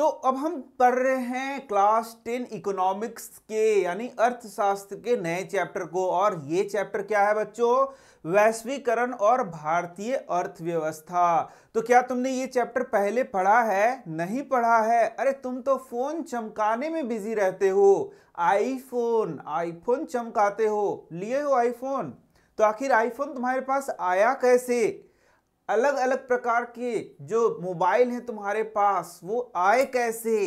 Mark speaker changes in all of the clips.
Speaker 1: तो अब हम पढ़ रहे हैं क्लास टेन इकोनॉमिक्स के यानी अर्थशास्त्र के नए चैप्टर को और ये चैप्टर क्या है बच्चों वैश्वीकरण और भारतीय अर्थव्यवस्था तो क्या तुमने ये चैप्टर पहले पढ़ा है नहीं पढ़ा है अरे तुम तो फोन चमकाने में बिजी रहते हो आईफोन आईफोन चमकाते हो लिए हो आईफोन तो आखिर आईफोन तुम्हारे पास आया कैसे अलग अलग प्रकार के जो मोबाइल हैं तुम्हारे पास वो आए कैसे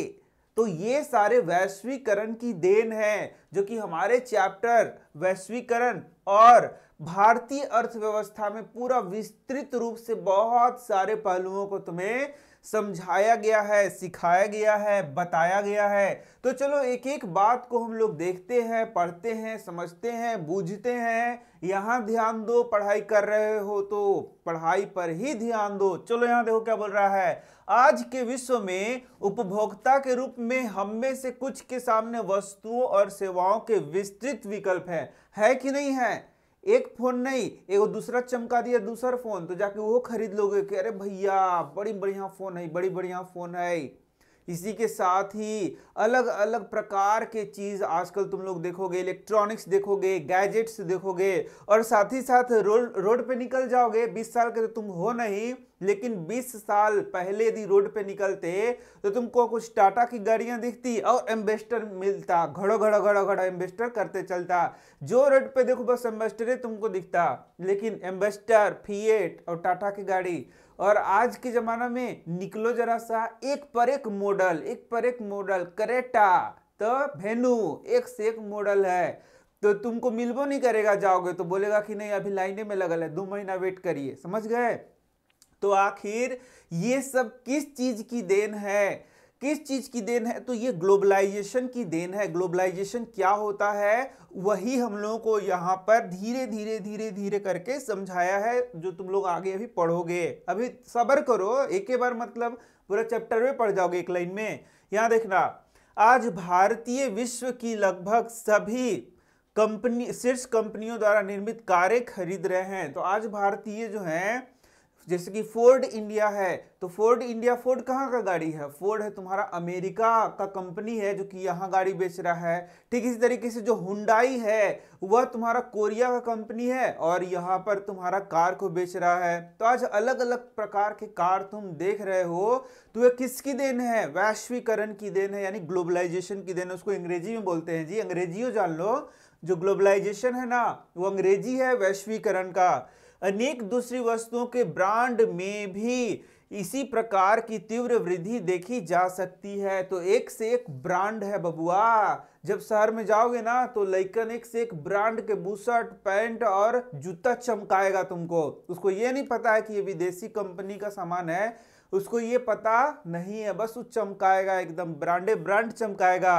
Speaker 1: तो ये सारे वैश्वीकरण की देन है जो कि हमारे चैप्टर वैश्वीकरण और भारतीय अर्थव्यवस्था में पूरा विस्तृत रूप से बहुत सारे पहलुओं को तुम्हें समझाया गया है सिखाया गया है बताया गया है तो चलो एक एक बात को हम लोग देखते हैं पढ़ते हैं समझते हैं बूझते हैं यहाँ ध्यान दो पढ़ाई कर रहे हो तो पढ़ाई पर ही ध्यान दो चलो यहाँ देखो क्या बोल रहा है आज के विश्व में उपभोक्ता के रूप में हम में से कुछ के सामने वस्तुओं और सेवाओं के विस्तृत विकल्प हैं है कि नहीं है एक फोन नहीं एगो दूसरा चमका दिया दूसरा फोन तो जाके वो खरीद लोगे कि अरे भैया बड़ी बढ़िया फोन है बड़ी बढ़िया फोन है इसी के साथ ही अलग अलग प्रकार के चीज़ आजकल तुम लोग देखोगे इलेक्ट्रॉनिक्स देखोगे गैजेट्स देखोगे और साथ ही साथ रोड रोड पे निकल जाओगे 20 साल के तो तुम हो नहीं लेकिन 20 साल पहले यदि रोड पे निकलते तो तुमको कुछ टाटा की गाड़ियां दिखती और एम्बेस्टर मिलता घड़ो घड़ो घड़ो घड़ो एम्बेस्टर करते चलता जो रोड पे देखो बस एम्बेस्टर तुमको दिखता लेकिन एम्बेस्टर फीएट और टाटा की गाड़ी और आज के ज़माना में निकलो जरा सा एक पर एक मॉडल एक पर एक मॉडल करेटा तो भेनू एक से एक मॉडल है तो तुमको मिलबो नहीं करेगा जाओगे तो बोलेगा कि नहीं अभी लाइने में लगल है दो महीना वेट करिए समझ गए तो आखिर ये सब किस चीज़ की देन है किस चीज की देन है तो ये ग्लोबलाइजेशन की देन है ग्लोबलाइजेशन क्या होता है वही हम लोगों को यहाँ पर धीरे धीरे धीरे धीरे करके समझाया है जो तुम लोग आगे अभी पढ़ोगे अभी सबर करो एक बार मतलब पूरा चैप्टर में पढ़ जाओगे एक लाइन में यहाँ देखना आज भारतीय विश्व की लगभग सभी कंपनी शीर्ष कंपनियों द्वारा निर्मित कारें खरीद रहे हैं तो आज भारतीय जो हैं जैसे कि फोर्ड इंडिया है तो फोर्ड इंडिया फोर्ड कहाँ का गाड़ी है फोर्ड है तुम्हारा अमेरिका का कंपनी है जो कि यहाँ गाड़ी बेच रहा है ठीक इसी तरीके से जो हुंडाई है वह तुम्हारा कोरिया का कंपनी है और यहाँ पर तुम्हारा कार को बेच रहा है तो आज अलग अलग प्रकार के कार तुम देख रहे हो तो यह किसकी देन है वैश्वीकरण की देन है यानी ग्लोबलाइजेशन की देन है उसको अंग्रेजी में बोलते हैं जी अंग्रेजियों जान लो जो ग्लोबलाइजेशन है ना वो अंग्रेजी है वैश्वीकरण का अनेक दूसरी वस्तुओं के ब्रांड में भी इसी प्रकार की तीव्र वृद्धि देखी जा सकती है तो एक से एक ब्रांड है बबुआ जब शहर में जाओगे ना तो लैकन एक से एक ब्रांड के बूशर्ट पैंट और जूता चमकाएगा तुमको उसको ये नहीं पता है कि ये विदेशी कंपनी का सामान है उसको ये पता नहीं है बस वो चमकाएगा एकदम ब्रांडे ब्रांड चमकाएगा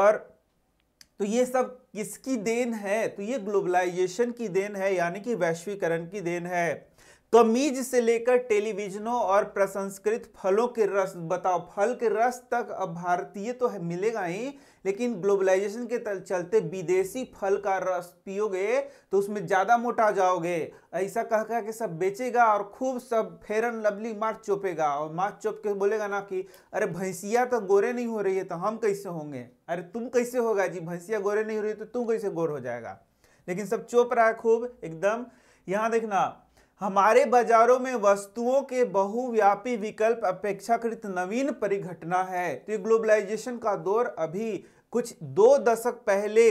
Speaker 1: और तो ये सब किसकी देन है तो ये ग्लोबलाइजेशन की देन है यानी कि वैश्वीकरण की देन है तो मीज से लेकर टेलीविजनों और प्रसंस्कृत फलों के रस बताओ फल के रस तक अब भारतीय तो है मिलेगा ही लेकिन ग्लोबलाइजेशन के चलते विदेशी फल का रस पियोगे तो उसमें ज़्यादा मोटा जाओगे ऐसा कह कह के सब बेचेगा और खूब सब फेरन लवली मार्च चोपेगा और मार्च चोप के बोलेगा ना कि अरे भैंसिया तो गोरे नहीं हो रही है तो हम कैसे होंगे अरे तुम कैसे होगा जी भैंसिया गोरे नहीं हो रही तो तुम कैसे गोर हो जाएगा लेकिन सब चोप रहा है खूब एकदम यहाँ देखना हमारे बाजारों में वस्तुओं के बहुव्यापी विकल्प अपेक्षाकृत नवीन परिघटना है तो ग्लोबलाइजेशन का दौर अभी कुछ दो दशक पहले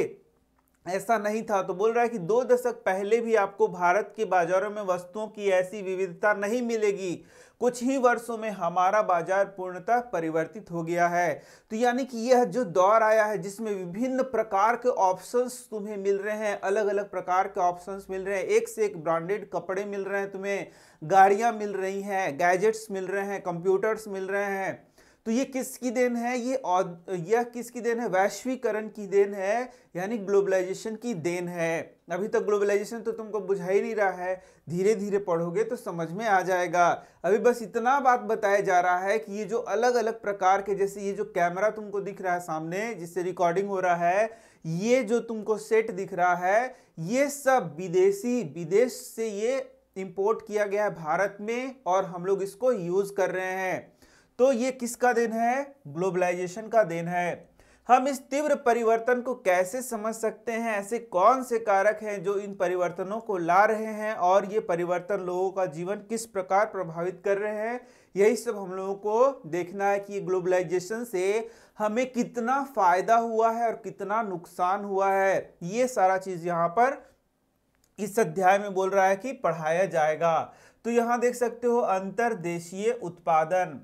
Speaker 1: ऐसा नहीं था तो बोल रहा है कि दो दशक पहले भी आपको भारत के बाजारों में वस्तुओं की ऐसी विविधता नहीं मिलेगी कुछ ही वर्षों में हमारा बाजार पूर्णतः परिवर्तित हो गया है तो यानी कि यह जो दौर आया है जिसमें विभिन्न प्रकार के ऑप्शंस तुम्हें मिल रहे हैं अलग अलग प्रकार के ऑप्शंस मिल रहे हैं एक से एक ब्रांडेड कपड़े मिल रहे हैं तुम्हें गाड़ियाँ मिल रही हैं गैजेट्स मिल रहे हैं कंप्यूटर्स मिल रहे हैं तो ये किसकी देन है ये यह किसकी देन है वैश्वीकरण की देन है यानी ग्लोबलाइजेशन की देन है अभी तक ग्लोबलाइजेशन तो तुमको बुझा ही नहीं रहा है धीरे धीरे पढ़ोगे तो समझ में आ जाएगा अभी बस इतना बात बताया जा रहा है कि ये जो अलग अलग प्रकार के जैसे ये जो कैमरा तुमको दिख रहा है सामने जिससे रिकॉर्डिंग हो रहा है ये जो तुमको सेट दिख रहा है ये सब विदेशी विदेश से ये इम्पोर्ट किया गया है भारत में और हम लोग इसको यूज़ कर रहे हैं तो ये किसका देन है ग्लोबलाइजेशन का देन है हम इस तीव्र परिवर्तन को कैसे समझ सकते हैं ऐसे कौन से कारक हैं जो इन परिवर्तनों को ला रहे हैं और ये परिवर्तन लोगों का जीवन किस प्रकार प्रभावित कर रहे हैं यही सब हम लोगों को देखना है कि ग्लोबलाइजेशन से हमें कितना फ़ायदा हुआ है और कितना नुकसान हुआ है ये सारा चीज़ यहाँ पर इस अध्याय में बोल रहा है कि पढ़ाया जाएगा तो यहाँ देख सकते हो अंतरदेशीय उत्पादन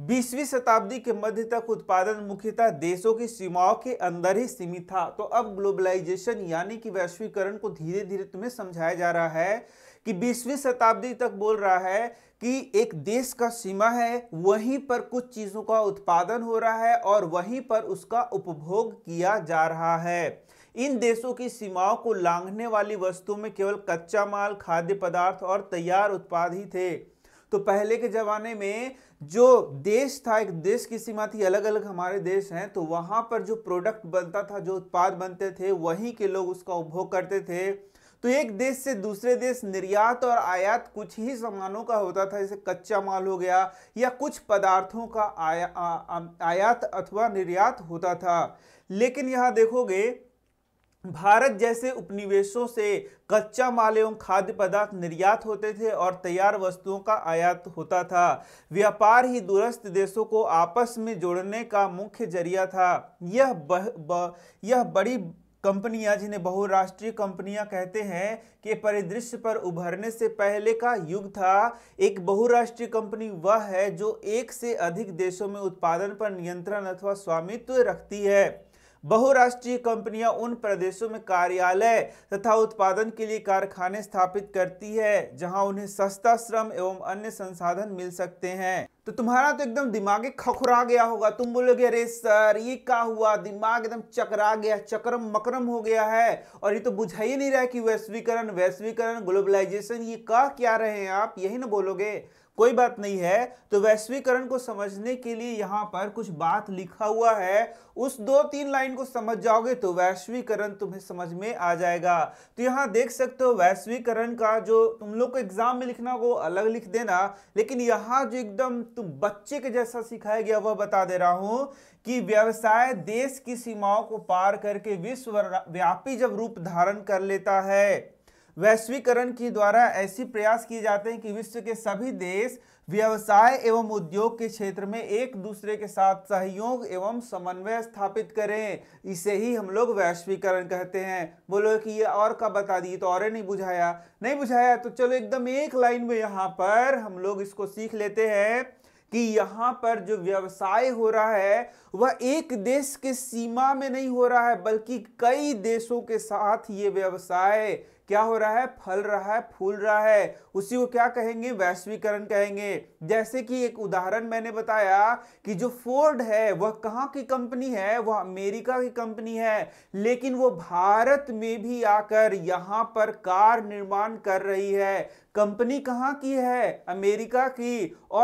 Speaker 1: बीसवीं शताब्दी के मध्य तक उत्पादन मुख्यतः देशों की सीमाओं के अंदर ही सीमित था तो अब ग्लोबलाइजेशन यानी कि वैश्वीकरण को धीरे धीरे तुम्हें समझाया जा रहा है कि बीसवीं शताब्दी तक बोल रहा है कि एक देश का सीमा है वहीं पर कुछ चीज़ों का उत्पादन हो रहा है और वहीं पर उसका उपभोग किया जा रहा है इन देशों की सीमाओं को लांघने वाली वस्तुओं में केवल कच्चा माल खाद्य पदार्थ और तैयार उत्पाद ही थे तो पहले के ज़माने में जो देश था एक देश की सीमा थी अलग अलग हमारे देश हैं तो वहाँ पर जो प्रोडक्ट बनता था जो उत्पाद बनते थे वहीं के लोग उसका उपभोग करते थे तो एक देश से दूसरे देश निर्यात और आयात कुछ ही सामानों का होता था जैसे कच्चा माल हो गया या कुछ पदार्थों का आया, आ, आ, आयात अथवा निर्यात होता था लेकिन यहाँ देखोगे भारत जैसे उपनिवेशों से कच्चा माल एवं खाद्य पदार्थ निर्यात होते थे और तैयार वस्तुओं का आयात होता था व्यापार ही दूरस्थ देशों को आपस में जोड़ने का मुख्य जरिया था यह ब, ब, यह बड़ी कंपनियां जिन्हें बहुराष्ट्रीय कंपनियां कहते हैं के परिदृश्य पर उभरने से पहले का युग था एक बहुराष्ट्रीय कंपनी वह है जो एक से अधिक देशों में उत्पादन पर नियंत्रण अथवा स्वामित्व रखती है बहुराष्ट्रीय कंपनियां उन प्रदेशों में कार्यालय तथा उत्पादन के लिए कारखाने स्थापित करती है जहां उन्हें सस्ता श्रम एवं अन्य संसाधन मिल सकते हैं तो तुम्हारा तो एकदम दिमागे खखुरा गया होगा तुम बोलोगे अरे सर ये क्या हुआ दिमाग एकदम चकरा गया चक्रम मकरम हो गया है और ये तो बुझा ही नहीं रहा कि वैश्वीकरण वैश्वीकरण ग्लोबलाइजेशन ये कह क्या रहे हैं आप यही ना बोलोगे कोई बात नहीं है तो वैश्वीकरण को समझने के लिए यहाँ पर कुछ बात लिखा हुआ है उस दो तीन लाइन को समझ जाओगे तो वैश्वीकरण तुम्हें समझ में आ जाएगा तो यहाँ देख सकते हो वैश्वीकरण का जो तुम लोग को एग्जाम में लिखना वो अलग लिख देना लेकिन यहाँ जो एकदम तुम बच्चे के जैसा सिखाया गया वह बता दे रहा हूं कि व्यवसाय देश की सीमाओं को पार करके विश्व व्यापी जब रूप धारण कर लेता है वैश्वीकरण के द्वारा ऐसी प्रयास किए जाते हैं कि विश्व के सभी देश व्यवसाय एवं उद्योग के क्षेत्र में एक दूसरे के साथ सहयोग एवं समन्वय स्थापित करें इसे ही हम लोग वैश्वीकरण कहते हैं बोलो कि ये और कब बता दिए तो और नहीं बुझाया नहीं बुझाया तो चलो एकदम एक लाइन में यहाँ पर हम लोग इसको सीख लेते हैं कि यहाँ पर जो व्यवसाय हो रहा है वह एक देश के सीमा में नहीं हो रहा है बल्कि कई देशों के साथ ये व्यवसाय क्या हो रहा है फल रहा है फूल रहा है उसी को क्या कहेंगे वैश्वीकरण कहेंगे जैसे कि एक उदाहरण मैंने बताया कि जो फोर्ड है वह कहाँ की कंपनी है वह अमेरिका की कंपनी है लेकिन वो भारत में भी आकर यहाँ पर कार निर्माण कर रही है कंपनी कहाँ की है अमेरिका की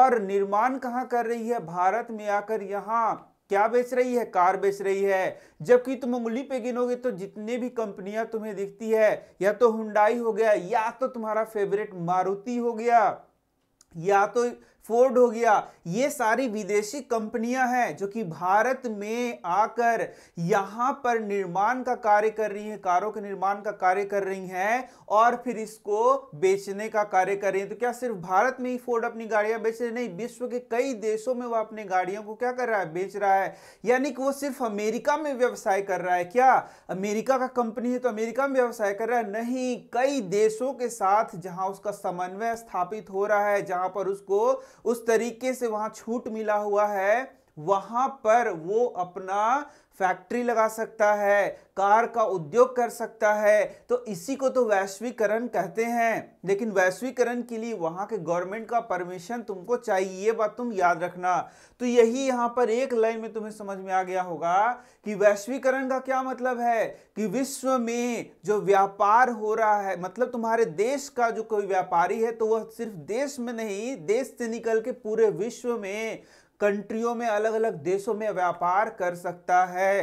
Speaker 1: और निर्माण कहाँ कर रही है भारत में आकर यहाँ क्या बेच रही है कार बेच रही है जबकि तुम उंगली पे गिनोगे तो जितने भी कंपनियां तुम्हें दिखती है या तो हुंडाई हो गया या तो तुम्हारा फेवरेट मारुति हो गया या तो फोर्ड हो गया ये सारी विदेशी कंपनियां हैं जो कि भारत में आकर यहां पर निर्माण का कार्य कर रही हैं कारों के निर्माण का कार्य कर रही हैं और फिर इसको बेचने का कार्य कर रही हैं तो क्या सिर्फ भारत में ही फोर्ड अपनी गाड़ियां बेच रहे नहीं विश्व के कई देशों में वह अपने गाड़ियों को क्या कर रहा है बेच रहा है यानी कि वो सिर्फ अमेरिका में व्यवसाय कर रहा है क्या अमेरिका का कंपनी है तो अमेरिका में व्यवसाय कर रहा है नहीं कई देशों के साथ जहां उसका समन्वय स्थापित हो रहा है जहां पर उसको उस तरीके से वहां छूट मिला हुआ है वहां पर वो अपना फैक्ट्री लगा सकता है कार का उद्योग कर सकता है तो इसी को तो वैश्वीकरण कहते हैं लेकिन वैश्वीकरण के लिए वहां के गवर्नमेंट का परमिशन तुमको चाहिए ये बात तुम याद रखना तो यही यहाँ पर एक लाइन में तुम्हें समझ में आ गया होगा कि वैश्वीकरण का क्या मतलब है कि विश्व में जो व्यापार हो रहा है मतलब तुम्हारे देश का जो कोई व्यापारी है तो वह सिर्फ देश में नहीं देश से निकल के पूरे विश्व में कंट्रियों में अलग अलग देशों में व्यापार कर सकता है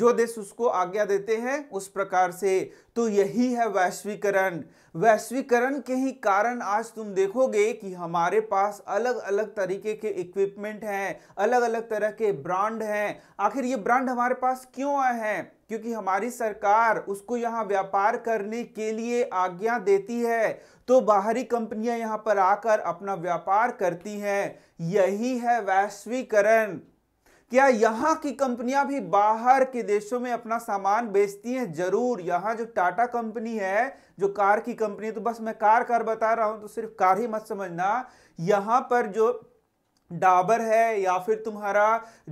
Speaker 1: जो देश उसको आज्ञा देते हैं उस प्रकार से तो यही है वैश्वीकरण वैश्वीकरण के ही कारण आज तुम देखोगे कि हमारे पास अलग अलग तरीके के इक्विपमेंट हैं अलग अलग तरह के ब्रांड हैं आखिर ये ब्रांड हमारे पास क्यों आए हैं क्योंकि हमारी सरकार उसको यहाँ व्यापार करने के लिए आज्ञा देती है तो बाहरी कंपनियां यहां पर आकर अपना व्यापार करती हैं यही है वैश्वीकरण क्या यहां की कंपनियां भी बाहर के देशों में अपना सामान बेचती हैं जरूर यहां जो टाटा कंपनी है जो कार की कंपनी है तो बस मैं कार कार बता रहा हूं तो सिर्फ कार ही मत समझना यहां पर जो डाबर है या फिर तुम्हारा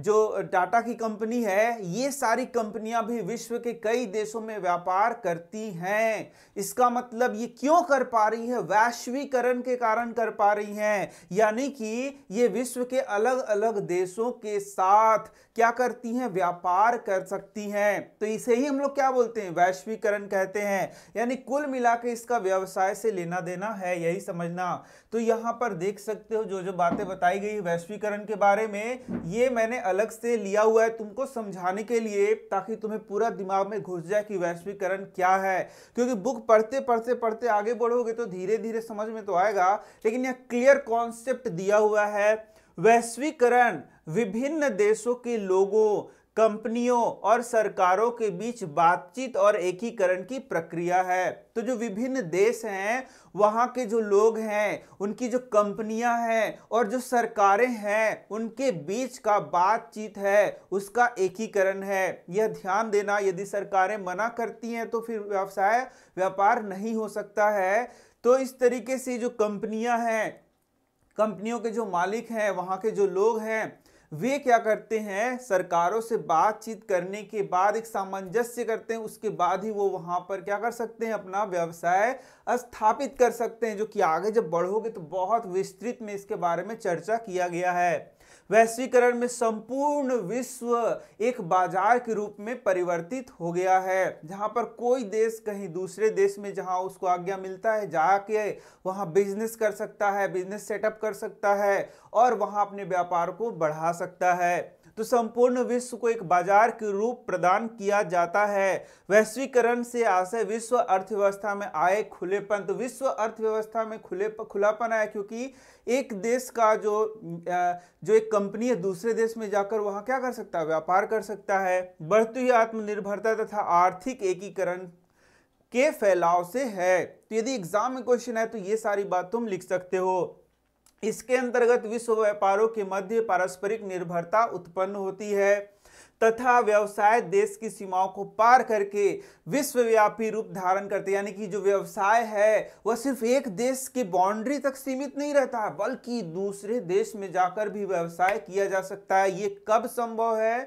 Speaker 1: जो टाटा की कंपनी है ये सारी कंपनियां भी विश्व के कई देशों में व्यापार करती हैं इसका मतलब ये क्यों कर पा रही है वैश्वीकरण के कारण कर पा रही हैं यानी कि ये विश्व के अलग अलग देशों के साथ क्या करती हैं व्यापार कर सकती हैं तो इसे ही हम लोग क्या बोलते हैं वैश्वीकरण कहते हैं यानी कुल मिला के इसका व्यवसाय से लेना देना है यही समझना तो यहाँ पर देख सकते हो जो जो बातें बताई गई वैश्वीकरण के बारे में ये मैंने अलग से लिया हुआ है तुमको समझाने के लिए ताकि तुम्हें पूरा दिमाग में घुस जाए कि वैश्वीकरण क्या है क्योंकि बुक पढ़ते पढ़ते पढ़ते आगे बढ़ोगे तो धीरे धीरे समझ में तो आएगा लेकिन यह क्लियर कॉन्सेप्ट दिया हुआ है वैश्वीकरण विभिन्न देशों के लोगों कंपनियों और सरकारों के बीच बातचीत और एकीकरण की प्रक्रिया है तो जो विभिन्न देश हैं वहाँ के जो लोग हैं उनकी जो कंपनियाँ हैं और जो सरकारें हैं उनके बीच का बातचीत है उसका एकीकरण है यह ध्यान देना यदि सरकारें मना करती हैं तो फिर व्यवसाय व्यापार नहीं हो सकता है तो इस तरीके से जो कंपनियाँ हैं कंपनियों के जो मालिक हैं वहाँ के जो लोग हैं वे क्या करते हैं सरकारों से बातचीत करने के बाद एक सामंजस्य करते हैं उसके बाद ही वो वहां पर क्या कर सकते हैं अपना व्यवसाय स्थापित कर सकते हैं जो कि आगे जब बढ़ोगे तो बहुत विस्तृत में इसके बारे में चर्चा किया गया है वैश्वीकरण में संपूर्ण विश्व एक बाजार के रूप में परिवर्तित हो गया है जहाँ पर कोई देश कहीं दूसरे देश में जहाँ उसको आज्ञा मिलता है जाके वहाँ बिजनेस कर सकता है बिजनेस सेटअप कर सकता है और वहाँ अपने व्यापार को बढ़ा सकता है तो संपूर्ण विश्व को एक बाजार के रूप प्रदान किया जाता है वैश्वीकरण से आशय विश्व अर्थव्यवस्था में आए खुलेपन तो विश्व अर्थव्यवस्था में खुले खुलापन आया क्योंकि एक देश का जो जो एक कंपनी है दूसरे देश में जाकर वहां क्या कर सकता है व्यापार कर सकता है बढ़ती हुई आत्मनिर्भरता तथा आर्थिक एकीकरण के फैलाव से है तो यदि एग्जाम में क्वेश्चन है तो ये सारी बात तुम लिख सकते हो इसके अंतर्गत विश्व व्यापारों के मध्य पारस्परिक निर्भरता उत्पन्न होती है तथा व्यवसाय देश की सीमाओं को पार करके विश्वव्यापी रूप धारण करते यानी कि जो व्यवसाय है वह सिर्फ एक देश की बाउंड्री तक सीमित नहीं रहता बल्कि दूसरे देश में जाकर भी व्यवसाय किया जा सकता है ये कब संभव है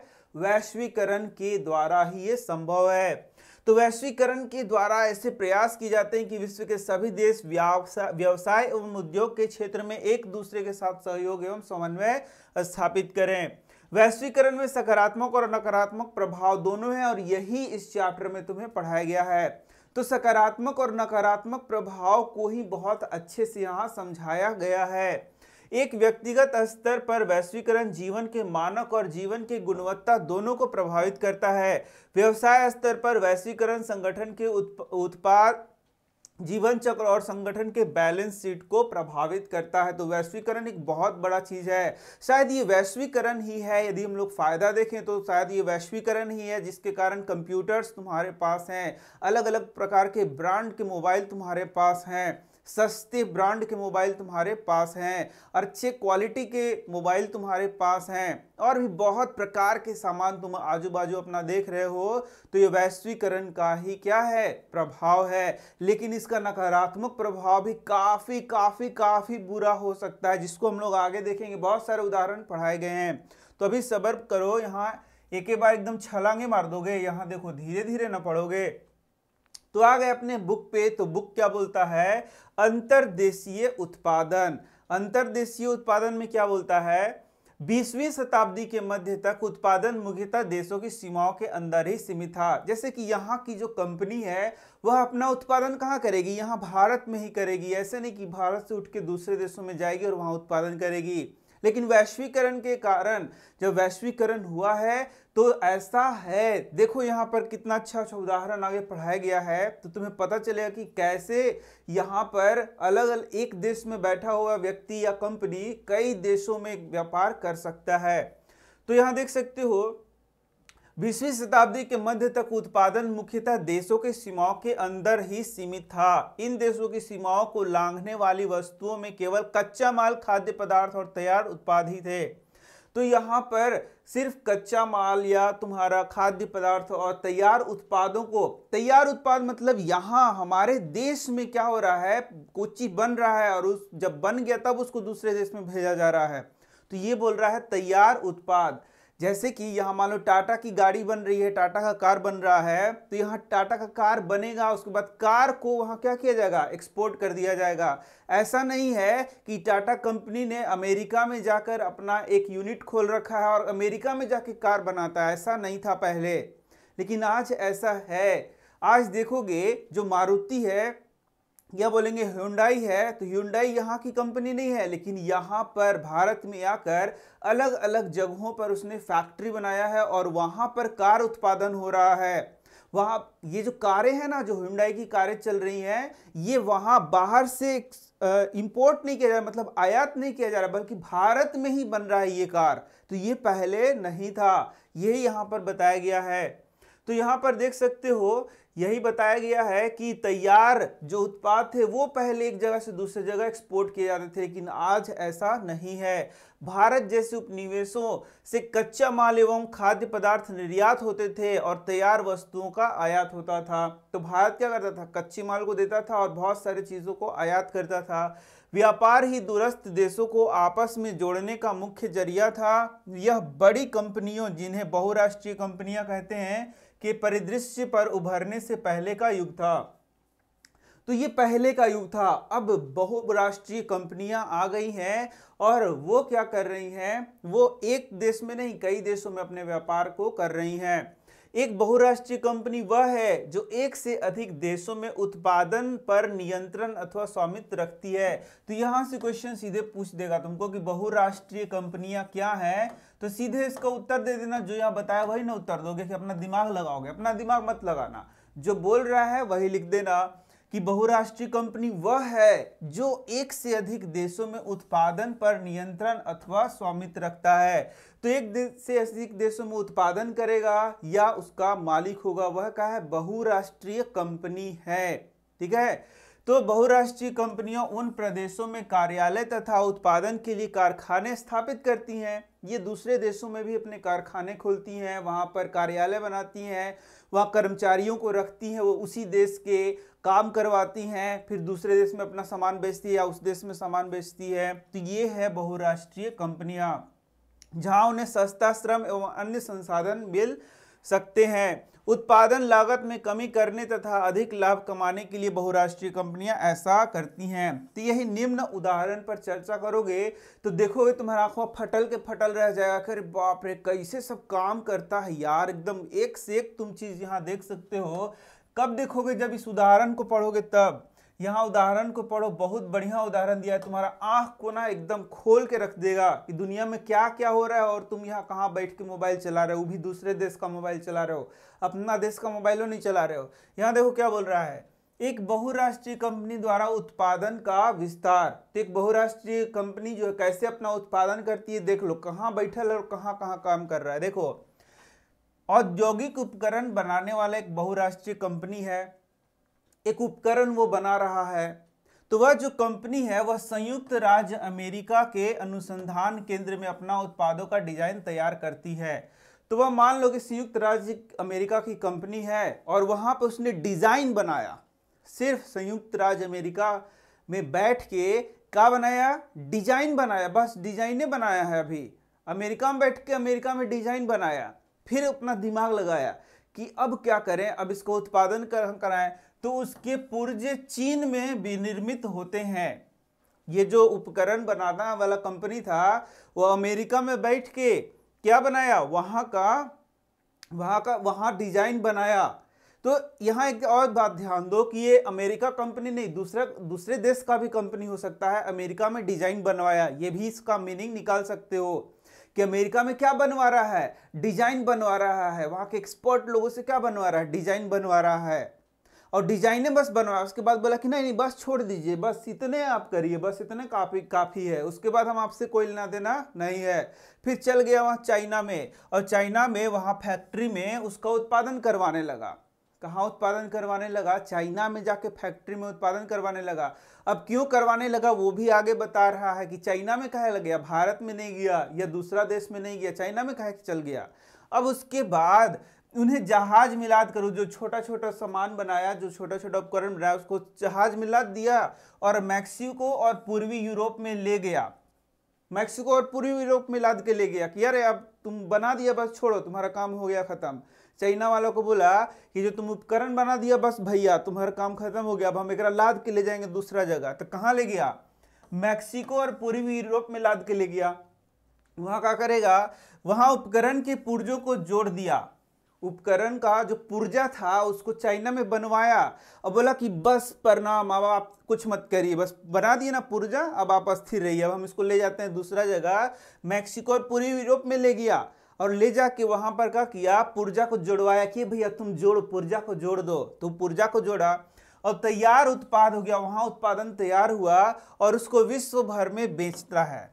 Speaker 1: वैश्वीकरण के द्वारा ही ये संभव है तो वैश्वीकरण के द्वारा ऐसे प्रयास किए जाते हैं कि विश्व के सभी देश व्यवसाय एवं उद्योग के क्षेत्र में एक दूसरे के साथ सहयोग एवं समन्वय स्थापित करें वैश्वीकरण में सकारात्मक और नकारात्मक प्रभाव दोनों हैं और यही इस चैप्टर में तुम्हें पढ़ाया गया है तो सकारात्मक और नकारात्मक प्रभाव को ही बहुत अच्छे से यहाँ समझाया गया है एक व्यक्तिगत स्तर पर वैश्वीकरण जीवन के मानक और जीवन की गुणवत्ता दोनों को प्रभावित करता है व्यवसाय स्तर पर वैश्वीकरण संगठन के उत्पाद जीवन चक्र और संगठन के बैलेंस शीट को प्रभावित करता है तो वैश्वीकरण एक बहुत बड़ा चीज है शायद ये वैश्वीकरण ही है यदि हम लोग फायदा देखें तो शायद ये वैश्वीकरण ही है जिसके कारण कंप्यूटर्स तुम्हारे पास हैं अलग अलग प्रकार के ब्रांड के मोबाइल तुम्हारे पास हैं सस्ते ब्रांड के मोबाइल तुम्हारे पास हैं अच्छे क्वालिटी के मोबाइल तुम्हारे पास हैं और भी बहुत प्रकार के सामान तुम आजू बाजू अपना देख रहे हो तो ये वैश्वीकरण का ही क्या है प्रभाव है लेकिन इसका नकारात्मक प्रभाव भी काफ़ी काफ़ी काफ़ी बुरा हो सकता है जिसको हम लोग आगे देखेंगे बहुत सारे उदाहरण पढ़ाए गए हैं तो अभी सबर करो यहाँ एक ही बार एकदम छलांगे मार दोगे यहाँ देखो धीरे धीरे ना पढ़ोगे तो आ गए अपने बुक पे तो बुक क्या बोलता है अंतरदेशीय उत्पादन अंतर्देशीय उत्पादन में क्या बोलता है बीसवीं शताब्दी के मध्य तक उत्पादन मुख्यतः देशों की सीमाओं के अंदर ही सीमित था जैसे कि यहाँ की जो कंपनी है वह अपना उत्पादन कहाँ करेगी यहाँ भारत में ही करेगी ऐसे नहीं कि भारत से उठ के दूसरे देशों में जाएगी और वहाँ उत्पादन करेगी लेकिन वैश्वीकरण के कारण जब वैश्वीकरण हुआ है तो ऐसा है देखो यहाँ पर कितना अच्छा अच्छा उदाहरण आगे पढ़ाया गया है तो तुम्हें पता चलेगा कि कैसे यहाँ पर अलग अलग एक देश में बैठा हुआ व्यक्ति या कंपनी कई देशों में व्यापार कर सकता है तो यहाँ देख सकते हो बीसवीं शताब्दी के मध्य तक उत्पादन मुख्यतः देशों के सीमाओं के अंदर ही सीमित था इन देशों की सीमाओं को लांघने वाली वस्तुओं में केवल कच्चा माल खाद्य पदार्थ और तैयार उत्पाद ही थे तो यहाँ पर सिर्फ कच्चा माल या तुम्हारा खाद्य पदार्थ और तैयार उत्पादों को तैयार उत्पाद मतलब यहाँ हमारे देश में क्या हो रहा है कोची बन रहा है और उस जब बन गया तब उसको दूसरे देश में भेजा जा रहा है तो ये बोल रहा है तैयार उत्पाद जैसे कि यहाँ मान लो टाटा की गाड़ी बन रही है टाटा का कार बन रहा है तो यहाँ टाटा का कार बनेगा उसके बाद कार को वहाँ क्या किया जाएगा एक्सपोर्ट कर दिया जाएगा ऐसा नहीं है कि टाटा कंपनी ने अमेरिका में जाकर अपना एक यूनिट खोल रखा है और अमेरिका में जाके कार बनाता है ऐसा नहीं था पहले लेकिन आज ऐसा है आज देखोगे जो मारुति है या बोलेंगे ह्यूंडाई है तो ह्यूंडाई यहाँ की कंपनी नहीं है लेकिन यहाँ पर भारत में आकर अलग अलग जगहों पर उसने फैक्ट्री बनाया है और वहाँ पर कार उत्पादन हो रहा है वहाँ ये जो कारें हैं ना जो ह्यूंडाई की कारें चल रही हैं ये वहाँ बाहर से इंपोर्ट नहीं किया जा रहा मतलब आयात नहीं किया जा रहा बल्कि भारत में ही बन रहा है ये कार तो ये पहले नहीं था यही यहाँ पर बताया गया है तो यहाँ पर देख सकते हो यही बताया गया है कि तैयार जो उत्पाद थे वो पहले एक जगह से दूसरे जगह एक्सपोर्ट किए जाते थे लेकिन आज ऐसा नहीं है भारत जैसे उपनिवेशों से कच्चा माल एवं खाद्य पदार्थ निर्यात होते थे और तैयार वस्तुओं का आयात होता था तो भारत क्या करता था कच्चे माल को देता था और बहुत सारी चीज़ों को आयात करता था व्यापार ही दूरस्थ देशों को आपस में जोड़ने का मुख्य जरिया था यह बड़ी कंपनियों जिन्हें बहुराष्ट्रीय कंपनियां कहते हैं के परिदृश्य पर उभरने से पहले का युग था तो ये पहले का युग था अब बहुराष्ट्रीय कंपनियां आ गई हैं और वो क्या कर रही हैं वो एक देश में नहीं कई देशों में अपने व्यापार को कर रही हैं एक बहुराष्ट्रीय कंपनी वह है जो एक से अधिक देशों में उत्पादन पर नियंत्रण अथवा स्वामित्व रखती है तो यहां से क्वेश्चन सीधे पूछ देगा तुमको कि बहुराष्ट्रीय कंपनियां क्या है तो सीधे इसका उत्तर दे देना जो यहाँ बताया वही ना उत्तर दोगे कि अपना दिमाग लगाओगे अपना दिमाग मत लगाना जो बोल रहा है वही लिख देना कि बहुराष्ट्रीय कंपनी वह है जो एक से अधिक देशों में उत्पादन पर नियंत्रण अथवा स्वामित्व रखता है तो एक से अधिक देशों में उत्पादन करेगा या उसका मालिक होगा वह क्या है बहुराष्ट्रीय कंपनी है ठीक है तो बहुराष्ट्रीय कंपनियां उन प्रदेशों में कार्यालय तथा उत्पादन के लिए कारखाने स्थापित करती हैं ये दूसरे देशों में भी अपने कारखाने खोलती हैं वहाँ पर कार्यालय बनाती हैं वहाँ कर्मचारियों को रखती हैं वो उसी देश के काम करवाती हैं फिर दूसरे देश में अपना सामान बेचती है या उस देश में सामान बेचती है तो ये है बहुराष्ट्रीय कंपनियाँ जहाँ उन्हें सस्ता श्रम एवं अन्य संसाधन मिल सकते हैं उत्पादन लागत में कमी करने तथा अधिक लाभ कमाने के लिए बहुराष्ट्रीय कंपनियां ऐसा करती हैं तो यही निम्न उदाहरण पर चर्चा करोगे तो देखोगे तुम्हारा आंखों फटल के फटल रह जाएगा अरे बाप रे कैसे सब काम करता है यार एकदम एक से एक तुम चीज़ यहाँ देख सकते हो कब देखोगे जब इस उदाहरण को पढ़ोगे तब यहाँ उदाहरण को पढ़ो बहुत बढ़िया उदाहरण दिया है तुम्हारा आंख को ना एकदम खोल के रख देगा कि दुनिया में क्या क्या हो रहा है और तुम यहाँ कहाँ बैठ के मोबाइल चला रहे हो भी दूसरे देश का मोबाइल चला रहे हो अपना देश का मोबाइलों नहीं चला रहे हो यहाँ देखो क्या बोल रहा है एक बहुराष्ट्रीय कंपनी द्वारा उत्पादन का विस्तार तो एक बहुराष्ट्रीय कंपनी जो है कैसे अपना उत्पादन करती है देख लो कहाँ बैठल और कहाँ कहाँ काम कर रहा है देखो औद्योगिक उपकरण बनाने वाला एक बहुराष्ट्रीय कंपनी है एक उपकरण वो बना रहा है तो वह जो कंपनी है वह संयुक्त राज्य अमेरिका के अनुसंधान केंद्र में अपना उत्पादों का डिजाइन तैयार करती है तो वह मान लो कि संयुक्त राज्य अमेरिका की कंपनी है और वहां पर उसने डिजाइन बनाया सिर्फ संयुक्त राज्य अमेरिका में बैठ के क्या बनाया डिजाइन बनाया बस डिजाइने बनाया है अभी अमेरिका में बैठ के अमेरिका में डिजाइन बनाया फिर अपना दिमाग लगाया कि अब क्या करें अब इसको उत्पादन कर हम कराएं तो उसके पुर्जे चीन में विनिर्मित होते हैं ये जो उपकरण बनाना वाला कंपनी था वो अमेरिका में बैठ के क्या बनाया वहां का वहां का वहां डिजाइन बनाया तो यहाँ एक और बात ध्यान दो कि ये अमेरिका कंपनी नहीं दूसरा दूसरे देश का भी कंपनी हो सकता है अमेरिका में डिजाइन बनवाया ये भी इसका मीनिंग निकाल सकते हो कि अमेरिका में क्या बनवा रहा है डिजाइन बनवा रहा है वहां के एक्सपर्ट लोगों से क्या बनवा रहा है डिजाइन बनवा रहा है और डिजाइने बस बनवाया उसके बाद बोला कि नहीं नहीं बस छोड़ दीजिए बस इतने आप करिए बस इतने काफ़ी काफ़ी है उसके बाद हम आपसे कोई लेना देना नहीं है फिर चल गया वहाँ चाइना में और चाइना में वहाँ फैक्ट्री में उसका उत्पादन करवाने लगा कहाँ उत्पादन करवाने लगा चाइना में जाके फैक्ट्री में उत्पादन करवाने लगा अब क्यों करवाने लगा वो भी आगे बता रहा है कि चाइना में कहा लग गया भारत में नहीं गया या दूसरा देश में नहीं गया चाइना में कहा चल गया अब उसके बाद उन्हें जहाज मिलाद करो जो छोटा छोटा सामान बनाया जो छोटा छोटा उपकरण बनाया उसको जहाज मिलाद दिया और मैक्सिको और पूर्वी यूरोप में ले गया मैक्सिको और पूर्वी यूरोप में लाद के ले गया कि यार अब तुम बना दिया बस छोड़ो तुम्हारा काम हो गया ख़त्म चाइना वालों को बोला कि जो तुम उपकरण बना दिया बस भैया तुम्हारा काम खत्म हो गया अब हम एक लाद के ले जाएंगे दूसरा जगह तो कहाँ ले गया मैक्सिको और पूर्वी यूरोप में लाद के ले गया वहाँ क्या करेगा वहाँ उपकरण के पुर्जों को जोड़ दिया उपकरण का जो पुर्जा था उसको चाइना में बनवाया और बोला कि बस प्रणाम अब आप कुछ मत करिए बस बना दिए ना पुर्जा अब आप अस्थिर रहिए अब हम इसको ले जाते हैं दूसरा जगह मैक्सिको और पूरी यूरोप में ले गया और ले जाके वहाँ पर क्या किया पुर्जा को जोड़वाया कि भैया तुम जोड़ पुर्जा को जोड़ दो तो पुर्जा को जोड़ा और तैयार उत्पाद हो गया वहाँ उत्पादन तैयार हुआ और उसको विश्व भर में बेचता है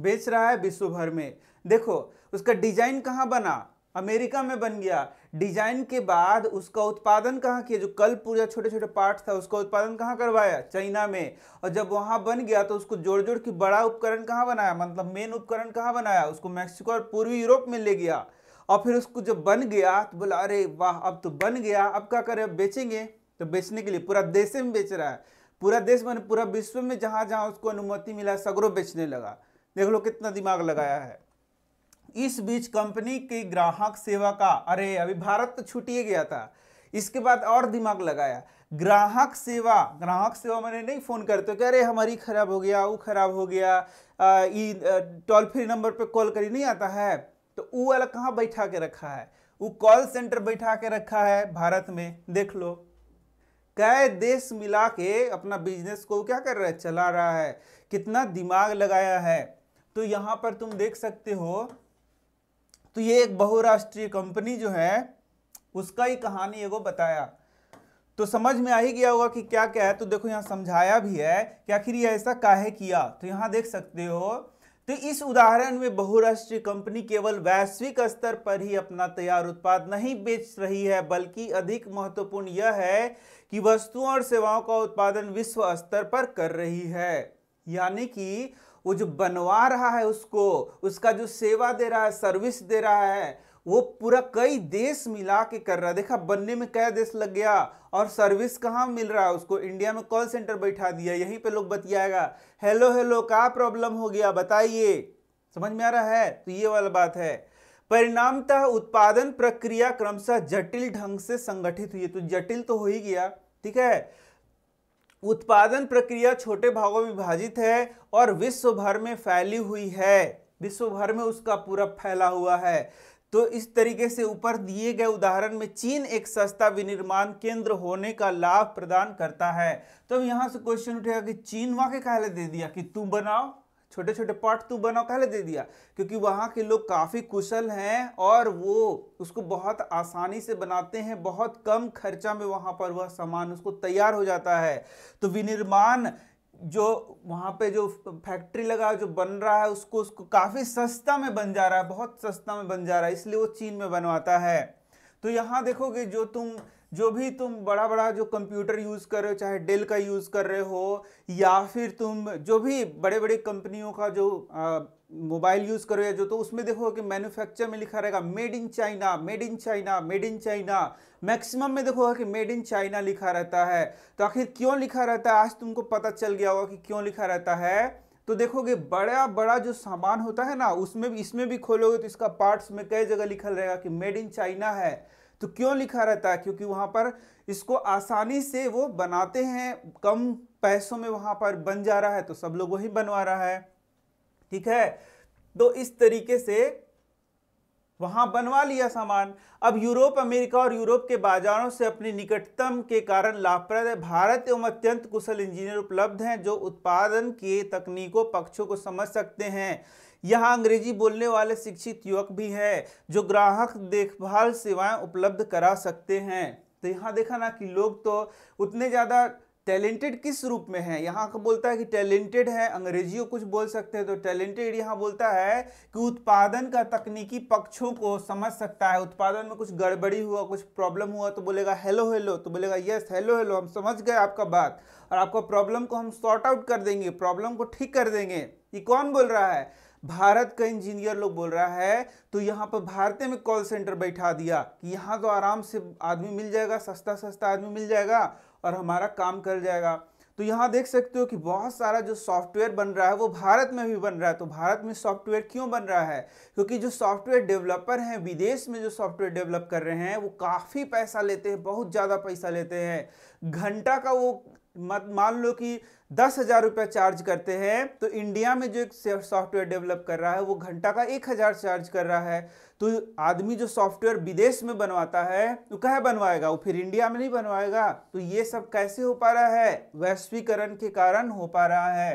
Speaker 1: बेच रहा है विश्व भर में देखो उसका डिजाइन कहाँ बना अमेरिका में बन गया डिजाइन के बाद उसका उत्पादन कहाँ किया जो कल पूरा छोटे छोटे पार्ट था उसका उत्पादन कहाँ करवाया चाइना में और जब वहाँ बन गया तो उसको जोड़ जोड़ के बड़ा उपकरण कहाँ बनाया मतलब मेन उपकरण कहाँ बनाया उसको मैक्सिको और पूर्वी यूरोप में ले गया और फिर उसको जब बन गया तो बोला अरे वाह अब तो बन गया अब क्या करें अब बेचेंगे तो बेचने के लिए पूरा देश में बेच रहा है पूरा देश मैंने पूरा विश्व में जहाँ जहाँ उसको अनुमति मिला सगरों बेचने लगा देख लो कितना दिमाग लगाया है इस बीच कंपनी के ग्राहक सेवा का अरे अभी भारत तो छूटिए गया था इसके बाद और दिमाग लगाया ग्राहक सेवा ग्राहक सेवा मैंने नहीं फ़ोन करते कि अरे हमारी ख़राब हो गया वो ख़राब हो गया ये टोल फ्री नंबर पे कॉल करी नहीं आता है तो वो वाला कहाँ बैठा के रखा है वो कॉल सेंटर बैठा के रखा है भारत में देख लो कै देश मिला के अपना बिजनेस को क्या कर रहा है चला रहा है कितना दिमाग लगाया है तो यहाँ पर तुम देख सकते हो तो ये एक बहुराष्ट्रीय कंपनी जो है उसका ही कहानी एगो बताया तो समझ में आ ही गया होगा कि क्या क्या है तो देखो यहाँ समझाया भी है कि आखिर ये ऐसा काहे किया तो यहाँ देख सकते हो तो इस उदाहरण में बहुराष्ट्रीय कंपनी केवल वैश्विक स्तर पर ही अपना तैयार उत्पाद नहीं बेच रही है बल्कि अधिक महत्वपूर्ण यह है कि वस्तुओं और सेवाओं का उत्पादन विश्व स्तर पर कर रही है यानी कि वो जो बनवा रहा है उसको उसका जो सेवा दे रहा है सर्विस दे रहा है वो पूरा कई देश मिला के कर रहा है देखा बनने में क्या देश लग गया और सर्विस कहाँ मिल रहा है उसको इंडिया में कॉल सेंटर बैठा दिया यहीं पे लोग बतियाएगा हेलो हेलो क्या प्रॉब्लम हो गया बताइए समझ में आ रहा है तो ये वाला बात है परिणामतः उत्पादन प्रक्रिया क्रमशः जटिल ढंग से संगठित हुई तो जटिल तो हो ही गया ठीक है उत्पादन प्रक्रिया छोटे भागों में विभाजित है और विश्व भर में फैली हुई है विश्व भर में उसका पूरा फैला हुआ है तो इस तरीके से ऊपर दिए गए उदाहरण में चीन एक सस्ता विनिर्माण केंद्र होने का लाभ प्रदान करता है तो यहाँ से क्वेश्चन उठेगा कि चीन वहां के कहले दे दिया कि तुम बनाओ छोटे छोटे पार्ट तू बनाओ कहले दे दिया क्योंकि वहाँ के लोग काफ़ी कुशल हैं और वो उसको बहुत आसानी से बनाते हैं बहुत कम खर्चा में वहाँ पर वह सामान उसको तैयार हो जाता है तो विनिर्माण जो वहाँ पे जो फैक्ट्री लगा जो बन रहा है उसको उसको काफ़ी सस्ता में बन जा रहा है बहुत सस्ता में बन जा रहा है इसलिए वो चीन में बनवाता है तो यहाँ देखोगे जो तुम जो भी तुम बड़ा बड़ा जो कंप्यूटर यूज़ कर रहे हो चाहे डेल का यूज़ कर रहे हो या फिर तुम जो भी बड़े बड़े कंपनियों का जो मोबाइल यूज़ कर रहे हो जो तो उसमें देखो कि मैन्युफैक्चर में लिखा रहेगा made in China made in China made in China maximum में देखो कि मेड इन चाइना लिखा रहता है तो आखिर क्यों लिखा रहता है आज तुमको पता चल गया होगा कि क्यों लिखा रहता है तो देखोगे बड़ा बड़ा जो सामान होता है ना उसमें भी इसमें भी खोलोगे तो इसका पार्ट्स में कई जगह लिखा रहेगा कि मेड इन चाइना है तो क्यों लिखा रहता है क्योंकि वहाँ पर इसको आसानी से वो बनाते हैं कम पैसों में वहाँ पर बन जा रहा है तो सब लोग वही बनवा रहा है ठीक है तो इस तरीके से वहां बनवा लिया सामान अब यूरोप अमेरिका और यूरोप के बाजारों से अपनी निकटतम के कारण लाभप्रद है भारत एवं अत्यंत कुशल इंजीनियर उपलब्ध हैं जो उत्पादन के तकनीकों पक्षों को समझ सकते हैं यहाँ अंग्रेजी बोलने वाले शिक्षित युवक भी हैं जो ग्राहक देखभाल सेवाएं उपलब्ध करा सकते हैं तो यहाँ देखा ना कि लोग तो उतने ज़्यादा टैलेंटेड किस रूप में है यहाँ का बोलता है कि टैलेंटेड है अंग्रेजी को कुछ बोल सकते हैं तो टैलेंटेड यहाँ बोलता है कि उत्पादन का तकनीकी पक्षों को समझ सकता है उत्पादन में कुछ गड़बड़ी हुआ कुछ प्रॉब्लम हुआ तो बोलेगा हेलो हेलो तो बोलेगा यस हेलो हेलो हम समझ गए आपका बात और आपका प्रॉब्लम को हम सॉर्ट आउट कर देंगे प्रॉब्लम को ठीक कर देंगे ये कौन बोल रहा है भारत का इंजीनियर लोग बोल रहा है तो यहाँ पर भारत में कॉल सेंटर बैठा दिया कि यहाँ तो आराम से आदमी मिल जाएगा सस्ता सस्ता आदमी मिल जाएगा और हमारा काम कर जाएगा तो यहाँ देख सकते हो कि बहुत सारा जो सॉफ्टवेयर बन रहा है वो भारत में भी बन रहा है तो भारत में सॉफ्टवेयर क्यों बन रहा है क्योंकि जो सॉफ्टवेयर डेवलपर हैं विदेश में जो सॉफ्टवेयर डेवलप कर रहे हैं वो काफ़ी पैसा लेते हैं बहुत ज़्यादा पैसा लेते हैं घंटा का वो मान लो कि दस हजार रुपया चार्ज करते हैं तो इंडिया में जो एक सॉफ्टवेयर डेवलप कर रहा है वो घंटा का एक हजार चार्ज कर रहा है तो आदमी जो सॉफ्टवेयर विदेश में बनवाता है वो कह बनवाएगा वो फिर इंडिया में नहीं बनवाएगा तो ये सब कैसे हो पा रहा है वैश्वीकरण के कारण हो पा रहा है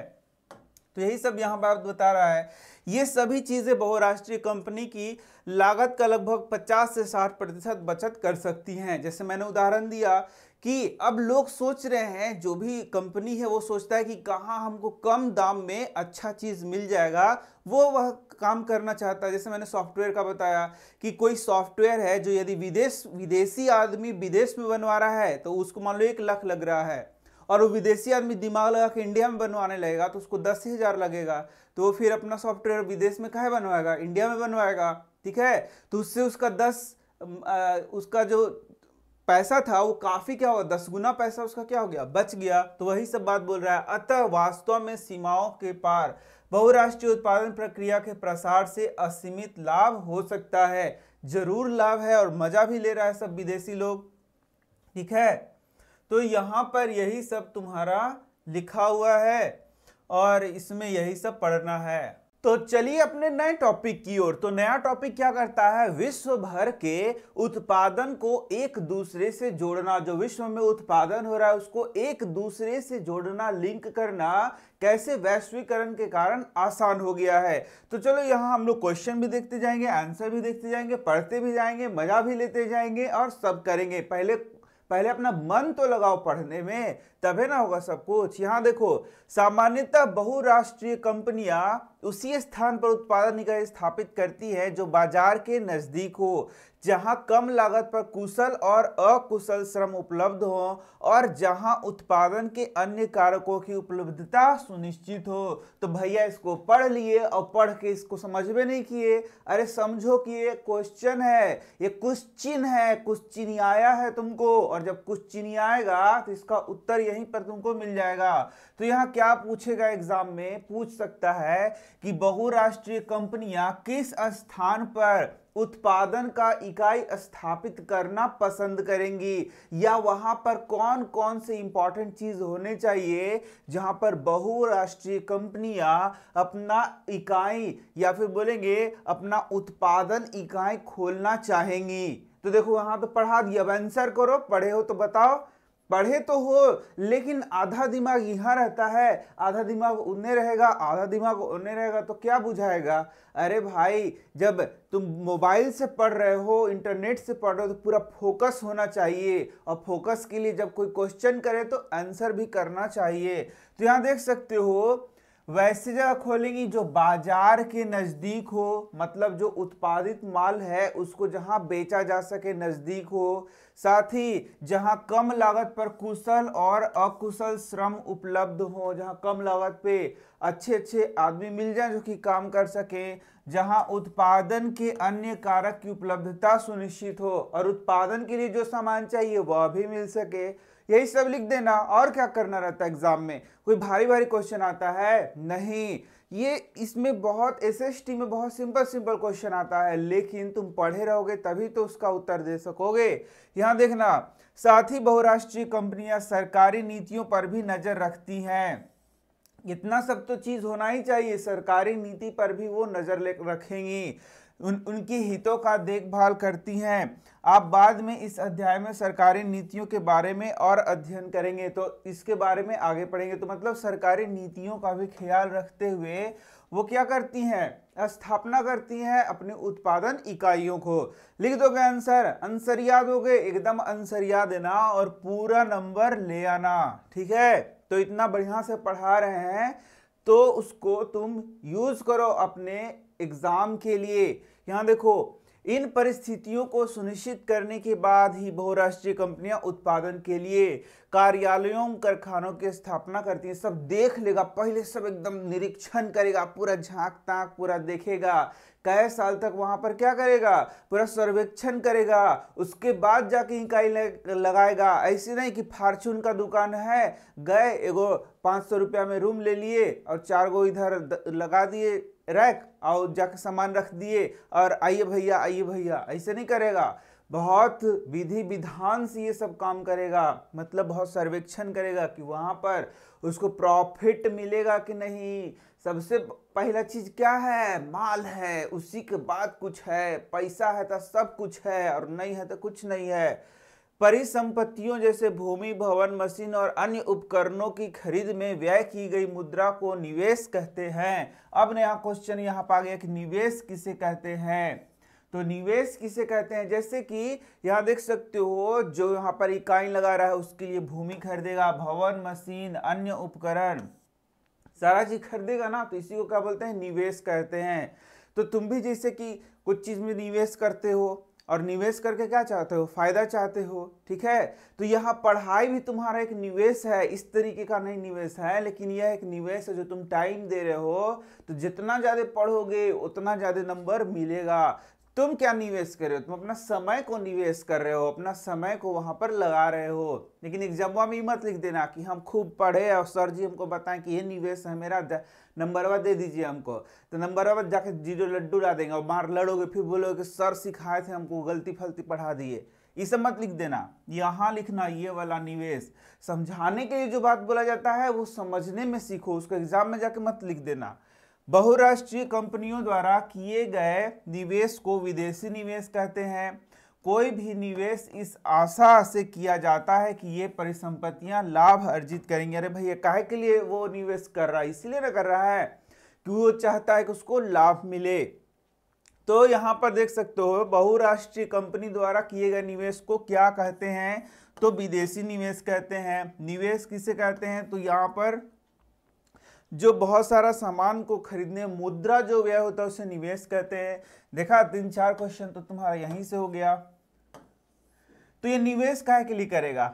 Speaker 1: तो यही सब यहाँ बात बता रहा है ये सभी चीज़ें बहुराष्ट्रीय कंपनी की लागत का लगभग 50 से 60 प्रतिशत बचत कर सकती हैं जैसे मैंने उदाहरण दिया कि अब लोग सोच रहे हैं जो भी कंपनी है वो सोचता है कि कहाँ हमको कम दाम में अच्छा चीज़ मिल जाएगा वो वह काम करना चाहता है जैसे मैंने सॉफ्टवेयर का बताया कि कोई सॉफ्टवेयर है जो यदि विदेश विदेशी आदमी विदेश में बनवा रहा है तो उसको मान लो एक लाख लग रहा है और वो विदेशी आदमी दिमाग लगा के इंडिया में बनवाने लगेगा तो उसको दस हज़ार लगेगा तो वो फिर अपना सॉफ्टवेयर विदेश में कहे बनवाएगा इंडिया में बनवाएगा ठीक है तो उससे उसका दस उसका जो पैसा था वो काफी क्या हुआ दस गुना पैसा उसका क्या हो गया बच गया तो वही सब बात बोल रहा है अतः वास्तव में सीमाओं के पार बहुराष्ट्रीय उत्पादन प्रक्रिया के प्रसार से असीमित लाभ हो सकता है जरूर लाभ है और मजा भी ले रहा है सब विदेशी लोग ठीक है तो यहाँ पर यही सब तुम्हारा लिखा हुआ है और इसमें यही सब पढ़ना है तो चलिए अपने नए टॉपिक की ओर तो नया टॉपिक क्या करता है विश्व भर के उत्पादन को एक दूसरे से जोड़ना जो विश्व में उत्पादन हो रहा है उसको एक दूसरे से जोड़ना लिंक करना कैसे वैश्वीकरण के कारण आसान हो गया है तो चलो यहाँ हम लोग क्वेश्चन भी देखते जाएंगे आंसर भी देखते जाएंगे पढ़ते भी जाएंगे मजा भी लेते जाएंगे और सब करेंगे पहले पहले अपना मन तो लगाओ पढ़ने में तभी ना होगा सब कुछ यहाँ देखो सामान्यतः बहुराष्ट्रीय कंपनियां उसी स्थान पर उत्पादन निकाय स्थापित करती हैं जो बाजार के नज़दीक हो जहां कम लागत पर कुशल और अकुशल श्रम उपलब्ध हो और जहां उत्पादन के अन्य कारकों की उपलब्धता सुनिश्चित हो तो भैया इसको पढ़ लिए और पढ़ के इसको समझ में नहीं किए अरे समझो कि ये क्वेश्चन है ये कुछ चिन्ह है कुछ चिन्ह आया है तुमको और जब कुछ चिन्ह आएगा तो इसका उत्तर यहीं पर तुमको मिल जाएगा तो यहाँ क्या पूछेगा एग्जाम में पूछ सकता है कि बहुराष्ट्रीय कंपनियां किस स्थान पर उत्पादन का इकाई स्थापित करना पसंद करेंगी या वहां पर कौन कौन से इंपॉर्टेंट चीज होने चाहिए जहां पर बहुराष्ट्रीय कंपनियां अपना इकाई या फिर बोलेंगे अपना उत्पादन इकाई खोलना चाहेंगी तो देखो वहां तो पढ़ा दिया अब आंसर करो पढ़े हो तो बताओ पढ़े तो हो लेकिन आधा दिमाग यहाँ रहता है आधा दिमाग उन्हें रहेगा आधा दिमाग उन्हें रहेगा तो क्या बुझाएगा अरे भाई जब तुम मोबाइल से पढ़ रहे हो इंटरनेट से पढ़ रहे हो तो पूरा फोकस होना चाहिए और फोकस के लिए जब कोई क्वेश्चन करे तो आंसर भी करना चाहिए तो यहाँ देख सकते हो वैसी जगह खोलेंगी जो बाजार के नज़दीक हो मतलब जो उत्पादित माल है उसको जहां बेचा जा सके नज़दीक हो साथ ही जहां कम लागत पर कुशल और अकुशल श्रम उपलब्ध हो जहां कम लागत पे अच्छे अच्छे आदमी मिल जाए जो कि काम कर सकें जहां उत्पादन के अन्य कारक की उपलब्धता सुनिश्चित हो और उत्पादन के लिए जो सामान चाहिए वह भी मिल सके यही सब लिख देना और क्या करना रहता है एग्जाम में कोई भारी भारी क्वेश्चन आता है नहीं ये इसमें बहुत एस में बहुत सिंपल सिंपल क्वेश्चन आता है लेकिन तुम पढ़े रहोगे तभी तो उसका उत्तर दे सकोगे यहाँ देखना साथ ही बहुराष्ट्रीय कंपनियां सरकारी नीतियों पर भी नज़र रखती हैं इतना सब तो चीज़ होना ही चाहिए सरकारी नीति पर भी वो नज़र रखेंगी उन उनकी हितों का देखभाल करती हैं आप बाद में इस अध्याय में सरकारी नीतियों के बारे में और अध्ययन करेंगे तो इसके बारे में आगे पढ़ेंगे तो मतलब सरकारी नीतियों का भी ख्याल रखते हुए वो क्या करती हैं स्थापना करती हैं अपने उत्पादन इकाइयों को लिख दोगे आंसर आंसर याद हो गए एकदम आंसर याद देना और पूरा नंबर ले आना ठीक है तो इतना बढ़िया से पढ़ा रहे हैं तो उसको तुम यूज करो अपने एग्जाम के लिए यहाँ देखो इन परिस्थितियों को सुनिश्चित करने के बाद ही बहुराष्ट्रीय कंपनियां उत्पादन के लिए कार्यालयों कारखानों की स्थापना करती हैं सब देख लेगा पहले सब एकदम निरीक्षण करेगा पूरा झांक ताक पूरा देखेगा कै साल तक वहां पर क्या करेगा पूरा सर्वेक्षण करेगा उसके बाद जाके इकाई लगाएगा ऐसे नहीं कि फार्चून का दुकान है गए एगो पाँच सौ रुपया में रूम ले लिए और चार गो इधर लगा दिए रैक और जाके सामान रख दिए और आइए भैया आइए भैया ऐसे नहीं करेगा बहुत विधि विधान से ये सब काम करेगा मतलब बहुत सर्वेक्षण करेगा कि वहाँ पर उसको प्रॉफिट मिलेगा कि नहीं सबसे पहला चीज़ क्या है माल है उसी के बाद कुछ है पैसा है तो सब कुछ है और नहीं है तो कुछ नहीं है परिसंपत्तियों जैसे भूमि भवन मशीन और अन्य उपकरणों की खरीद में व्यय की गई मुद्रा को निवेश कहते हैं अब नया क्वेश्चन यहाँ पर आ गया कि निवेश किसे कहते हैं तो निवेश किसे कहते हैं जैसे कि यहाँ देख सकते हो जो यहाँ पर इकाई लगा रहा है उसके लिए भूमि खरीदेगा भवन मशीन अन्य उपकरण सारा चीज खरीदेगा ना तो इसी को क्या बोलते हैं निवेश कहते हैं तो तुम भी जैसे कि कुछ चीज में निवेश करते हो और निवेश करके क्या चाहते हो फ़ायदा चाहते हो ठीक है तो यहाँ पढ़ाई भी तुम्हारा एक निवेश है इस तरीके का नहीं निवेश है लेकिन यह एक निवेश है जो तुम टाइम दे रहे हो तो जितना ज़्यादा पढ़ोगे उतना ज़्यादा नंबर मिलेगा तुम क्या निवेश कर रहे हो तुम अपना समय को निवेश कर रहे हो अपना समय को वहां पर लगा रहे हो लेकिन एग्जाम में मत लिख देना कि हम खूब पढ़े और सर जी हमको बताएं कि ये निवेश है मेरा नंबरवा दे दीजिए हमको तो नंबरवा जाके जीरो लड्डू ला देंगे और बाहर लड़ोगे फिर बोलोगे सर सिखाए थे हमको गलती फलती पढ़ा दिए ये सब मत लिख देना यहाँ लिखना ये वाला निवेश समझाने के लिए जो बात बोला जाता है वो समझने में सीखो उसको एग्जाम में जाके मत लिख देना बहुराष्ट्रीय कंपनियों द्वारा किए गए निवेश को विदेशी निवेश कहते हैं कोई भी निवेश इस आशा से किया जाता है कि ये परिसंपत्तियां लाभ अर्जित करेंगे अरे भैया काहे के लिए वो निवेश कर रहा है इसलिए ना कर रहा है कि वो चाहता है कि उसको लाभ मिले तो यहाँ पर देख सकते हो बहुराष्ट्रीय कंपनी द्वारा किए गए निवेश को क्या कहते हैं तो विदेशी निवेश कहते हैं निवेश किसे कहते हैं तो यहाँ पर जो बहुत सारा सामान को खरीदने मुद्रा जो व्यय होता है उसे निवेश कहते हैं देखा तीन चार क्वेश्चन तो तुम्हारा यहीं से हो गया तो ये निवेश काहे के लिए करेगा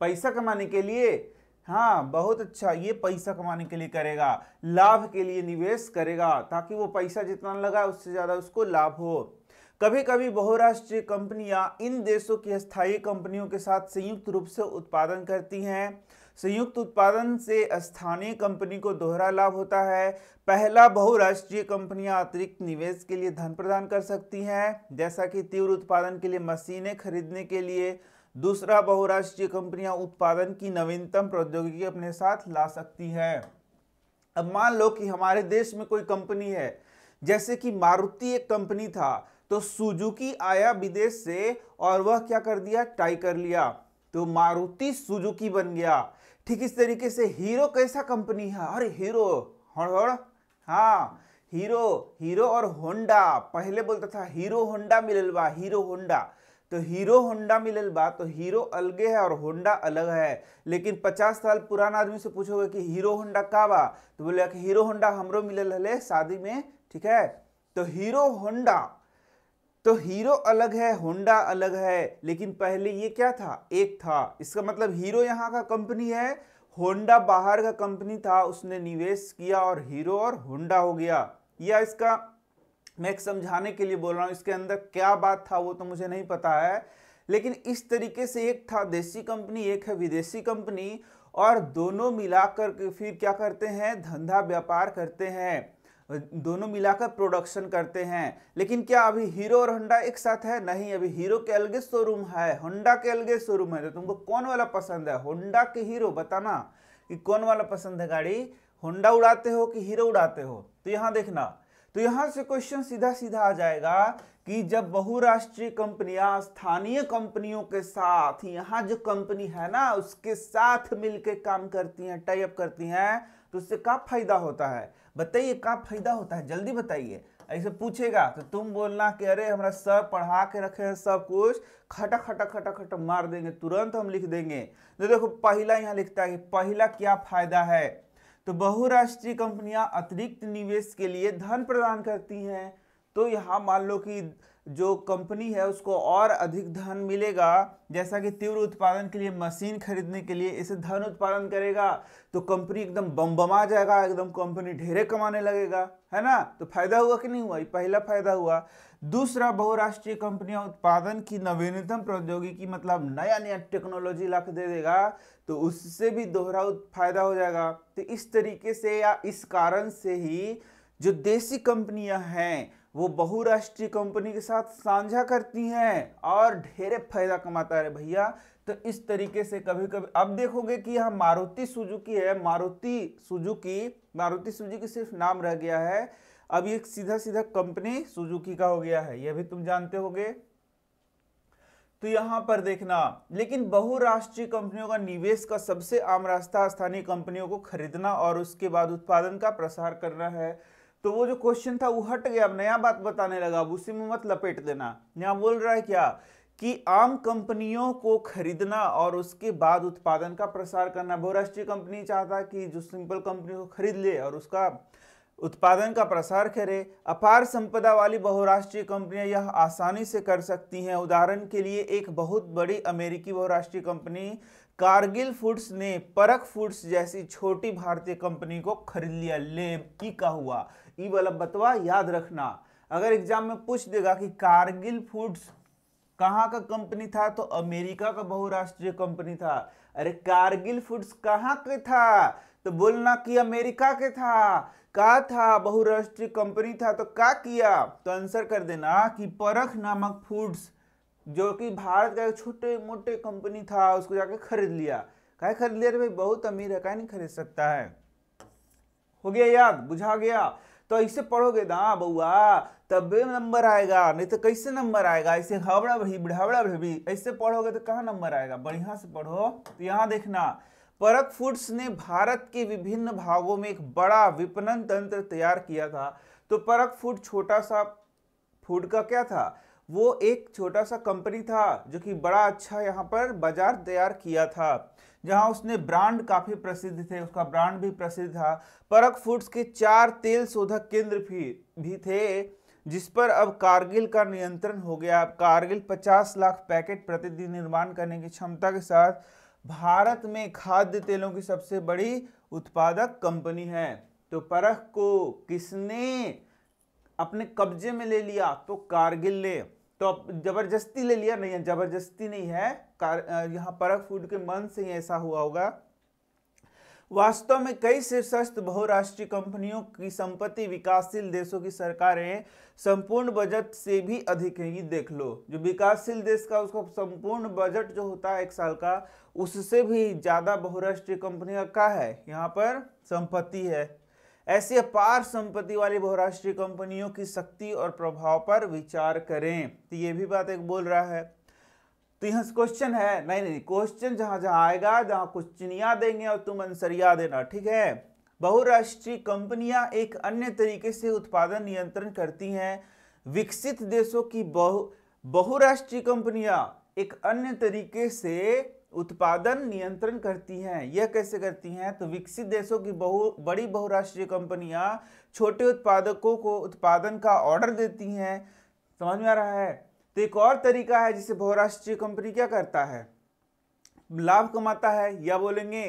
Speaker 1: पैसा कमाने के लिए हाँ बहुत अच्छा ये पैसा कमाने के लिए करेगा लाभ के लिए निवेश करेगा ताकि वो पैसा जितना लगा उससे ज़्यादा उसको लाभ हो कभी कभी बहुराष्ट्रीय कंपनियां इन देशों की स्थायी कंपनियों के साथ संयुक्त रूप से उत्पादन करती हैं संयुक्त उत्पादन से स्थानीय कंपनी को दोहरा लाभ होता है पहला बहुराष्ट्रीय कंपनियां अतिरिक्त निवेश के लिए धन प्रदान कर सकती हैं जैसा कि तीव्र उत्पादन के लिए मशीनें खरीदने के लिए दूसरा बहुराष्ट्रीय कंपनियां उत्पादन की नवीनतम प्रौद्योगिकी अपने साथ ला सकती है अब मान लो कि हमारे देश में कोई कंपनी है जैसे कि मारुति एक कंपनी था तो सुजुकी आया विदेश से और वह क्या कर दिया टाई कर लिया तो मारुति सुजुकी बन गया ठीक इस तरीके से हीरो कैसा कंपनी है अरे हीरो हाँ हीरो हीरो और होंडा पहले बोलता था हीरो होंडा मिलल बा हीरो होंडा तो हीरो होंडा मिलल बा तो हीरो अलगे है और होंडा अलग है लेकिन पचास साल पुराना आदमी से पूछोगे कि हीरो होंडा का बा तो बोले कि हीरो होंडा हमरो मिलल हले शादी में ठीक है तो हीरो होंडा तो हीरो अलग है होंडा अलग है लेकिन पहले ये क्या था एक था इसका मतलब हीरो यहाँ का कंपनी है होंडा बाहर का कंपनी था उसने निवेश किया और हीरो और होंडा हो गया या इसका मैं एक समझाने के लिए बोल रहा हूँ इसके अंदर क्या बात था वो तो मुझे नहीं पता है लेकिन इस तरीके से एक था देसी कंपनी एक है विदेशी कंपनी और दोनों मिलाकर करके फिर क्या करते हैं धंधा व्यापार करते हैं दोनों मिलाकर प्रोडक्शन करते हैं लेकिन क्या अभी हीरो और होंडा एक साथ है नहीं अभी हीरो के अलग शोरूम है होंडा के अलग शोरूम है तो तुमको कौन वाला पसंद है होंडा के हीरो बताना कि कौन वाला पसंद है गाड़ी होंडा उड़ाते हो कि हीरो उड़ाते हो तो यहाँ देखना तो यहाँ से क्वेश्चन सीधा सीधा आ जाएगा कि जब बहुराष्ट्रीय कंपनियां स्थानीय कंपनियों के साथ यहाँ जो कंपनी है ना उसके साथ मिलकर काम करती हैं टाइप करती हैं तो उससे क्या फायदा होता है बताइए क्या फायदा होता है जल्दी बताइए ऐसे पूछेगा तो तुम बोलना कि अरे हमारा सब पढ़ा के रखे हैं सब कुछ खटा खटा खटा खटा मार देंगे तुरंत हम लिख देंगे तो देखो पहला यहाँ लिखता है कि पहला क्या फायदा है तो बहुराष्ट्रीय कंपनियां अतिरिक्त निवेश के लिए धन प्रदान करती हैं तो यहाँ मान लो कि जो कंपनी है उसको और अधिक धन मिलेगा जैसा कि तीव्र उत्पादन के लिए मशीन खरीदने के लिए इसे धन उत्पादन करेगा तो कंपनी एकदम बमबमा जाएगा एकदम कंपनी ढेरे कमाने लगेगा है ना तो फायदा हुआ कि नहीं हुआ ये पहला फायदा हुआ दूसरा बहुराष्ट्रीय कंपनियां उत्पादन की नवीनतम प्रौद्योगिकी मतलब नया नया टेक्नोलॉजी ला दे देगा तो उससे भी दोहरा फायदा हो जाएगा तो इस तरीके से या इस कारण से ही जो देसी कंपनियां हैं वो बहुराष्ट्रीय कंपनी के साथ साझा करती हैं और ढेरे फायदा कमाता है भैया तो इस तरीके से कभी कभी अब देखोगे कि यहाँ मारुति सुजुकी है मारुति सुजुकी मारुति सुजुकी सिर्फ नाम रह गया है अब ये सीधा सीधा कंपनी सुजुकी का हो गया है यह भी तुम जानते हो तो यहां पर देखना लेकिन बहुराष्ट्रीय कंपनियों का निवेश का सबसे आम रास्ता स्थानीय कंपनियों को खरीदना और उसके बाद उत्पादन का प्रसार करना है तो वो जो क्वेश्चन था वो हट गया अब नया बात बताने लगा अब उसी में मत लपेट देना यहाँ बोल रहा है क्या कि आम कंपनियों को खरीदना और उसके बाद उत्पादन का प्रसार करना बहुराष्ट्रीय कंपनी चाहता कि जो सिंपल कंपनी को खरीद ले और उसका उत्पादन का प्रसार करे अपार संपदा वाली बहुराष्ट्रीय कंपनियां यह आसानी से कर सकती हैं उदाहरण के लिए एक बहुत बड़ी अमेरिकी बहुराष्ट्रीय कंपनी कारगिल फूड्स ने परक फूड्स जैसी छोटी भारतीय कंपनी को खरीद लिया ले की का हुआ ई वाला बतवा याद रखना अगर एग्जाम में पूछ देगा कि कारगिल फूड्स कहाँ का कंपनी था तो अमेरिका का बहुराष्ट्रीय कंपनी था अरे कारगिल फूड्स कहाँ के था तो बोलना कि अमेरिका के था कहा था बहुराष्ट्रीय कंपनी था तो का किया तो आंसर कर देना कि परख नामक फूड्स जो कि भारत का एक छोटे मोटे कंपनी था उसको जाके खरीद लिया कह खरीद लिया भाई बहुत अमीर है कहीं नहीं खरीद सकता है हो गया याद बुझा गया तो ऐसे पढ़ोगे ना बउआ तब नंबर आएगा नहीं तो कैसे नंबर आएगा ऐसे हबड़ा भी हवड़ा भी ऐसे पढ़ोगे तो कहाँ नंबर आएगा बढ़िया से पढ़ो तो यहाँ देखना परक फूड्स ने भारत के विभिन्न भागों में एक बड़ा विपणन तंत्र तैयार किया था तो परक फूड छोटा सा फूड का क्या था वो एक छोटा सा कंपनी था जो कि बड़ा अच्छा यहाँ पर बाजार तैयार किया था जहां उसने ब्रांड काफ़ी प्रसिद्ध थे उसका ब्रांड भी प्रसिद्ध था परक फूड्स के चार तेल शोधक केंद्र भी भी थे जिस पर अब कारगिल का नियंत्रण हो गया अब कारगिल 50 लाख पैकेट प्रतिदिन निर्माण करने की क्षमता के साथ भारत में खाद्य तेलों की सबसे बड़ी उत्पादक कंपनी है तो परख को किसने अपने कब्जे में ले लिया तो कारगिल ने तो जबरदस्ती ले लिया नहीं है जबरदस्ती नहीं है यहाँ परक फूड के मन से ही ऐसा हुआ होगा वास्तव में कई शीर्षस्थ बहुराष्ट्रीय कंपनियों की संपत्ति विकासशील देशों की सरकारें संपूर्ण बजट से भी अधिक है ये देख लो जो विकासशील देश का उसका संपूर्ण बजट जो होता है एक साल का उससे भी ज़्यादा बहुराष्ट्रीय कंपनियों का है यहाँ पर संपत्ति है ऐसे अपार संपत्ति वाली बहुराष्ट्रीय कंपनियों की शक्ति और प्रभाव पर विचार करें तो ये भी बात एक बोल रहा है तो यहाँ क्वेश्चन है नहीं नहीं क्वेश्चन जहाँ जहाँ आएगा जहाँ कुछ चिनिया देंगे और तुम आंसर देना ठीक है बहुराष्ट्रीय कंपनियां एक अन्य तरीके से उत्पादन नियंत्रण करती हैं विकसित देशों की बहु बहुराष्ट्रीय कंपनियां एक अन्य तरीके से उत्पादन नियंत्रण करती हैं यह कैसे करती हैं तो विकसित देशों की बहु बड़ी बहुराष्ट्रीय कंपनियां छोटे उत्पादकों को उत्पादन का ऑर्डर देती हैं समझ में आ रहा है तो एक और तरीका है जिसे बहुराष्ट्रीय कंपनी क्या करता है लाभ कमाता है या बोलेंगे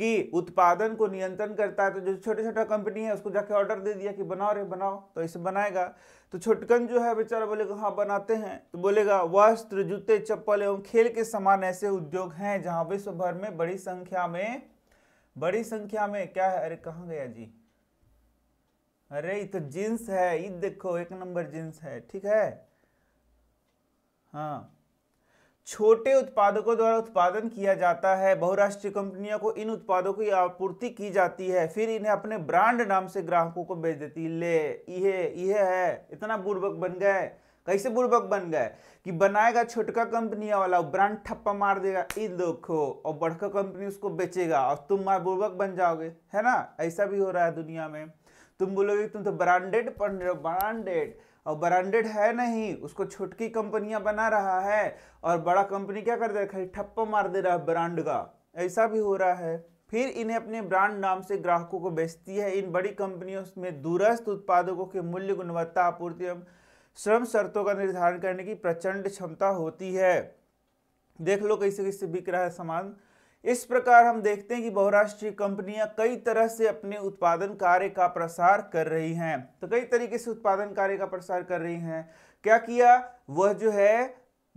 Speaker 1: कि उत्पादन को नियंत्रण करता है तो जो छोटा छोटा कंपनी है उसको जाके ऑर्डर दे दिया कि बनाओ रे बनाओ तो इसे बनाएगा तो छोटकन जो है बेचारा बोलेगा हाँ बनाते हैं तो बोलेगा वस्त्र जूते चप्पल एवं खेल के समान ऐसे उद्योग हैं जहाँ विश्व भर में बड़ी संख्या में बड़ी संख्या में क्या है अरे कहाँ गया जी अरे ये तो जीन्स है ये देखो एक नंबर जींस है ठीक है हाँ छोटे उत्पादकों द्वारा उत्पादन किया जाता है बहुराष्ट्रीय कंपनियों को इन उत्पादों की आपूर्ति की जाती है फिर इन्हें अपने ब्रांड नाम से ग्राहकों को बेच देती ले ये ये है इतना बुर्बक बन गए कैसे बुर्बक बन गए कि बनाएगा छोटका कंपनिया वाला ब्रांड ठप्पा मार देगा इन लोग को और बड़का कंपनी उसको बेचेगा और तुम मार बुर्बक बन जाओगे है ना ऐसा भी हो रहा है दुनिया में तुम बोलोगे तुम तो ब्रांडेड पढ़ रहे हो ब्रांडेड और ब्रांडेड है नहीं उसको छोटकी कंपनियां बना रहा है और बड़ा कंपनी क्या कर दे रखा है ठप्पा मार दे रहा है ब्रांड का ऐसा भी हो रहा है फिर इन्हें अपने ब्रांड नाम से ग्राहकों को बेचती है इन बड़ी कंपनियों में दूरस्थ उत्पादकों के मूल्य गुणवत्ता आपूर्ति एवं श्रम शर्तों का निर्धारण करने की प्रचंड क्षमता होती है देख लो कैसे कैसे बिक रहा है सामान इस प्रकार हम देखते हैं कि बहुराष्ट्रीय कंपनियां कई तरह से अपने उत्पादन कार्य का प्रसार कर रही हैं तो कई तरीके से उत्पादन कार्य का प्रसार कर रही हैं क्या किया वह जो है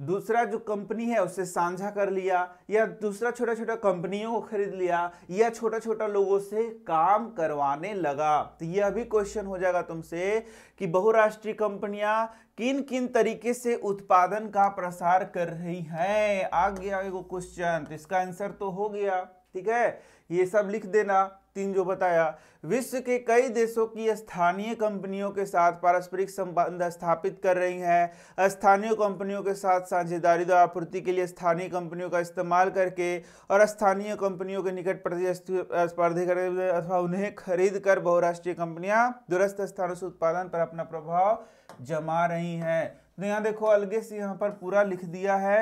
Speaker 1: दूसरा जो कंपनी है उसे साझा कर लिया या दूसरा छोटा छोटा कंपनियों को खरीद लिया या छोटा छोटा लोगों से काम करवाने लगा तो यह भी क्वेश्चन हो जाएगा तुमसे कि बहुराष्ट्रीय कंपनियां किन किन तरीके से उत्पादन का प्रसार कर रही हैं आगे आगे को क्वेश्चन तो इसका आंसर तो हो गया ठीक है ये सब लिख देना तीन जो बताया विश्व के कई देशों की स्थानीय कंपनियों के साथ पारस्परिक संबंध स्थापित कर रही हैं स्थानीय कंपनियों के साथ साझेदारी द्वारा आपूर्ति के लिए स्थानीय कंपनियों का इस्तेमाल करके और स्थानीय कंपनियों के निकट प्रतिस्पर्धी कर अथवा उन्हें खरीद कर बहुराष्ट्रीय कंपनियां दूरस्थ स्थानों से उत्पादन पर अपना प्रभाव जमा रही हैं तो यहाँ देखो अलगे से यहाँ पर पूरा लिख दिया है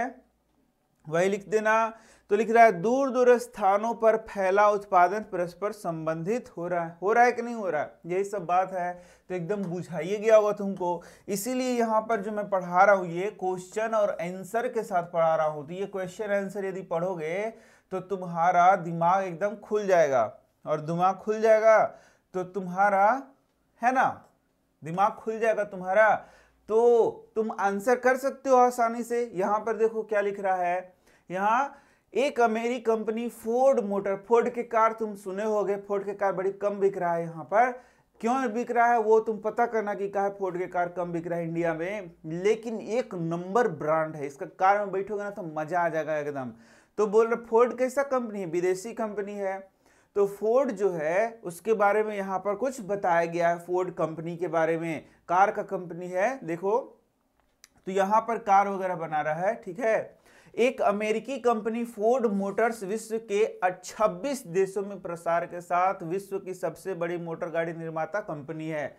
Speaker 1: वही लिख देना तो लिख रहा है दूर दूर स्थानों पर फैला उत्पादन परस्पर संबंधित हो रहा है हो रहा है कि नहीं हो रहा है यही सब बात है तो एकदम बुझाइए गया होगा तुमको इसीलिए यहाँ पर जो मैं पढ़ा रहा हूँ ये क्वेश्चन और आंसर के साथ पढ़ा रहा हूँ तो ये क्वेश्चन आंसर यदि पढ़ोगे तो तुम्हारा दिमाग एकदम खुल जाएगा और दिमाग खुल जाएगा तो तुम्हारा है ना दिमाग खुल जाएगा तुम्हारा तो तुम आंसर कर सकते हो आसानी से यहाँ पर देखो क्या लिख रहा है यहाँ एक अमेरी कंपनी फोर्ड मोटर फोर्ड के कार तुम सुने गए फोर्ड के कार बड़ी कम बिक रहा है यहाँ पर क्यों बिक रहा है वो तुम पता करना कि कहा फोर्ड के कार कम बिक रहा है इंडिया में लेकिन एक नंबर ब्रांड है इसका कार में बैठोगे ना तो मजा आ जाएगा एकदम तो बोल रहे फोर्ड कैसा कंपनी है विदेशी कंपनी है तो फोर्ड जो है उसके बारे में यहाँ पर कुछ बताया गया है फोर्ड कंपनी के बारे में कार का कंपनी है देखो तो यहाँ पर कार वगैरह बना रहा है ठीक है एक अमेरिकी कंपनी फोर्ड मोटर्स विश्व के 26 देशों में प्रसार के साथ विश्व की सबसे बड़ी मोटर गाड़ी निर्माता कंपनी है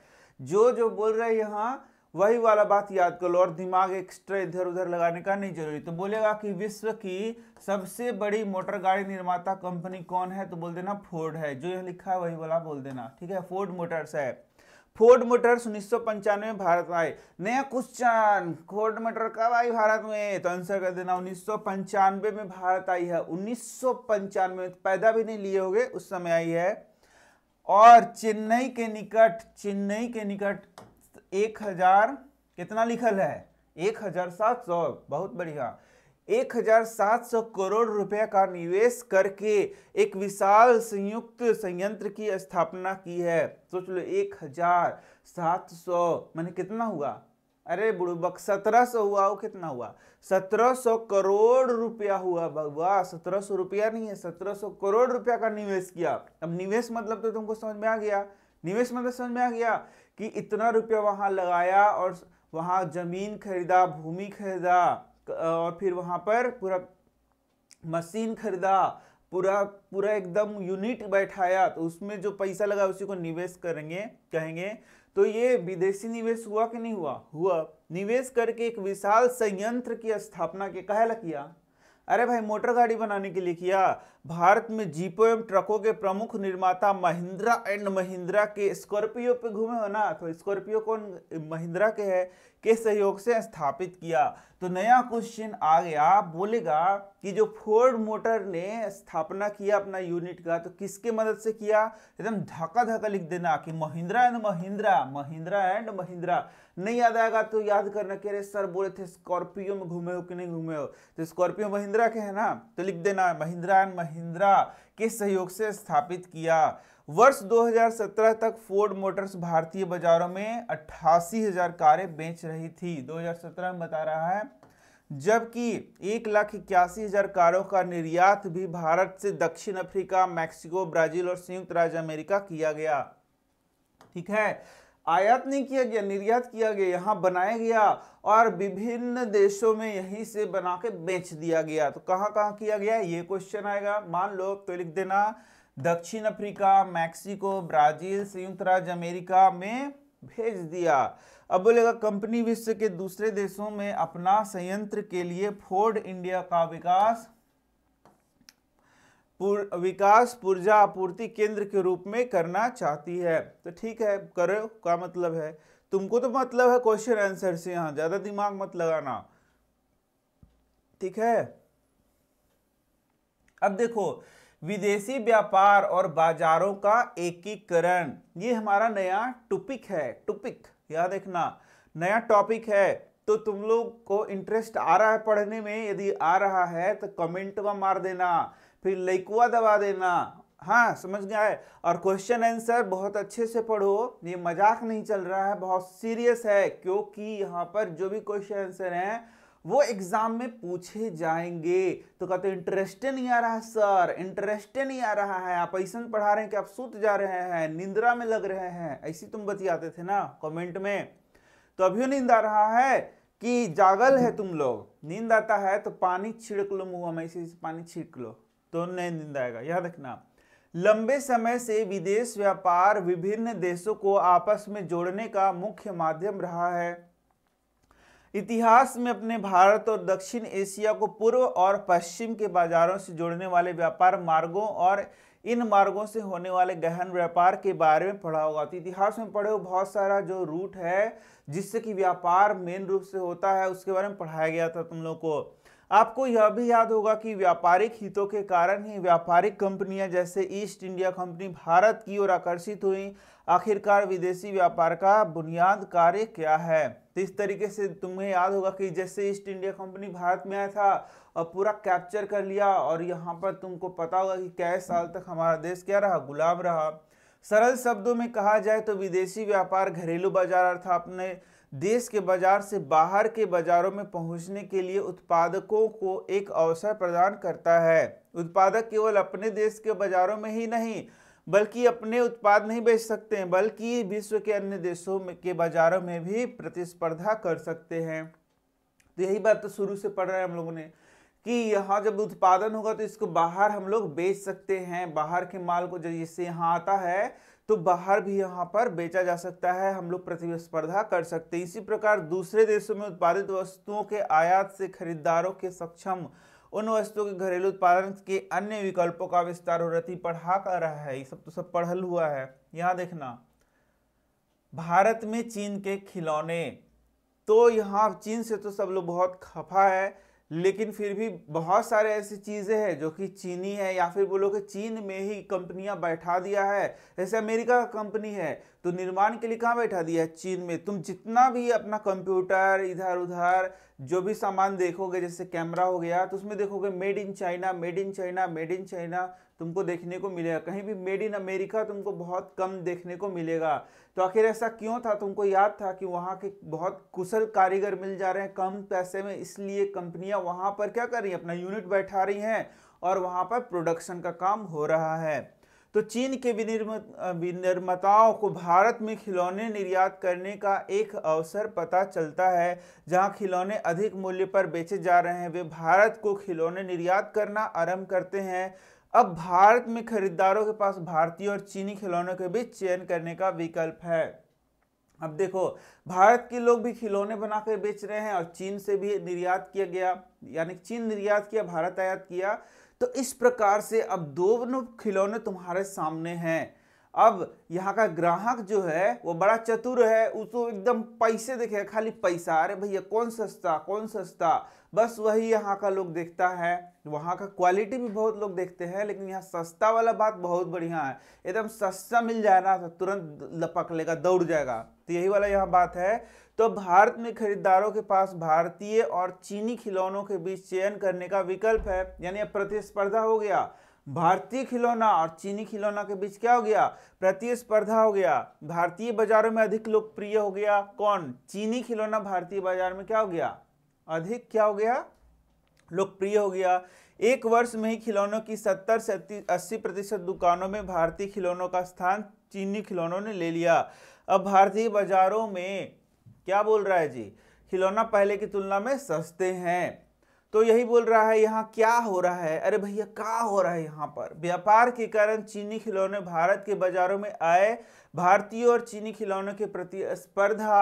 Speaker 1: जो जो बोल रहे यहाँ वही वाला बात याद कर लो और दिमाग एक्स्ट्रा इधर उधर लगाने का नहीं जरूरी तो बोलेगा कि विश्व की सबसे बड़ी मोटर गाड़ी निर्माता कंपनी कौन है तो बोल देना फोर्ड है जो यह लिखा है वही वाला बोल देना ठीक है फोर्ड मोटर्स है फोर्ड मोटर उन्नीस में भारत आए नया क्वेश्चन फोर्ड मोटर कब आई भारत में तो आंसर कर देना उन्नीस में भारत आई है उन्नीस में पैदा भी नहीं लिए गए उस समय आई है और चेन्नई के निकट चेन्नई के निकट एक हजार कितना लिखल है एक हजार सात सौ बहुत बढ़िया 1700 करोड़ रुपए का निवेश करके एक विशाल संयुक्त संयंत्र की स्थापना की है सोच लो एक हजार सात सौ मैंने कितना हुआ अरे बक सत्रह सौ हुआ वो कितना हुआ सत्रह सौ करोड़ रुपया हुआ भगवा सत्रह सौ रुपया नहीं है सत्रह सौ करोड़ रुपया का निवेश किया अब निवेश मतलब तो तुमको समझ में आ गया निवेश मतलब समझ में आ गया कि इतना रुपया वहां लगाया और वहां जमीन खरीदा भूमि खरीदा और फिर वहां पर पूरा मशीन खरीदा पूरा पूरा एकदम यूनिट बैठाया तो उसमें जो पैसा लगा उसी को निवेश करेंगे कहेंगे तो ये विदेशी निवेश हुआ कि नहीं हुआ हुआ निवेश करके एक विशाल संयंत्र की स्थापना के कहला किया अरे भाई मोटर गाड़ी बनाने के लिए किया भारत में जीपो एवं ट्रकों के प्रमुख निर्माता महिंद्रा एंड महिंद्रा के स्कॉर्पियो पे घूमे हो ना तो स्कॉर्पियो को महिंद्रा के है के सहयोग से स्थापित किया तो नया क्वेश्चन आ गया बोलेगा कि जो फोर्ड मोटर ने स्थापना किया अपना यूनिट का तो किसके मदद से किया एकदम धक्का धक्का लिख देना कि महिंद्रा एंड महिंद्रा महिंद्रा एंड महिंद्रा नहीं याद आएगा तो याद करना कि अरे सर बोले थे स्कॉर्पियो में घूमे हो कि नहीं घूमे हो तो स्कॉर्पियो महिंद्रा के है ना तो लिख देना महिंद्रा एंड महिंद्रा के सहयोग से स्थापित किया वर्ष 2017 तक फोर्ड मोटर्स भारतीय बाजारों में अट्ठासी हजार कारें बेच रही थी 2017 में बता रहा है जबकि एक लाख इक्यासी हजार कारों का निर्यात भी भारत से दक्षिण अफ्रीका मैक्सिको ब्राजील और संयुक्त राज्य अमेरिका किया गया ठीक है आयात नहीं किया गया निर्यात किया गया यहाँ बनाया गया और विभिन्न देशों में यहीं से बना के बेच दिया गया तो कहाँ कहाँ किया गया ये क्वेश्चन आएगा मान लो तो लिख देना दक्षिण अफ्रीका मैक्सिको ब्राजील संयुक्त राज्य अमेरिका में भेज दिया अब बोलेगा कंपनी विश्व के दूसरे देशों में अपना संयंत्र के लिए फोर्ड इंडिया का विकास विकास पूर्जा आपूर्ति केंद्र के रूप में करना चाहती है तो ठीक है करो का मतलब है तुमको तो मतलब है क्वेश्चन आंसर से यहां ज़्यादा दिमाग मत लगाना ठीक है अब देखो विदेशी व्यापार और बाजारों का एकीकरण ये हमारा नया टॉपिक है टॉपिक याद देखना नया टॉपिक है तो तुम लोग को इंटरेस्ट आ रहा है पढ़ने में यदि आ रहा है तो कमेंट में मार देना फिर लेकुआ दबा देना हाँ समझ गया है और क्वेश्चन आंसर बहुत अच्छे से पढ़ो ये मजाक नहीं चल रहा है बहुत सीरियस है क्योंकि यहाँ पर जो भी क्वेश्चन आंसर हैं वो एग्जाम में पूछे जाएंगे तो कहते तो इंटरेस्ट नहीं आ रहा है सर इंटरेस्ट नहीं आ रहा है आप ऐसा पढ़ा रहे हैं कि आप सूत जा रहे हैं निंद्रा में लग रहे हैं ऐसी तुम बतियाते थे ना कॉमेंट में तो अभी नींद आ रहा है कि जागल है तुम लोग नींद आता है तो पानी छिड़क लो मुंह में ऐसे पानी छिड़क लो तो नहीं दिन आएगा याद रखना लंबे समय से विदेश व्यापार विभिन्न देशों को आपस में जोड़ने का मुख्य माध्यम रहा है इतिहास में अपने भारत और दक्षिण एशिया को पूर्व और पश्चिम के बाजारों से जोड़ने वाले व्यापार मार्गों और इन मार्गों से होने वाले गहन व्यापार के बारे में पढ़ा होगा तो इतिहास में पढ़े हुए बहुत सारा जो रूट है जिससे कि व्यापार मेन रूप से होता है उसके बारे में पढ़ाया गया था तुम लोग को आपको यह भी याद होगा कि व्यापारिक हितों के कारण ही व्यापारिक कंपनियां जैसे ईस्ट इंडिया कंपनी भारत की ओर आकर्षित हुई आखिरकार विदेशी व्यापार का बुनियाद कार्य क्या है तो इस तरीके से तुम्हें याद होगा कि जैसे ईस्ट इंडिया कंपनी भारत में आया था और पूरा कैप्चर कर लिया और यहाँ पर तुमको पता होगा कि कई साल तक हमारा देश क्या रहा गुलाम रहा सरल शब्दों में कहा जाए तो विदेशी व्यापार घरेलू बाजार अर्थात अपने देश के बाजार से बाहर के बाजारों में पहुंचने के लिए उत्पादकों को एक अवसर प्रदान करता है उत्पादक केवल अपने देश के बाजारों में ही नहीं बल्कि अपने उत्पाद नहीं बेच सकते हैं बल्कि विश्व के अन्य देशों में के बाजारों में भी प्रतिस्पर्धा कर सकते हैं तो यही बात तो शुरू से पढ़ रहे हैं हम लोगों ने कि यहाँ जब उत्पादन होगा तो इसको बाहर हम लोग बेच सकते हैं बाहर के माल को जैसे यहाँ आता है तो बाहर भी यहाँ पर बेचा जा सकता है हम लोग प्रतिस्पर्धा कर सकते हैं इसी प्रकार दूसरे देशों में उत्पादित वस्तुओं के आयात से खरीदारों के सक्षम उन वस्तुओं के घरेलू उत्पादन के अन्य विकल्पों का विस्तार हो रही पढ़ा कर रहा है ये सब तो सब पढ़ल हुआ है यहाँ देखना भारत में चीन के खिलौने तो यहाँ चीन से तो सब लोग बहुत खफा है लेकिन फिर भी बहुत सारे ऐसी चीज़ें हैं जो कि चीनी है या फिर बोलो कि चीन में ही कंपनियां बैठा दिया है जैसे अमेरिका का कंपनी है तो निर्माण के लिए कहाँ बैठा दिया है चीन में तुम जितना भी अपना कंप्यूटर इधर उधर जो भी सामान देखोगे जैसे कैमरा हो गया तो उसमें देखोगे made in China made in China made in China तुमको देखने को मिलेगा कहीं भी मेड इन अमेरिका तुमको बहुत कम देखने को मिलेगा तो आखिर ऐसा क्यों था तुमको याद था कि वहाँ के बहुत कुशल कारीगर मिल जा रहे हैं कम पैसे में इसलिए कंपनियाँ वहाँ पर क्या कर रही हैं अपना यूनिट बैठा रही हैं और वहाँ पर प्रोडक्शन का काम हो रहा है तो चीन के विनिर्माताओं को भारत में खिलौने निर्यात करने का एक अवसर पता चलता है जहां खिलौने अधिक मूल्य पर बेचे जा रहे हैं वे भारत को खिलौने निर्यात करना आरंभ करते हैं अब भारत में खरीदारों के पास भारतीय और चीनी खिलौनों के बीच चयन करने का विकल्प है अब देखो भारत के लोग भी खिलौने बनाकर बेच रहे हैं और चीन से भी निर्यात किया गया यानी चीन निर्यात किया भारत आयात किया तो इस प्रकार से अब दोनों खिलौने तुम्हारे सामने हैं अब यहाँ का ग्राहक जो है वो बड़ा चतुर है उसको एकदम पैसे देखेगा खाली पैसा अरे भैया कौन सस्ता कौन सस्ता बस वही यहाँ का लोग देखता है वहाँ का क्वालिटी भी बहुत लोग देखते हैं लेकिन यहाँ सस्ता वाला बात बहुत बढ़िया है एकदम सस्ता मिल जाए ना तो तुरंत लपक लेगा दौड़ जाएगा तो यही वाला यहाँ बात है तो भारत में खरीदारों के पास भारतीय और चीनी खिलौनों के बीच चयन करने का विकल्प है यानी अब प्रतिस्पर्धा हो गया भारतीय खिलौना और चीनी खिलौना के बीच क्या हो गया प्रतिस्पर्धा हो गया भारतीय बाजारों में अधिक लोकप्रिय हो गया कौन चीनी खिलौना भारतीय बाजार में क्या हो गया अधिक क्या हो गया लोकप्रिय हो गया एक वर्ष में ही खिलौनों की सत्तर से अस्सी प्रतिशत दुकानों में भारतीय खिलौनों का स्थान चीनी खिलौनों ने ले लिया अब भारतीय बाजारों में क्या बोल रहा है जी खिलौना पहले की तुलना में सस्ते हैं तो यही बोल रहा है यहाँ क्या हो रहा है अरे भैया क्या हो रहा है यहाँ पर व्यापार के कारण चीनी खिलौने भारत के बाजारों में आए भारतीय और चीनी खिलौनों के प्रतिस्पर्धा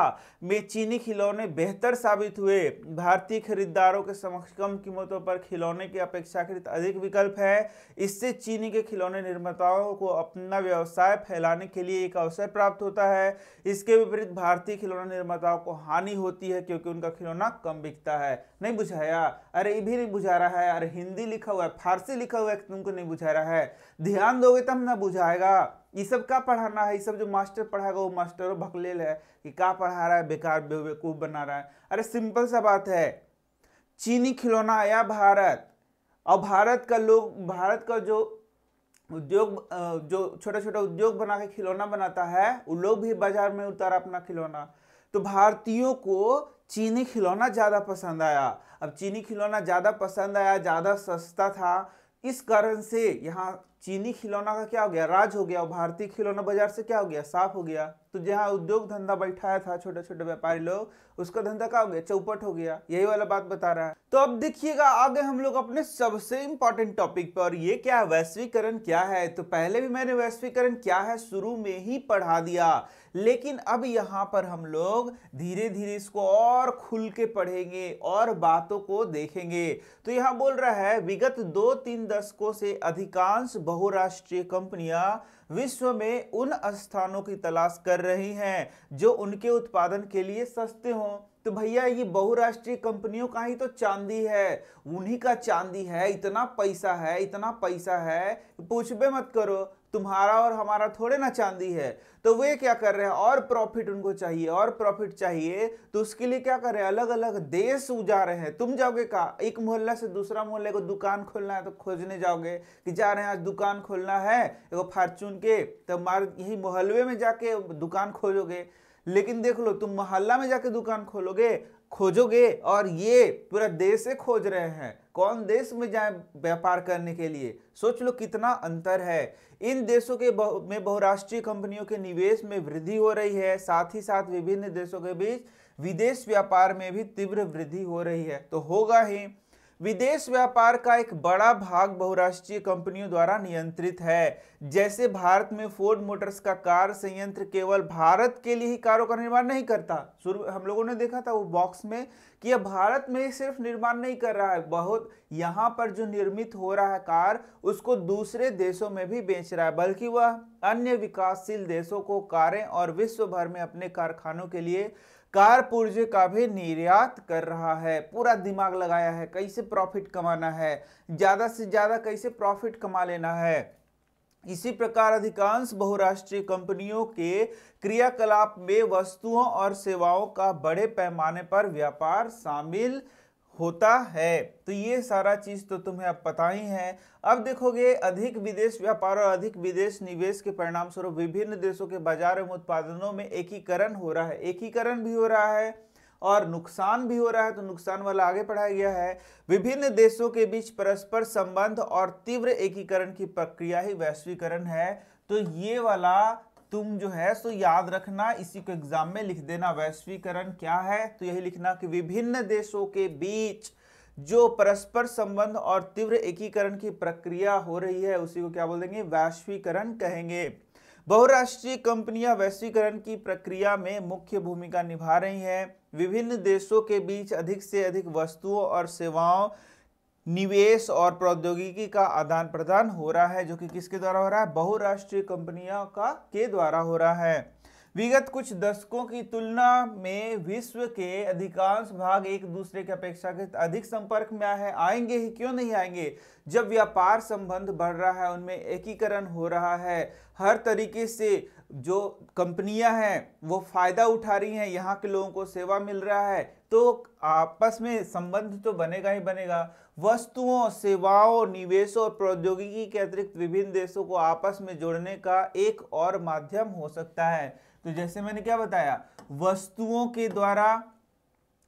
Speaker 1: में चीनी खिलौने बेहतर साबित हुए भारतीय खरीदारों के समक्ष कम कीमतों पर खिलौने की अपेक्षाकृत अधिक विकल्प है इससे चीनी के खिलौने निर्माताओं को अपना व्यवसाय फैलाने के लिए एक अवसर प्राप्त होता है इसके विपरीत भारतीय खिलौना निर्माताओं को हानि होती है क्योंकि उनका खिलौना कम बिकता है नहीं बुझाया अरे ये भी नहीं बुझा रहा है अरे हिंदी लिखा हुआ है फारसी लिखा हुआ है तुमको नहीं बुझा रहा है ध्यान दोगे तब ना बुझाएगा ये सब का पढ़ाना है ये सब जो मास्टर पढ़ाएगा वो मास्टर भकलेल है कि का पढ़ा रहा है बेकार बेवकूफ़ बना रहा है अरे सिंपल सा बात है चीनी खिलौना आया भारत और भारत का लोग भारत का जो उद्योग जो छोटा छोटा उद्योग बना के खिलौना बनाता है वो लोग भी बाजार में उतारा अपना खिलौना तो भारतीयों को चीनी खिलौना ज़्यादा पसंद आया अब चीनी खिलौना ज़्यादा पसंद आया ज़्यादा सस्ता था इस कारण से यहाँ चीनी खिलौना का क्या हो गया राज हो गया और भारतीय खिलौना बाजार से क्या हो गया साफ हो गया तो जहाँ उद्योग धंधा बैठाया था छोटे छोटे व्यापारी लोग उसका धंधा क्या हो गया चौपट हो गया यही वाला बात बता रहा है तो अब देखिएगा आगे हम लोग अपने सबसे इम्पोर्टेंट टॉपिक पर और ये क्या है वैश्वीकरण क्या है तो पहले भी मैंने वैश्वीकरण क्या है शुरू में ही पढ़ा दिया लेकिन अब यहाँ पर हम लोग धीरे धीरे इसको और खुल के पढ़ेंगे और बातों को देखेंगे तो यहाँ बोल रहा है विगत दो तीन दशकों से अधिकांश बहुराष्ट्रीय कंपनियां विश्व में उन स्थानों की तलाश कर रही हैं जो उनके उत्पादन के लिए सस्ते हों तो भैया ये बहुराष्ट्रीय कंपनियों का ही तो चांदी है उन्हीं का चांदी है इतना पैसा है इतना पैसा है पूछ मत करो तुम्हारा और हमारा थोड़े ना चांदी है तो वे क्या कर रहे हैं और प्रॉफिट उनको चाहिए और प्रॉफिट चाहिए तो उसके लिए क्या कर रहे हैं अलग अलग देश जा रहे हैं तुम जाओगे कहा एक मोहल्ला से दूसरा मोहल्ले को दुकान खोलना है तो खोजने जाओगे कि जा रहे हैं आज दुकान खोलना है एगो फार्चून के तो मार यही मोहल्ले में जाके दुकान खोलोगे लेकिन देख लो तुम मोहल्ला में जाके दुकान खोलोगे खोजोगे और ये पूरा देश से खोज रहे हैं कौन देश में जाए व्यापार करने के लिए सोच लो कितना अंतर है इन देशों के बहु, में बहुराष्ट्रीय कंपनियों के निवेश में वृद्धि हो रही है साथ ही साथ विभिन्न देशों के बीच विदेश व्यापार में भी तीव्र वृद्धि हो रही है तो होगा ही विदेश व्यापार का एक बड़ा भाग बहुराष्ट्रीय कंपनियों द्वारा नियंत्रित है जैसे भारत में फोर्ड मोटर्स का कार संयंत्र केवल भारत के लिए ही कारों का निर्माण नहीं करता शुरू हम लोगों ने देखा था वो बॉक्स में कि यह भारत में सिर्फ निर्माण नहीं कर रहा है बहुत यहाँ पर जो निर्मित हो रहा है कार उसको दूसरे देशों में भी बेच रहा है बल्कि वह अन्य विकासशील देशों को कारें और विश्व भर में अपने कारखानों के लिए कार पुर्जे का भी निर्यात कर रहा है पूरा दिमाग लगाया है कैसे प्रॉफिट कमाना है ज़्यादा से ज़्यादा कैसे प्रॉफिट कमा लेना है इसी प्रकार अधिकांश बहुराष्ट्रीय कंपनियों के क्रियाकलाप में वस्तुओं और सेवाओं का बड़े पैमाने पर व्यापार शामिल होता है तो ये सारा चीज़ तो तुम्हें अब पता ही है अब देखोगे अधिक विदेश व्यापार और अधिक विदेश निवेश के परिणाम स्वरूप विभिन्न देशों के बाजार एवं उत्पादनों में एकीकरण हो रहा है एकीकरण भी हो रहा है और नुकसान भी हो रहा है तो नुकसान वाला आगे पढ़ाया गया है विभिन्न देशों के बीच परस्पर संबंध और तीव्र एकीकरण की प्रक्रिया ही वैश्वीकरण है तो ये वाला तुम जो है सो याद रखना इसी को एग्जाम में लिख देना वैश्वीकरण क्या है तो यही लिखना कि विभिन्न देशों के बीच जो परस्पर संबंध और तीव्र एकीकरण की प्रक्रिया हो रही है उसी को क्या बोल देंगे वैश्वीकरण कहेंगे बहुराष्ट्रीय कंपनियां वैश्वीकरण की प्रक्रिया में मुख्य भूमिका निभा रही हैं विभिन्न देशों के बीच अधिक से अधिक वस्तुओं और सेवाओं निवेश और प्रौद्योगिकी का आदान प्रदान हो रहा है जो कि किसके द्वारा हो रहा है बहुराष्ट्रीय कंपनियों का के द्वारा हो रहा है विगत कुछ दशकों की तुलना में विश्व के अधिकांश भाग एक दूसरे के अपेक्षाकृत अधिक संपर्क में आए हैं आएंगे ही क्यों नहीं आएंगे जब व्यापार संबंध बढ़ रहा है उनमें एकीकरण हो रहा है हर तरीके से जो कंपनियां हैं वो फ़ायदा उठा रही हैं यहाँ के लोगों को सेवा मिल रहा है तो आपस में संबंध तो बनेगा ही बनेगा वस्तुओं सेवाओं निवेशों और प्रौद्योगिकी के अतिरिक्त विभिन्न देशों को आपस में जोड़ने का एक और माध्यम हो सकता है तो जैसे मैंने क्या बताया वस्तुओं के द्वारा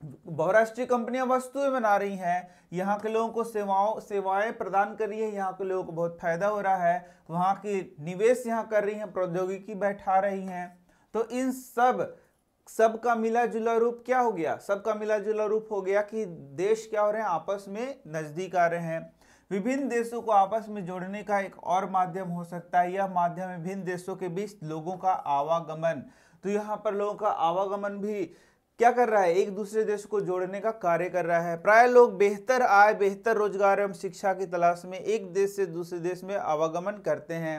Speaker 1: बहुराष्ट्रीय कंपनियां वस्तुएं बना रही हैं यहाँ के लोगों को सेवाओं सेवाएं प्रदान कर रही है यहाँ के लोगों को बहुत फायदा हो रहा है वहाँ की निवेश यहाँ कर रही हैं प्रौद्योगिकी बैठा रही हैं तो इन सब सब का मिला जुला रूप क्या हो गया सब का मिला जुला रूप हो गया कि देश क्या हो रहे हैं आपस में नज़दीक आ रहे हैं विभिन्न देशों को आपस में जोड़ने का एक और माध्यम हो सकता है यह माध्यम विभिन्न देशों के बीच लोगों का आवागमन तो यहाँ पर लोगों का आवागमन भी क्या कर रहा है एक दूसरे देश को जोड़ने का कार्य कर रहा है प्राय लोग बेहतर आय बेहतर रोजगार एवं शिक्षा की तलाश में एक देश से दूसरे देश में आवागमन करते हैं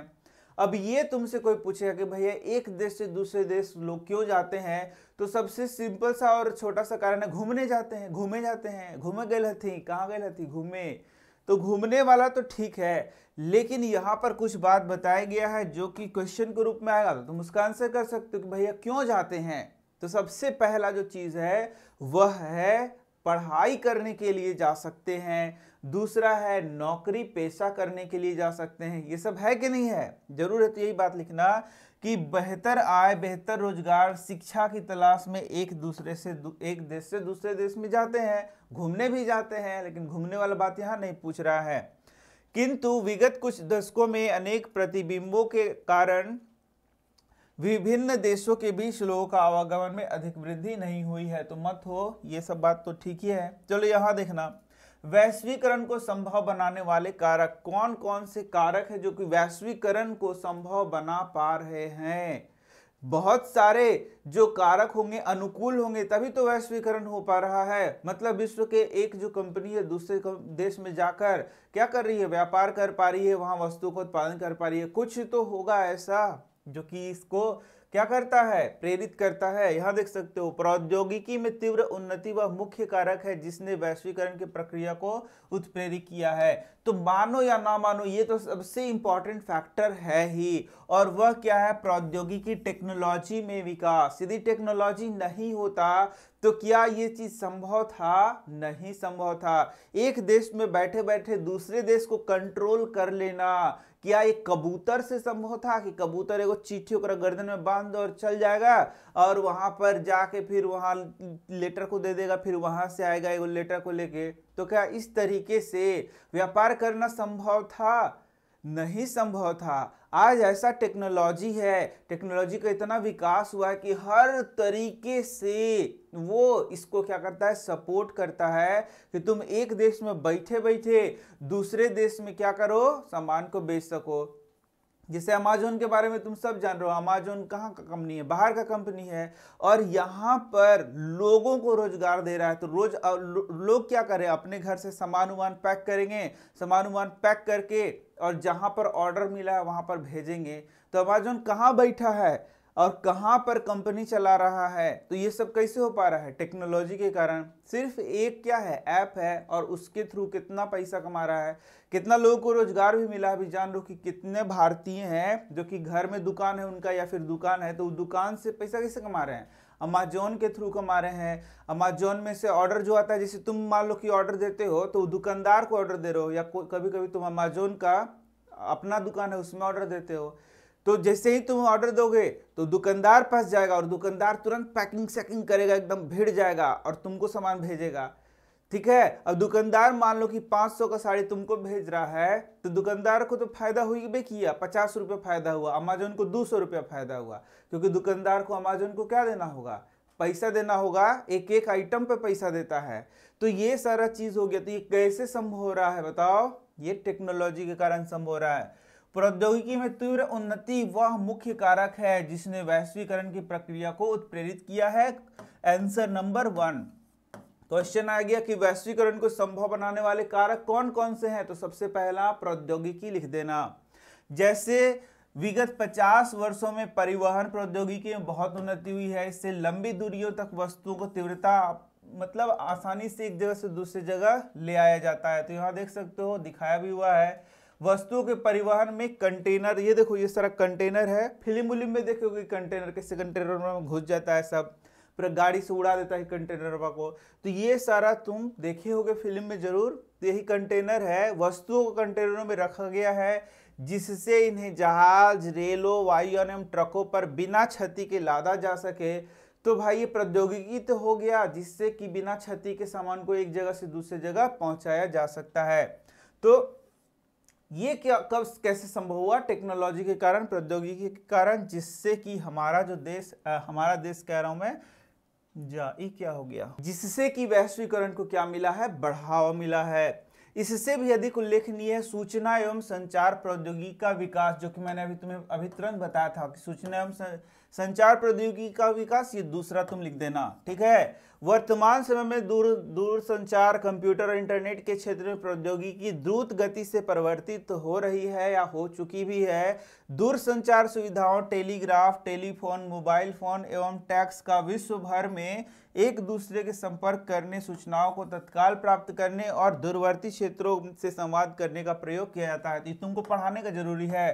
Speaker 1: अब ये तुमसे कोई पूछेगा कि भैया एक देश से दूसरे देश लोग क्यों जाते हैं तो सबसे सिंपल सा और छोटा सा कारण है घूमने जाते हैं घूमे जाते हैं घूमे गए हथी कहाँ गए हथी घूमे तो घूमने वाला तो ठीक है लेकिन यहाँ पर कुछ बात बताया गया है जो कि क्वेश्चन के रूप में आएगा तो तुम उसका आंसर कर सकते हो कि भैया क्यों जाते हैं तो सबसे पहला जो चीज़ है वह है पढ़ाई करने के लिए जा सकते हैं दूसरा है नौकरी पेशा करने के लिए जा सकते हैं ये सब है कि नहीं है जरूर है तो यही बात लिखना कि बेहतर आय बेहतर रोजगार शिक्षा की तलाश में एक दूसरे से एक देश से दूसरे देश में जाते हैं घूमने भी जाते हैं लेकिन घूमने वाला बात यहाँ नहीं पूछ रहा है किंतु विगत कुछ दशकों में अनेक प्रतिबिंबों के कारण विभिन्न देशों के बीच लोगों का आवागमन में अधिक वृद्धि नहीं हुई है तो मत हो ये सब बात तो ठीक ही है चलो यहाँ देखना वैश्वीकरण को संभव बनाने वाले कारक कौन कौन से कारक है जो कि वैश्वीकरण को संभव बना पा रहे हैं बहुत सारे जो कारक होंगे अनुकूल होंगे तभी तो वैश्वीकरण हो पा रहा है मतलब विश्व के एक जो कंपनी है दूसरे देश में जाकर क्या कर रही है व्यापार कर पा रही है वहां वस्तुओं का उत्पादन कर पा रही है कुछ तो होगा ऐसा जो कि इसको क्या करता है प्रेरित करता है यहाँ देख सकते हो प्रौद्योगिकी में तीव्र उन्नति वह मुख्य कारक है जिसने वैश्वीकरण की प्रक्रिया को उत्प्रेरित किया है तो मानो या ना मानो ये तो सबसे इंपॉर्टेंट फैक्टर है ही और वह क्या है प्रौद्योगिकी टेक्नोलॉजी में विकास यदि टेक्नोलॉजी नहीं होता तो क्या ये चीज संभव था नहीं संभव था एक देश में बैठे बैठे दूसरे देश को कंट्रोल कर लेना क्या ये कबूतर से संभव था कि कबूतर एगो चिट्ठी ओकरा गर्दन में बांध और चल जाएगा और वहां पर जाके फिर वहां लेटर को दे देगा फिर वहां से आएगा एगो लेटर को लेके तो क्या इस तरीके से व्यापार करना संभव था नहीं संभव था आज ऐसा टेक्नोलॉजी है टेक्नोलॉजी का इतना विकास हुआ है कि हर तरीके से वो इसको क्या करता है सपोर्ट करता है कि तुम एक देश में बैठे बैठे दूसरे देश में क्या करो सामान को बेच सको जैसे अमेजोन के बारे में तुम सब जान रहे हो अमेजोन कहाँ का कंपनी है बाहर का कंपनी है और यहाँ पर लोगों को रोजगार दे रहा है तो रोज लोग क्या करें अपने घर से सामान वामान पैक करेंगे सामान वामान पैक करके और जहाँ पर ऑर्डर मिला है वहाँ पर भेजेंगे तो अमेजोन कहाँ बैठा है और कहाँ पर कंपनी चला रहा है तो ये सब कैसे हो पा रहा है टेक्नोलॉजी के कारण सिर्फ एक क्या है ऐप है और उसके थ्रू कितना पैसा कमा रहा है कितना लोगों को रोजगार भी मिला अभी जान लो कि कितने भारतीय हैं जो कि घर में दुकान है उनका या फिर दुकान है तो दुकान से पैसा कैसे कमा रहे हैं अमेजोन के थ्रू कमा रहे हैं अमेजोन में से ऑर्डर जो आता है जैसे तुम मान लो कि ऑर्डर देते हो तो दुकानदार को ऑर्डर दे रहे हो या कभी कभी तुम अमेजोन का अपना दुकान है उसमें ऑर्डर देते हो तो जैसे ही तुम ऑर्डर दोगे तो दुकानदार पास जाएगा और दुकानदार तुरंत पैकिंग सैकिंग करेगा एकदम भिड़ जाएगा और तुमको सामान भेजेगा ठीक है अब दुकानदार मान लो कि 500 का साड़ी तुमको भेज रहा है तो दुकानदार को तो फायदा हुई भी किया पचास रुपये फायदा हुआ अमेजोन को दो सौ रुपया फायदा हुआ क्योंकि दुकानदार को अमेजोन को क्या देना होगा पैसा देना होगा एक एक आइटम पे पैसा देता है तो ये सारा चीज़ हो गया तो ये कैसे संभव हो रहा है बताओ ये टेक्नोलॉजी के कारण संभव हो रहा है प्रौद्योगिकी में तीव्र उन्नति वह मुख्य कारक है जिसने वैश्वीकरण की प्रक्रिया को उत्प्रेरित किया है आंसर नंबर वन क्वेश्चन आ गया कि वैश्वीकरण को संभव बनाने वाले कारक कौन कौन से हैं तो सबसे पहला प्रौद्योगिकी लिख देना जैसे विगत 50 वर्षों में परिवहन प्रौद्योगिकी में बहुत उन्नति हुई है इससे लंबी दूरियों तक वस्तुओं को तीव्रता मतलब आसानी से एक जगह से दूसरी जगह ले आया जाता है तो यहाँ देख सकते हो दिखाया भी हुआ है वस्तुओं के परिवहन में कंटेनर ये देखो ये सारा कंटेनर है फिल्म उलिम में देखोगे कंटेनर किसी कंटेनर में घुस जाता है सब पूरा गाड़ी से उड़ा देता है कंटेनर को तो ये सारा तुम देखे होगे फिल्म में जरूर तो यही कंटेनर है वस्तुओं को कंटेनरों में रखा गया है जिससे इन्हें जहाज रेलों वायुयान एवं ट्रकों पर बिना क्षति के लादा जा सके तो भाई ये प्रौद्योगिकी तो हो गया जिससे कि बिना क्षति के सामान को एक जगह से दूसरी जगह पहुंचाया जा सकता है तो ये क्या कब कैसे संभव हुआ टेक्नोलॉजी के कारण प्रौद्योगिकी के कारण जिससे कि हमारा जो देश आ, हमारा देश कह रहा हूँ मैं जा ये क्या हो गया जिससे कि वैश्वीकरण को क्या मिला है बढ़ावा मिला है इससे भी अधिक उल्लेखनीय है सूचना एवं संचार प्रौद्योगिकी का विकास जो कि मैंने अभी तुम्हें अभी तुरंत बताया था कि सूचना एवं संचार प्रौद्योगिकी का विकास ये दूसरा तुम लिख देना ठीक है वर्तमान समय में दूर दूर संचार कंप्यूटर और इंटरनेट के क्षेत्र में प्रौद्योगिकी द्रुत गति से परिवर्तित हो रही है या हो चुकी भी है दूर संचार सुविधाओं टेलीग्राफ टेलीफोन मोबाइल फोन एवं टैक्स का विश्व भर में एक दूसरे के संपर्क करने सूचनाओं को तत्काल प्राप्त करने और दूरवर्ती क्षेत्रों से संवाद करने का प्रयोग किया जाता है तो तुमको पढ़ाने का जरूरी है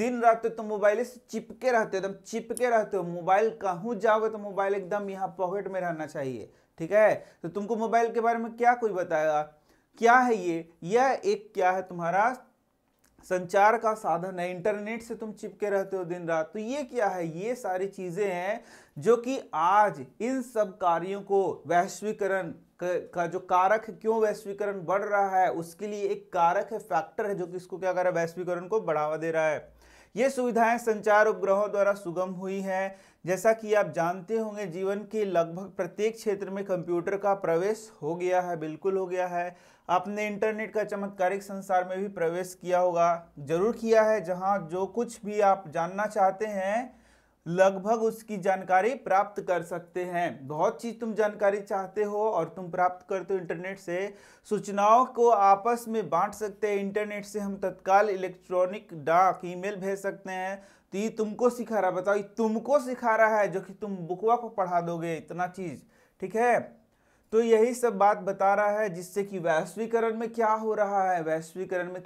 Speaker 1: दिन रात तो तुम मोबाइल से चिपके रहते हो एकदम चिपके रहते हो मोबाइल कहूँ जाओगे तो मोबाइल एकदम यहाँ पॉकेट में रहना चाहिए ठीक है तो तुमको मोबाइल के बारे में क्या कोई बताएगा क्या है ये यह एक क्या है तुम्हारा संचार का साधन है इंटरनेट से तुम चिपके रहते हो दिन रात तो ये क्या है ये सारी चीज़ें हैं जो कि आज इन सब कार्यों को वैश्वीकरण का जो कारक क्यों वैश्वीकरण बढ़ रहा है उसके लिए एक कारक है फैक्टर है जो कि इसको क्या कर रहा है वैश्वीकरण को बढ़ावा दे रहा है ये सुविधाएं संचार उपग्रहों द्वारा सुगम हुई है जैसा कि आप जानते होंगे जीवन के लगभग प्रत्येक क्षेत्र में कंप्यूटर का प्रवेश हो गया है बिल्कुल हो गया है आपने इंटरनेट का चमत्कारिक संसार में भी प्रवेश किया होगा जरूर किया है जहां जो कुछ भी आप जानना चाहते हैं लगभग उसकी जानकारी प्राप्त कर सकते हैं बहुत चीज़ तुम जानकारी चाहते हो और तुम प्राप्त करते हो इंटरनेट से सूचनाओं को आपस में बांट सकते हैं इंटरनेट से हम तत्काल इलेक्ट्रॉनिक डाक ईमेल भेज सकते हैं तो ये तुमको सिखा रहा बताओ ये तुमको सिखा रहा है जो कि तुम बुकवा को पढ़ा दोगे इतना चीज़ ठीक है तो यही सब बात बता रहा है जिससे कि वैश्वीकरण में क्या हो रहा है वैश्वीकरण में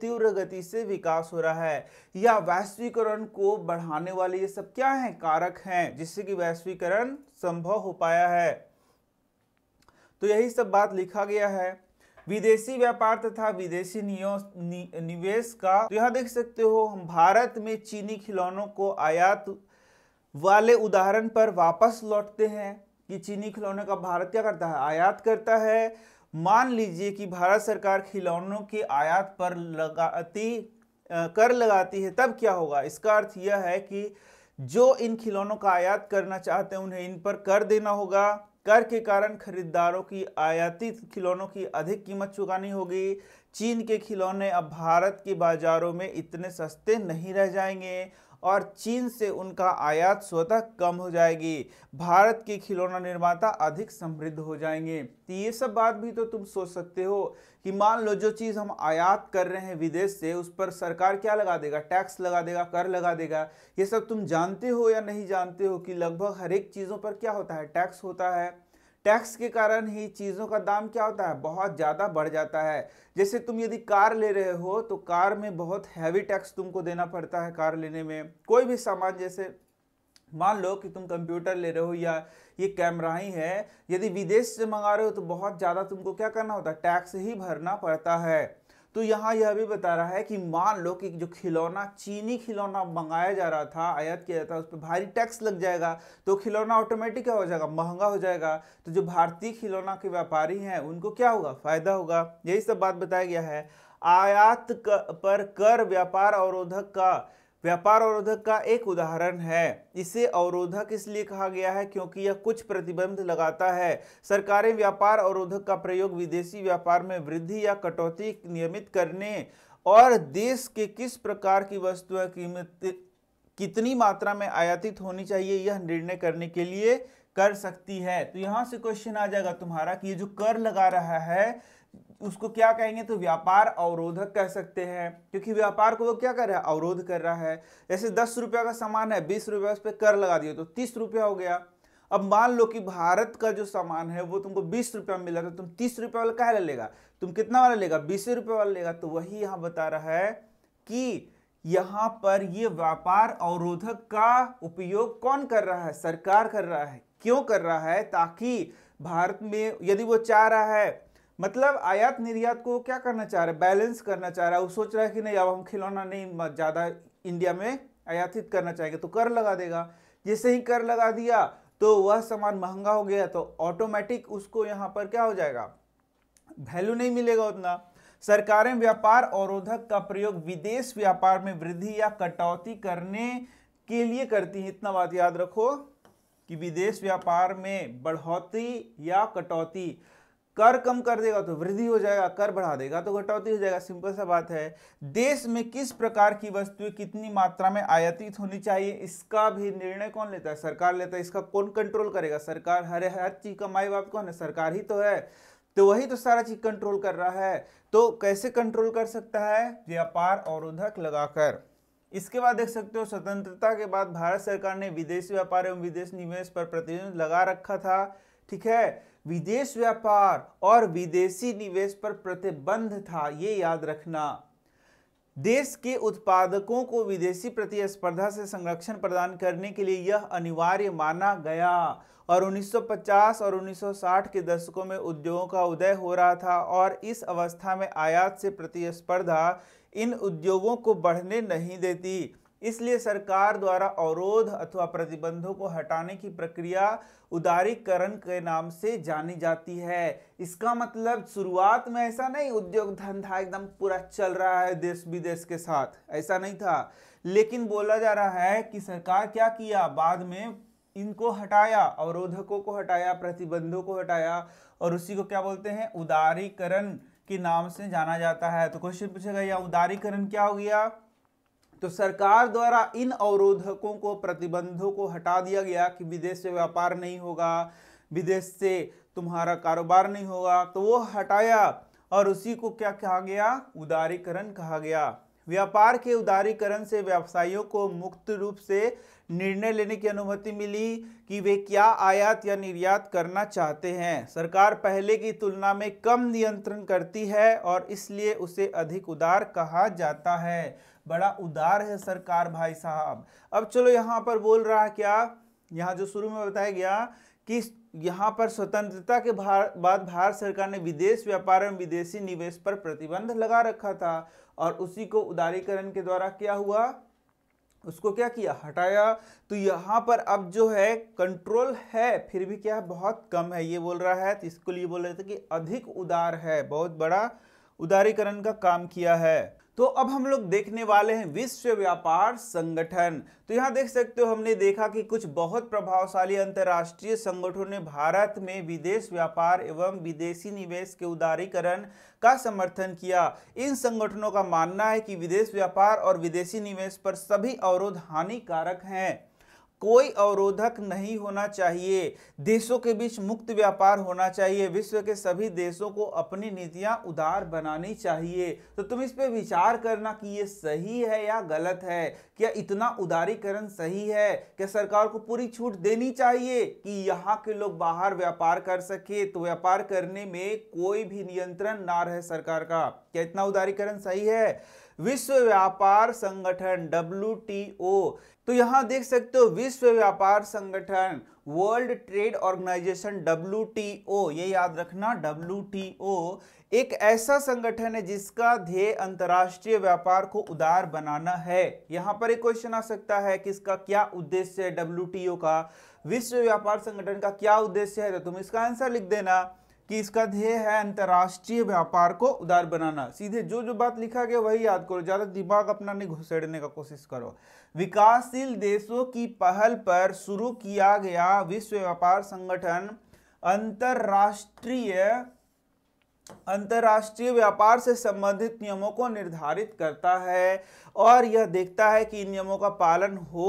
Speaker 1: तीव्र गति से विकास हो रहा है या वैश्वीकरण को बढ़ाने वाले ये सब क्या हैं कारक हैं जिससे कि वैश्वीकरण संभव हो पाया है तो यही सब बात लिखा गया है विदेशी व्यापार तथा विदेशी नि, निवेश का तो यहाँ देख सकते हो हम भारत में चीनी खिलौनों को आयात वाले उदाहरण पर वापस लौटते हैं कि चीनी खिलौने का भारत क्या करता है आयात करता है मान लीजिए कि भारत सरकार खिलौनों के आयात पर लगाती कर लगाती है तब क्या होगा इसका अर्थ यह है कि जो इन खिलौनों का आयात करना चाहते हैं उन्हें इन पर कर देना होगा कर के कारण खरीदारों की आयातित खिलौनों की अधिक कीमत चुकानी होगी चीन के खिलौने अब भारत के बाजारों में इतने सस्ते नहीं रह जाएंगे और चीन से उनका आयात स्वतः कम हो जाएगी भारत के खिलौना निर्माता अधिक समृद्ध हो जाएंगे तो ये सब बात भी तो तुम सोच सकते हो कि मान लो जो चीज़ हम आयात कर रहे हैं विदेश से उस पर सरकार क्या लगा देगा टैक्स लगा देगा कर लगा देगा ये सब तुम जानते हो या नहीं जानते हो कि लगभग हर एक चीज़ों पर क्या होता है टैक्स होता है टैक्स के कारण ही चीज़ों का दाम क्या होता है बहुत ज़्यादा बढ़ जाता है जैसे तुम यदि कार ले रहे हो तो कार में बहुत हैवी टैक्स तुमको देना पड़ता है कार लेने में कोई भी सामान जैसे मान लो कि तुम कंप्यूटर ले रहे हो या ये कैमरा ही है यदि विदेश से मंगा रहे हो तो बहुत ज़्यादा तुमको क्या करना होता है टैक्स ही भरना पड़ता है तो यहाँ यह भी बता रहा है कि मान लो कि जो खिलौना चीनी खिलौना मंगाया जा रहा था आयात किया जाता है उस पर भारी टैक्स लग जाएगा तो खिलौना ऑटोमेटिक क्या हो जाएगा महंगा हो जाएगा तो जो भारतीय खिलौना के व्यापारी हैं उनको क्या होगा फायदा होगा यही सब बात बताया गया है आयात पर कर व्यापार अवरोधक का व्यापार अवरोधक का एक उदाहरण है इसे अवरोधक इसलिए कहा गया है क्योंकि यह कुछ प्रतिबंध लगाता है सरकारें व्यापार अवरोधक का प्रयोग विदेशी व्यापार में वृद्धि या कटौती नियमित करने और देश के किस प्रकार की वस्तुएं कीमत कितनी मात्रा में आयातित होनी चाहिए यह निर्णय करने के लिए कर सकती है तो यहाँ से क्वेश्चन आ जाएगा तुम्हारा कि ये जो कर लगा रहा है उसको क्या कहेंगे तो व्यापार अवरोधक कह सकते हैं क्योंकि व्यापार को वो क्या कर रहा है अवरोध कर रहा है जैसे दस रुपया का सामान है बीस रुपया उस पर कर लगा दिया तो तीस रुपया हो गया अब मान लो कि भारत का जो सामान है वो तुमको बीस रुपया मिला रहा तो तुम तीस रुपया वाला क्या लेगा तुम कितना वाला लेगा बीस रुपये वाला लेगा तो वही यहाँ बता रहा है कि यहाँ पर ये व्यापार अवरोधक का उपयोग कौन कर रहा है सरकार कर रहा है क्यों कर रहा है ताकि भारत में यदि वो चाह रहा है मतलब आयात निर्यात को क्या करना चाह रहा है बैलेंस करना चाह रहा है वो सोच रहा है कि नहीं अब हम खिलौना नहीं ज़्यादा इंडिया में आयातित करना चाहेंगे तो कर लगा देगा जैसे ही कर लगा दिया तो वह सामान महंगा हो गया तो ऑटोमेटिक उसको यहाँ पर क्या हो जाएगा वैल्यू नहीं मिलेगा उतना सरकारें व्यापार अवरोधक का प्रयोग विदेश व्यापार में वृद्धि या कटौती करने के लिए करती हैं इतना बात याद रखो कि विदेश व्यापार में बढ़ोतरी या कटौती कर कम कर देगा तो वृद्धि हो जाएगा कर बढ़ा देगा तो घटौती हो जाएगा सिंपल सा बात है देश में किस प्रकार की वस्तुएं कितनी मात्रा में आयातित होनी चाहिए इसका भी निर्णय कौन लेता है सरकार लेता है इसका कौन कंट्रोल करेगा सरकार हर हर चीज़ का माई बाप कौन है सरकार ही तो है तो वही तो सारा चीज़ कंट्रोल कर रहा है तो कैसे कंट्रोल कर सकता है व्यापार और उधक लगाकर इसके बाद देख सकते हो स्वतंत्रता के बाद भारत सरकार ने विदेशी व्यापार एवं विदेश निवेश पर प्रतिबंध लगा रखा था ठीक है विदेश व्यापार और विदेशी निवेश पर प्रतिबंध था ये याद रखना देश के उत्पादकों को विदेशी प्रतिस्पर्धा से संरक्षण प्रदान करने के लिए यह अनिवार्य माना गया और 1950 और 1960 के दशकों में उद्योगों का उदय हो रहा था और इस अवस्था में आयात से प्रतिस्पर्धा इन उद्योगों को बढ़ने नहीं देती इसलिए सरकार द्वारा अवरोध अथवा प्रतिबंधों को हटाने की प्रक्रिया उदारीकरण के नाम से जानी जाती है इसका मतलब शुरुआत में ऐसा नहीं उद्योग धंधा एकदम पूरा चल रहा है देश विदेश के साथ ऐसा नहीं था लेकिन बोला जा रहा है कि सरकार क्या किया बाद में इनको हटाया अवरोधकों को हटाया प्रतिबंधों को हटाया और उसी को क्या बोलते हैं उदारीकरण के नाम से जाना जाता है तो क्वेश्चन पूछेगा यह उदारीकरण क्या हो गया तो सरकार द्वारा इन अवरोधकों को प्रतिबंधों को हटा दिया गया कि विदेश से व्यापार नहीं होगा विदेश से तुम्हारा कारोबार नहीं होगा तो वो हटाया और उसी को क्या कहा गया उदारीकरण कहा गया व्यापार के उदारीकरण से व्यवसायियों को मुक्त रूप से निर्णय लेने की अनुमति मिली कि वे क्या आयात या निर्यात करना चाहते हैं सरकार पहले की तुलना में कम नियंत्रण करती है और इसलिए उसे अधिक उदार कहा जाता है बड़ा उदार है सरकार भाई साहब अब चलो यहाँ पर बोल रहा है क्या यहाँ जो शुरू में बताया गया कि यहाँ पर स्वतंत्रता के भार, बाद भारत सरकार ने विदेश व्यापार एवं विदेशी निवेश पर प्रतिबंध लगा रखा था और उसी को उदारीकरण के द्वारा क्या हुआ उसको क्या किया हटाया तो यहाँ पर अब जो है कंट्रोल है फिर भी क्या है बहुत कम है ये बोल रहा है तो इसको लिए बोल रहे थे कि अधिक उदार है बहुत बड़ा उदारीकरण का काम किया है तो अब हम लोग देखने वाले हैं विश्व व्यापार संगठन तो यहाँ देख सकते हो हमने देखा कि कुछ बहुत प्रभावशाली अंतर्राष्ट्रीय संगठनों ने भारत में विदेश व्यापार एवं विदेशी निवेश के उदारीकरण का समर्थन किया इन संगठनों का मानना है कि विदेश व्यापार और विदेशी निवेश पर सभी अवरोध हानिकारक हैं कोई अवरोधक नहीं होना चाहिए देशों के बीच मुक्त व्यापार होना चाहिए विश्व के सभी देशों को अपनी नीतियां उदार बनानी चाहिए तो तुम इस पे विचार करना कि ये सही है या गलत है क्या इतना उदारीकरण सही है क्या सरकार को पूरी छूट देनी चाहिए कि यहाँ के लोग बाहर व्यापार कर सके तो व्यापार करने में कोई भी नियंत्रण ना रहे सरकार का क्या इतना उदारीकरण सही है विश्व व्यापार संगठन डब्ल्यू तो यहां देख सकते हो विश्व व्यापार संगठन वर्ल्ड ट्रेड ऑर्गेनाइजेशन डब्ल्यू ये याद रखना डब्ल्यू एक ऐसा संगठन है जिसका ध्येय अंतर्राष्ट्रीय व्यापार को उदार बनाना है यहां पर एक क्वेश्चन आ सकता है कि इसका क्या उद्देश्य है डब्ल्यू का विश्व व्यापार संगठन का क्या उद्देश्य है तो तुम इसका आंसर लिख देना कि इसका ध्येय है अंतर्राष्ट्रीय व्यापार को उदार बनाना सीधे जो जो बात लिखा गया वही याद करो ज़्यादा दिमाग अपना नहीं घुसेड़ने का कोशिश करो विकासशील देशों की पहल पर शुरू किया गया विश्व व्यापार संगठन अंतर्राष्ट्रीय अंतर्राष्ट्रीय व्यापार से संबंधित नियमों को निर्धारित करता है और यह देखता है कि इन नियमों का पालन हो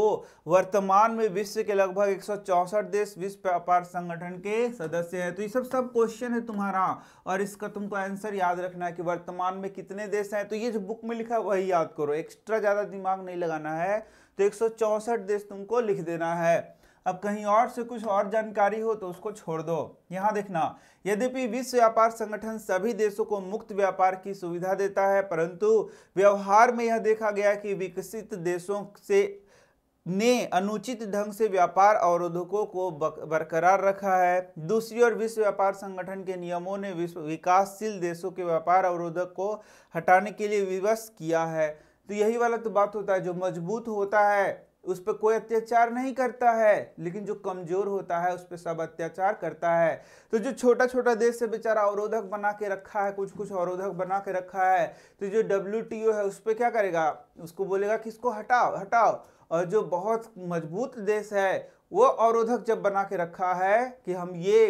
Speaker 1: वर्तमान में विश्व के लगभग एक देश विश्व व्यापार संगठन के सदस्य हैं तो ये सब सब क्वेश्चन है तुम्हारा और इसका तुमको आंसर याद रखना है कि वर्तमान में कितने देश हैं तो ये जो बुक में लिखा है वही याद करो एक्स्ट्रा ज़्यादा दिमाग नहीं लगाना है तो एक देश तुमको लिख देना है अब कहीं और से कुछ और जानकारी हो तो उसको छोड़ दो यहाँ देखना यद्यपि विश्व व्यापार संगठन सभी देशों को मुक्त व्यापार की सुविधा देता है परंतु व्यवहार में यह देखा गया कि विकसित देशों से ने अनुचित ढंग से व्यापार अवरोधकों को बरकरार रखा है दूसरी ओर विश्व व्यापार संगठन के नियमों ने विश्व विकासशील देशों के व्यापार अवरोधक को हटाने के लिए विवश किया है तो यही वाला तो बात होता है जो मजबूत होता है उस पर कोई अत्याचार नहीं करता है लेकिन जो कमजोर होता है उस पर सब अत्याचार करता है तो जो छोटा छोटा देश से बेचारा अवरोधक बना के रखा है कुछ कुछ अवरोधक बना के रखा है तो जो डब्ल्यू है उस पर क्या करेगा उसको बोलेगा कि इसको हटाओ हटाओ और जो बहुत मजबूत देश है वो अवरोधक जब बना के रखा है कि हम ये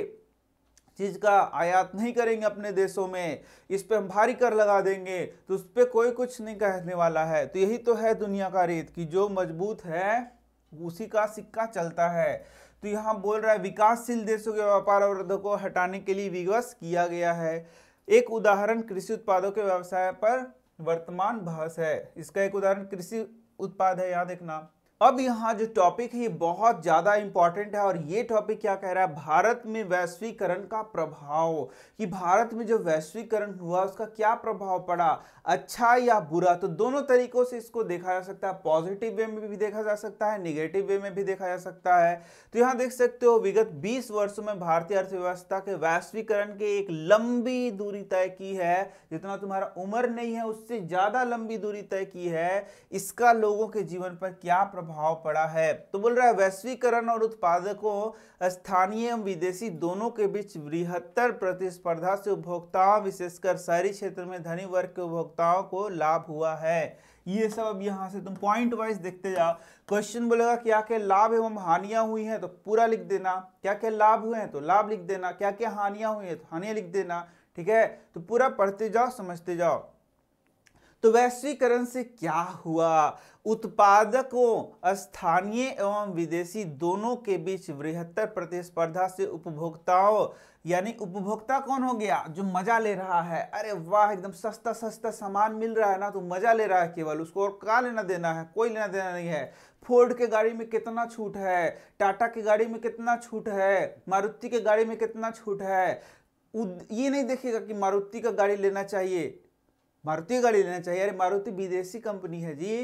Speaker 1: चीज़ का आयात नहीं करेंगे अपने देशों में इस पर हम भारी कर लगा देंगे तो उस पर कोई कुछ नहीं कहने वाला है तो यही तो है दुनिया का रेत कि जो मजबूत है उसी का सिक्का चलता है तो यहाँ बोल रहा है विकासशील देशों के व्यापार अवरोधों को हटाने के लिए विवश किया गया है एक उदाहरण कृषि उत्पादों के व्यवसाय पर वर्तमान बहस है इसका एक उदाहरण कृषि उत्पाद है याद देखना अब यहाँ जो टॉपिक है ये बहुत ज़्यादा इंपॉर्टेंट है और ये टॉपिक क्या कह रहा है भारत में वैश्वीकरण का प्रभाव कि भारत में जो वैश्वीकरण हुआ उसका क्या प्रभाव पड़ा अच्छा या बुरा तो दोनों तरीकों से इसको देखा जा सकता है पॉजिटिव वे में भी देखा जा सकता है निगेटिव वे में भी देखा जा सकता है तो यहाँ देख सकते हो विगत बीस वर्षों में भारतीय अर्थव्यवस्था के वैश्वीकरण के एक लंबी दूरी तय की है जितना तुम्हारा उम्र नहीं है उससे ज़्यादा लंबी दूरी तय की है इसका लोगों के जीवन पर क्या प्रभाव प्रभाव पड़ा है तो बोल रहा है वैश्वीकरण और उत्पादकों स्थानीय एवं विदेशी दोनों के बीच बृहत्तर प्रतिस्पर्धा से उपभोक्ताओं विशेषकर शहरी क्षेत्र में धनी वर्ग के उपभोक्ताओं को लाभ हुआ है ये सब अब यहाँ से तुम पॉइंट वाइज देखते जाओ क्वेश्चन बोलेगा क्या क्या लाभ एवं हानियां हुई हैं तो पूरा लिख देना क्या क्या लाभ हुए हैं तो लाभ लिख देना क्या क्या हानियां हुई हैं तो हानियां लिख देना ठीक है तो पूरा पढ़ते जाओ समझते जाओ तो वैश्वीकरण से क्या हुआ उत्पादकों स्थानीय एवं विदेशी दोनों के बीच बृहत्तर प्रतिस्पर्धा से उपभोक्ताओं यानी उपभोक्ता कौन हो गया जो मजा ले रहा है अरे वाह एकदम सस्ता सस्ता सामान मिल रहा है ना तो मजा ले रहा है केवल उसको और कहा लेना देना है कोई लेना देना नहीं है फोर्ड के गाड़ी में कितना छूट है टाटा की गाड़ी में कितना छूट है मारुति के गाड़ी में कितना छूट है ये नहीं देखेगा कि मारुति का गाड़ी लेना चाहिए मारुति गाड़ी लेना चाहिए अरे मारुति विदेशी कंपनी है जी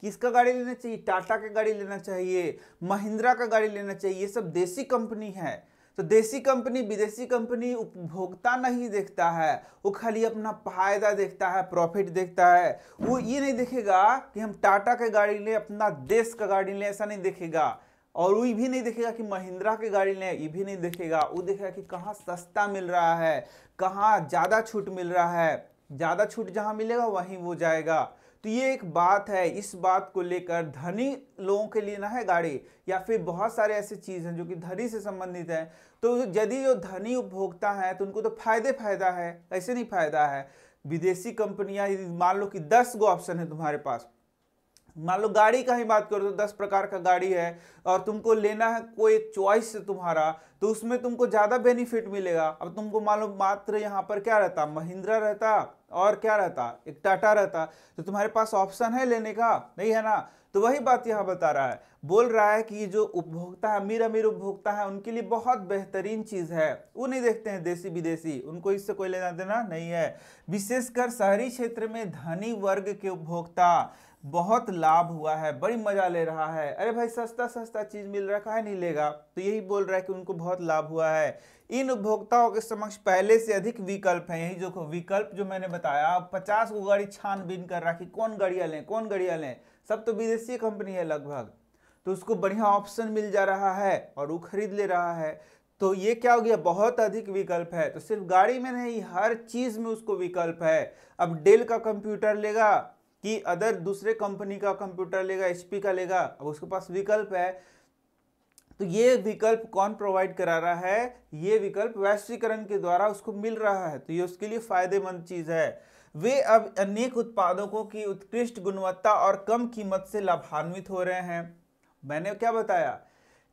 Speaker 1: किसका गाड़ी लेना चाहिए टाटा का गाड़ी लेना चाहिए महिंद्रा का गाड़ी लेना चाहिए ये सब देसी कंपनी है तो देसी कंपनी विदेशी कंपनी उपभोक्ता नहीं देखता है वो खाली अपना फायदा देखता है प्रॉफिट देखता है वो ये नहीं देखेगा कि हम टाटा के गाड़ी लें अपना देश का गाड़ी लें ऐसा नहीं देखेगा और वो भी नहीं देखेगा कि महिंद्रा की गाड़ी लें ये भी नहीं देखेगा वो देखेगा कि कहाँ सस्ता मिल रहा है कहाँ ज़्यादा छूट मिल रहा है ज़्यादा छूट जहाँ मिलेगा वहीं वो जाएगा तो ये एक बात है इस बात को लेकर धनी लोगों के लिए ना है गाड़ी या फिर बहुत सारे ऐसे चीज़ हैं जो कि धनी से संबंधित हैं तो यदि जो धनी उपभोक्ता हैं तो उनको तो फायदे फायदा है ऐसे नहीं फायदा है विदेशी कंपनियां मान लो कि दस गो ऑप्शन है तुम्हारे पास मान लो गाड़ी का ही बात करो तो दस प्रकार का गाड़ी है और तुमको लेना है कोई एक चॉइस से तुम्हारा तो उसमें तुमको ज़्यादा बेनिफिट मिलेगा अब तुमको मान लो मात्र यहाँ पर क्या रहता महिंद्रा रहता और क्या रहता एक टाटा रहता तो तुम्हारे पास ऑप्शन है लेने का नहीं है ना तो वही बात यहाँ बता रहा है बोल रहा है कि जो उपभोक्ता है अमीर अमीर उपभोक्ता है उनके लिए बहुत बेहतरीन चीज़ है वो नहीं देखते हैं देसी विदेशी उनको इससे कोई लेना देना नहीं है विशेषकर शहरी क्षेत्र में धनी वर्ग के उपभोक्ता बहुत लाभ हुआ है बड़ी मज़ा ले रहा है अरे भाई सस्ता सस्ता चीज़ मिल रखा है नहीं लेगा तो यही बोल रहा है कि उनको बहुत लाभ हुआ है इन उपभोक्ताओं के समक्ष पहले से अधिक विकल्प हैं यही जो विकल्प जो मैंने बताया पचास को गाड़ी छानबीन कर रखी कौन गाड़ियाँ लें कौन गाड़ियाँ लें सब तो विदेशी कंपनी है लगभग तो उसको बढ़िया ऑप्शन मिल जा रहा है और वो खरीद ले रहा है तो ये क्या हो गया बहुत अधिक विकल्प है तो सिर्फ गाड़ी में नहीं हर चीज़ में उसको विकल्प है अब डेल का कंप्यूटर लेगा कि अदर दूसरे कंपनी का कंप्यूटर लेगा एचपी का लेगा अब उसके पास विकल्प है तो ये विकल्प कौन प्रोवाइड करा रहा है ये विकल्प वैश्वीकरण के द्वारा उसको मिल रहा है तो ये उसके लिए फायदेमंद चीज़ है वे अब अनेक उत्पादों को की उत्कृष्ट गुणवत्ता और कम कीमत से लाभान्वित हो रहे हैं मैंने क्या बताया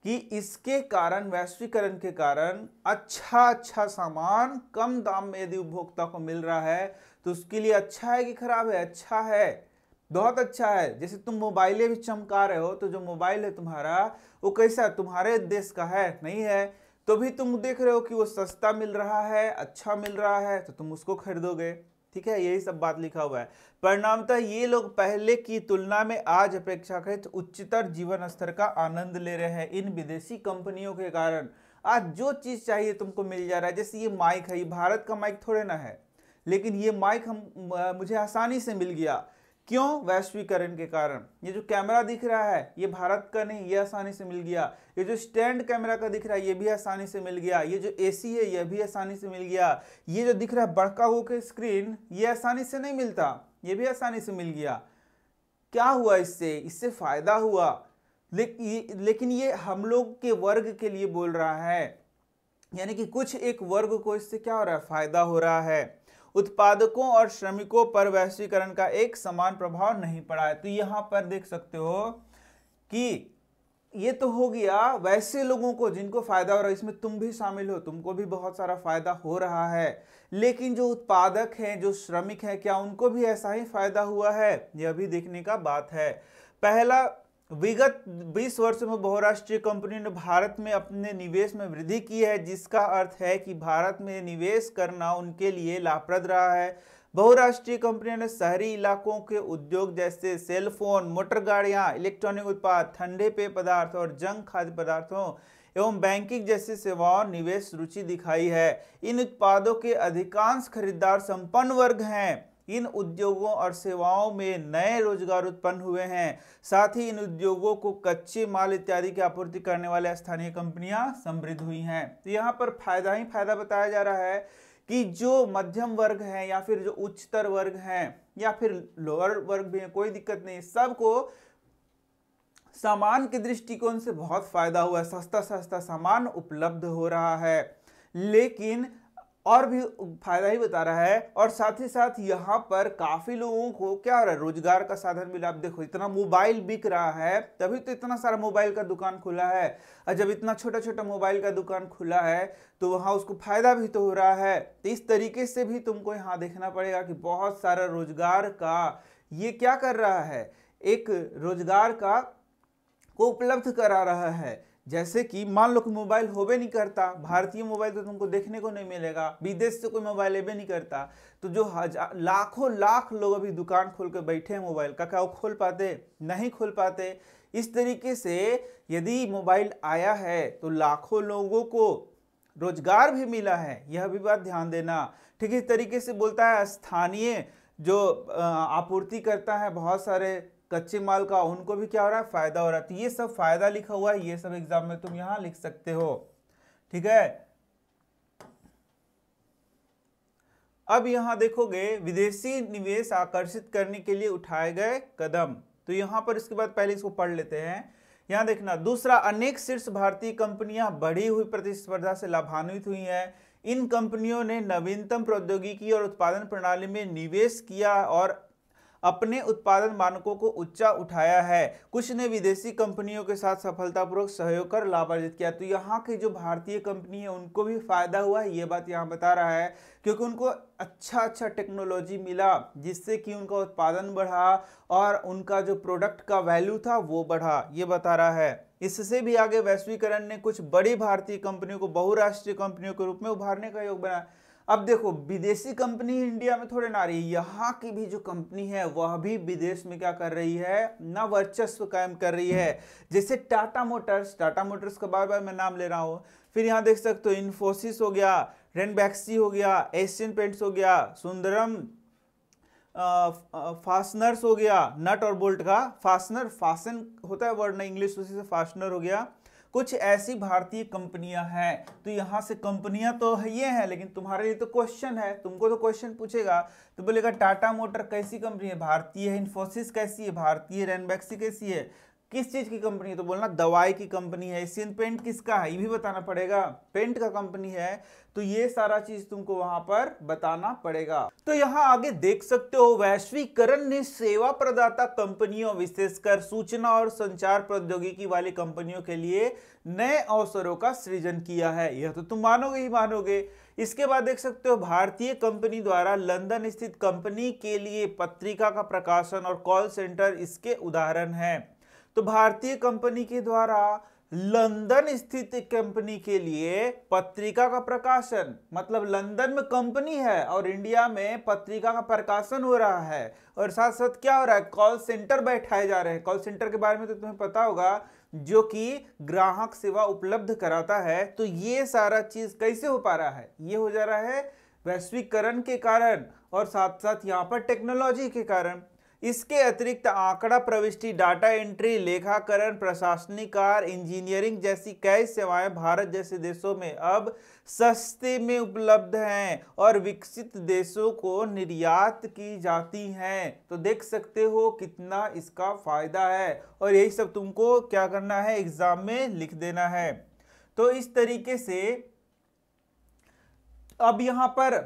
Speaker 1: कि इसके कारण वैश्वीकरण के कारण अच्छा अच्छा सामान कम दाम में यदि उपभोक्ता को मिल रहा है तो उसके लिए अच्छा है कि खराब है अच्छा है बहुत अच्छा है जैसे तुम मोबाइलें भी चमका रहे हो तो जो मोबाइल है तुम्हारा वो कैसा तुम्हारे देश का है नहीं है तो भी तुम देख रहे हो कि वो सस्ता मिल रहा है अच्छा मिल रहा है तो तुम उसको खरीदोगे ठीक है यही सब बात लिखा हुआ है परिणामतः ये लोग पहले की तुलना में आज अपेक्षाकृत उच्चतर जीवन स्तर का आनंद ले रहे हैं इन विदेशी कंपनियों के कारण आज जो चीज़ चाहिए तुमको मिल जा रहा है जैसे ये माइक है ये भारत का माइक थोड़े ना है लेकिन ये माइक हम मुझे आसानी से मिल गया क्यों वैश्वीकरण के कारण ये जो कैमरा दिख रहा है ये भारत का नहीं ये आसानी से मिल गया ये जो स्टैंड कैमरा का दिख रहा है ये भी आसानी से मिल गया ये जो एसी है ये भी आसानी से मिल गया ये जो दिख रहा है बड़का होकर स्क्रीन ये आसानी से नहीं मिलता ये भी आसानी से मिल गया क्या हुआ इससे इससे फायदा हुआ लेकिन ये हम लोग के वर्ग के लिए बोल रहा है यानी कि कुछ एक वर्ग को इससे क्या हो रहा है फायदा हो रहा है उत्पादकों और श्रमिकों पर वैश्वीकरण का एक समान प्रभाव नहीं पड़ा है तो यहाँ पर देख सकते हो कि ये तो हो गया वैसे लोगों को जिनको फायदा हो रहा है इसमें तुम भी शामिल हो तुमको भी बहुत सारा फायदा हो रहा है लेकिन जो उत्पादक हैं जो श्रमिक हैं क्या उनको भी ऐसा ही फायदा हुआ है यह भी देखने का बात है पहला विगत 20 वर्षों में बहुराष्ट्रीय कंपनियों ने भारत में अपने निवेश में वृद्धि की है जिसका अर्थ है कि भारत में निवेश करना उनके लिए लाभप्रद रहा है बहुराष्ट्रीय कंपनियों ने शहरी इलाकों के उद्योग जैसे सेलफोन मोटर गाड़ियाँ इलेक्ट्रॉनिक उत्पाद ठंडे पेय पदार्थ और जंग खाद्य पदार्थों एवं बैंकिंग जैसी सेवाओं निवेश रुचि दिखाई है इन उत्पादों के अधिकांश खरीदार संपन्न वर्ग हैं इन उद्योगों और सेवाओं में नए रोजगार उत्पन्न हुए हैं साथ ही इन उद्योगों को कच्चे माल इत्यादि की आपूर्ति करने वाले स्थानीय कंपनियां समृद्ध हुई हैं तो यहाँ पर फायदा ही फायदा बताया जा रहा है कि जो मध्यम वर्ग हैं या फिर जो उच्चतर वर्ग हैं या फिर लोअर वर्ग भी हैं कोई दिक्कत नहीं सबको सामान के दृष्टिकोण से बहुत फायदा हुआ है सस्ता सस्ता सामान उपलब्ध हो रहा है लेकिन और भी फायदा ही बता रहा है और साथ ही साथ यहाँ पर काफी लोगों को क्या हो रहा है रोजगार का साधन मिला आप देखो इतना मोबाइल बिक रहा है तभी तो इतना सारा मोबाइल का दुकान खुला है और जब इतना छोटा छोटा मोबाइल का दुकान खुला है तो वहाँ उसको फायदा भी तो हो रहा है तो इस तरीके से भी तुमको यहाँ देखना पड़ेगा कि बहुत सारा रोजगार का ये क्या कर रहा है एक रोजगार का को उपलब्ध करा रहा है जैसे कि मान लो कि मोबाइल होबे नहीं करता भारतीय मोबाइल तो तुमको देखने को नहीं मिलेगा विदेश से कोई मोबाइल लेबे नहीं करता तो जो हजार लाखों लाख लोग अभी दुकान खोल कर बैठे हैं मोबाइल का क्या वो खोल पाते नहीं खोल पाते इस तरीके से यदि मोबाइल आया है तो लाखों लोगों को रोजगार भी मिला है यह भी बात ध्यान देना ठीक इस तरीके से बोलता है स्थानीय जो आपूर्ति करता है बहुत सारे कच्चे माल का उनको भी क्या हो रहा है फायदा हो रहा है तो ये सब फायदा लिखा हुआ है ये सब एग्जाम में तुम यहां लिख सकते हो ठीक है अब यहां देखोगे विदेशी निवेश आकर्षित करने के लिए उठाए गए कदम तो यहां पर इसके बाद पहले इसको पढ़ लेते हैं यहां देखना दूसरा अनेक शीर्ष भारतीय कंपनियां बढ़ी हुई प्रतिस्पर्धा से लाभान्वित हुई हैं इन कंपनियों ने नवीनतम प्रौद्योगिकी और उत्पादन प्रणाली में निवेश किया और अपने उत्पादन मानकों को उच्चा उठाया है कुछ ने विदेशी कंपनियों के साथ सफलतापूर्वक सहयोग कर लाभ अर्जित किया तो यहाँ की जो भारतीय कंपनी है उनको भी फायदा हुआ है ये बात यहाँ बता रहा है क्योंकि उनको अच्छा अच्छा टेक्नोलॉजी मिला जिससे कि उनका उत्पादन बढ़ा और उनका जो प्रोडक्ट का वैल्यू था वो बढ़ा ये बता रहा है इससे भी आगे वैश्वीकरण ने कुछ बड़ी भारतीय कंपनियों को बहुराष्ट्रीय कंपनियों के रूप में उभारने का योग बनाया अब देखो विदेशी कंपनी इंडिया में थोड़े ना रही यहाँ की भी जो कंपनी है वह भी विदेश में क्या कर रही है ना वर्चस्व कायम कर रही है जैसे टाटा मोटर्स टाटा मोटर्स का बार बार मैं नाम ले रहा हूँ फिर यहाँ देख सकते हो इन्फोसिस हो गया रेनबैक्सी हो गया एशियन पेंट्स हो गया सुंदरम फास्टनर्स हो गया नट और बोल्ट का फास्टनर फासन होता है वर्ड ना इंग्लिश उसी से फास्टनर हो गया कुछ ऐसी भारतीय कंपनियां हैं तो यहाँ से कंपनियां तो है ये हैं लेकिन तुम्हारे लिए तो क्वेश्चन है तुमको तो क्वेश्चन पूछेगा तो बोलेगा टाटा मोटर कैसी कंपनी है भारतीय है इन्फोसिस कैसी है भारतीय रेनबैक्सी कैसी है किस चीज़ की कंपनी है तो बोलना दवाई की कंपनी है एशियन पेंट किसका है ये भी बताना पड़ेगा पेंट का कंपनी है तो ये सारा चीज तुमको वहां पर बताना पड़ेगा तो यहाँ आगे देख सकते हो वैश्वीकरण ने सेवा प्रदाता कंपनियों विशेषकर सूचना और संचार प्रौद्योगिकी वाली कंपनियों के लिए नए अवसरों का सृजन किया है यह तो तुम मानोगे ही मानोगे इसके बाद देख सकते हो भारतीय कंपनी द्वारा लंदन स्थित कंपनी के लिए पत्रिका का प्रकाशन और कॉल सेंटर इसके उदाहरण हैं तो भारतीय कंपनी के द्वारा लंदन स्थित कंपनी के लिए पत्रिका का प्रकाशन मतलब लंदन में कंपनी है और इंडिया में पत्रिका का प्रकाशन हो रहा है और साथ साथ क्या हो रहा है कॉल सेंटर बैठाए जा रहे हैं कॉल सेंटर के बारे में तो तुम्हें पता होगा जो कि ग्राहक सेवा उपलब्ध कराता है तो ये सारा चीज कैसे हो पा रहा है ये हो जा रहा है वैश्वीकरण के कारण और साथ साथ यहाँ पर टेक्नोलॉजी के कारण इसके अतिरिक्त आंकड़ा प्रविष्टि डाटा एंट्री लेखाकरण प्रशासनिक कार्य इंजीनियरिंग जैसी कई सेवाएं भारत जैसे देशों में अब सस्ते में उपलब्ध हैं और विकसित देशों को निर्यात की जाती हैं तो देख सकते हो कितना इसका फायदा है और यही सब तुमको क्या करना है एग्जाम में लिख देना है तो इस तरीके से अब यहाँ पर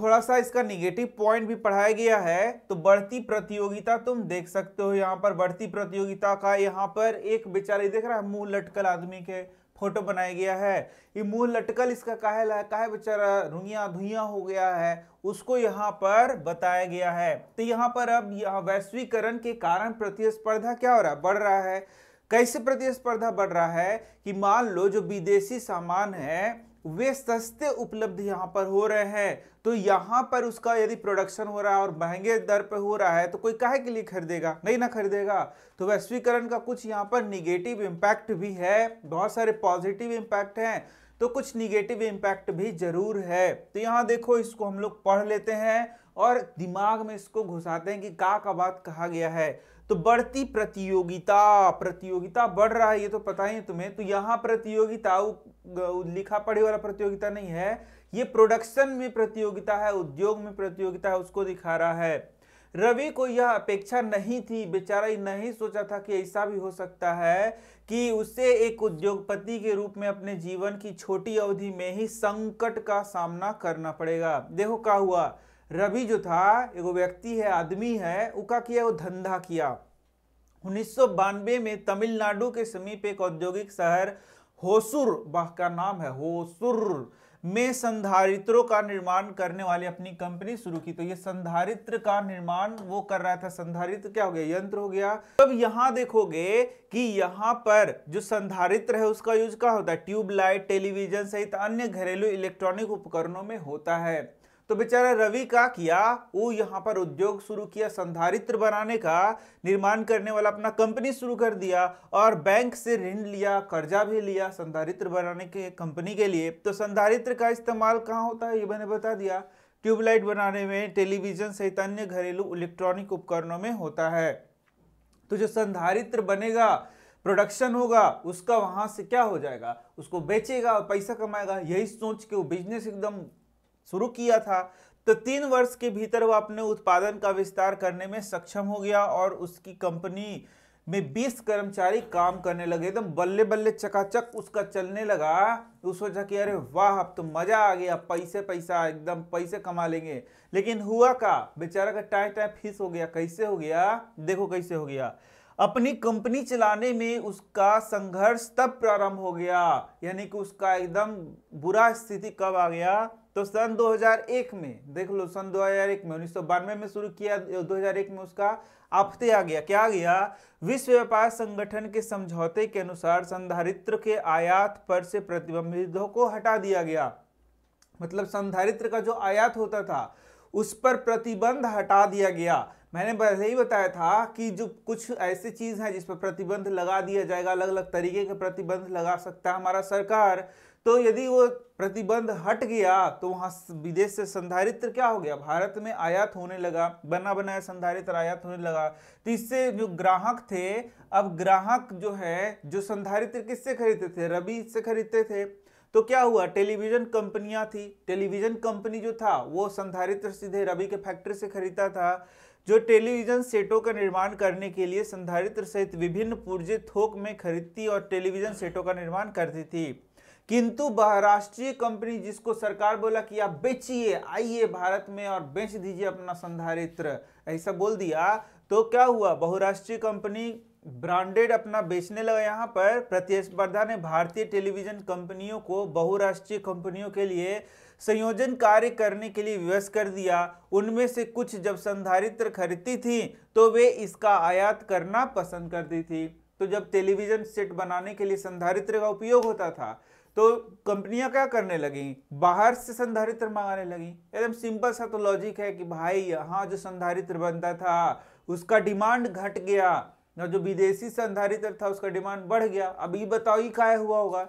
Speaker 1: थोड़ा सा इसका निगेटिव पॉइंट भी पढ़ाया गया है तो बढ़ती प्रतियोगिता तुम देख सकते हो यहाँ पर बढ़ती प्रतियोगिता का यहाँ पर एक बेचारे देख रहा है मुंह लटकल आदमी के फोटो बनाया गया है ये मुंह लटकल इसका काहे काहे बेचारा रुइया धुइया हो गया है उसको यहाँ पर बताया गया है तो यहाँ पर अब यहाँ वैश्वीकरण के कारण प्रतिस्पर्धा क्या हो रहा है बढ़ रहा है कैसे प्रतिस्पर्धा बढ़ रहा है कि मान लो जो विदेशी सामान है वे सस्ते उपलब्ध यहाँ पर हो रहे हैं तो यहाँ पर उसका यदि प्रोडक्शन हो रहा है और महंगे दर पर हो रहा है तो कोई कहे के लिए खरीदेगा नहीं ना खरीदेगा तो वैश्वीकरण का कुछ यहाँ पर निगेटिव इम्पैक्ट भी है बहुत सारे पॉजिटिव इम्पैक्ट हैं तो कुछ निगेटिव इम्पैक्ट भी जरूर है तो यहाँ देखो इसको हम लोग पढ़ लेते हैं और दिमाग में इसको घुसाते हैं कि का का बात कहा गया है तो बढ़ती प्रतियोगिता प्रतियोगिता बढ़ रहा है ये तो पता ही तुम्हें तो यहाँ प्रतियोगिता लिखा पढ़ी वाला प्रतियोगिता नहीं है ये प्रोडक्शन में प्रतियोगिता है उद्योग में प्रतियोगिता है उसको दिखा रहा है रवि को यह अपेक्षा नहीं थी बेचारा ही नहीं सोचा था कि ऐसा भी हो सकता है कि उसे एक उद्योगपति के रूप में अपने जीवन की छोटी अवधि में ही संकट का सामना करना पड़ेगा देखो क्या हुआ रवि जो था एगो व्यक्ति है आदमी है उका किया वो धंधा किया उन्नीस में तमिलनाडु के समीप एक औद्योगिक शहर होसुर बाह का नाम है होसुर में संधारित्रों का निर्माण करने वाली अपनी कंपनी शुरू की तो ये संधारित्र का निर्माण वो कर रहा था संधारित्र क्या हो गया यंत्र हो गया तब यहां देखोगे कि यहां पर जो संधारित्र है उसका यूज क्या होता है ट्यूबलाइट टेलीविजन सहित अन्य घरेलू इलेक्ट्रॉनिक उपकरणों में होता है तो बेचारा रवि का किया वो यहाँ पर उद्योग शुरू किया संधारित्र बनाने का निर्माण करने वाला अपना कंपनी शुरू कर दिया और बैंक से ऋण लिया कर्जा भी लिया संधारित्र बनाने के कंपनी के लिए तो संधारित्र का इस्तेमाल कहाँ होता है ये मैंने बता दिया ट्यूबलाइट बनाने में टेलीविजन सहित अन्य घरेलू इलेक्ट्रॉनिक उपकरणों में होता है तो जो संधारित्र बनेगा प्रोडक्शन होगा उसका वहां से क्या हो जाएगा उसको बेचेगा और पैसा कमाएगा यही सोच के वो बिजनेस एकदम शुरू किया था तो तीन वर्ष के भीतर वह अपने उत्पादन का विस्तार करने में सक्षम हो गया और उसकी कंपनी में 20 कर्मचारी काम करने लगे एकदम बल्ले बल्ले चकाचक उसका चलने लगा तो सोचा कि अरे वाह अब तो मजा आ गया पैसे पैसा एकदम पैसे कमा लेंगे लेकिन हुआ का बेचारा का टाइम टाइम फीस हो गया कैसे हो गया देखो कैसे हो गया अपनी कंपनी चलाने में उसका संघर्ष तब प्रारंभ हो गया यानी कि उसका एकदम बुरा स्थिति कब आ गया तो सन 2001 में देख लो सन 2001 में उन्नीस में शुरू किया 2001 में उसका आपते आ गया क्या आ गया विश्व व्यापार संगठन के समझौते के अनुसार संधारित्र के आयात पर से प्रतिबंधों को हटा दिया गया मतलब संधारित्र का जो आयात होता था उस पर प्रतिबंध हटा दिया गया मैंने पहले ही बताया था कि जो कुछ ऐसे चीज़ है जिस पर प्रतिबंध लगा दिया जाएगा अलग अलग तरीके के प्रतिबंध लगा सकता है हमारा सरकार तो यदि वो प्रतिबंध हट गया तो वहाँ विदेश से संधारित्र क्या हो गया भारत में आयात होने लगा बना बनाया संधारित्र आयात होने लगा तो इससे जो ग्राहक थे अब ग्राहक जो है जो संधारित्र किससे खरीदते थे रबी से खरीदते थे तो क्या हुआ टेलीविज़न कंपनियां थी टेलीविज़न कंपनी जो था वो संधारित्र सीधे रबी के फैक्ट्री से खरीदता था जो टेलीविजन सेटों का निर्माण करने के लिए संधारित्र सहित विभिन्न पुर्जे थोक में खरीदती और टेलीविजन सेटों का निर्माण करती थी किंतु बहुराष्ट्रीय कंपनी जिसको सरकार बोला कि आप बेचिए आइए भारत में और बेच दीजिए अपना संधारित्र ऐसा बोल दिया तो क्या हुआ बहुराष्ट्रीय कंपनी ब्रांडेड अपना बेचने लगा यहाँ पर प्रतिस्पर्धा ने भारतीय टेलीविजन कंपनियों को बहुराष्ट्रीय कंपनियों के लिए संयोजन कार्य करने के लिए विवश कर दिया उनमें से कुछ जब संधारित्र खरीदती थी तो वे इसका आयात करना पसंद करती थी तो जब टेलीविजन सेट बनाने के लिए संधारित्र का उपयोग होता था तो कंपनियां क्या करने लगी बाहर से संधारित्र मंगाने लगी एकदम सिंपल सा तो लॉजिक है कि भाई यहाँ जो संधारित्र बनता था उसका डिमांड घट गया और जो विदेशी संधारित्र था उसका डिमांड बढ़ गया अब ये बताओ ये काय हुआ होगा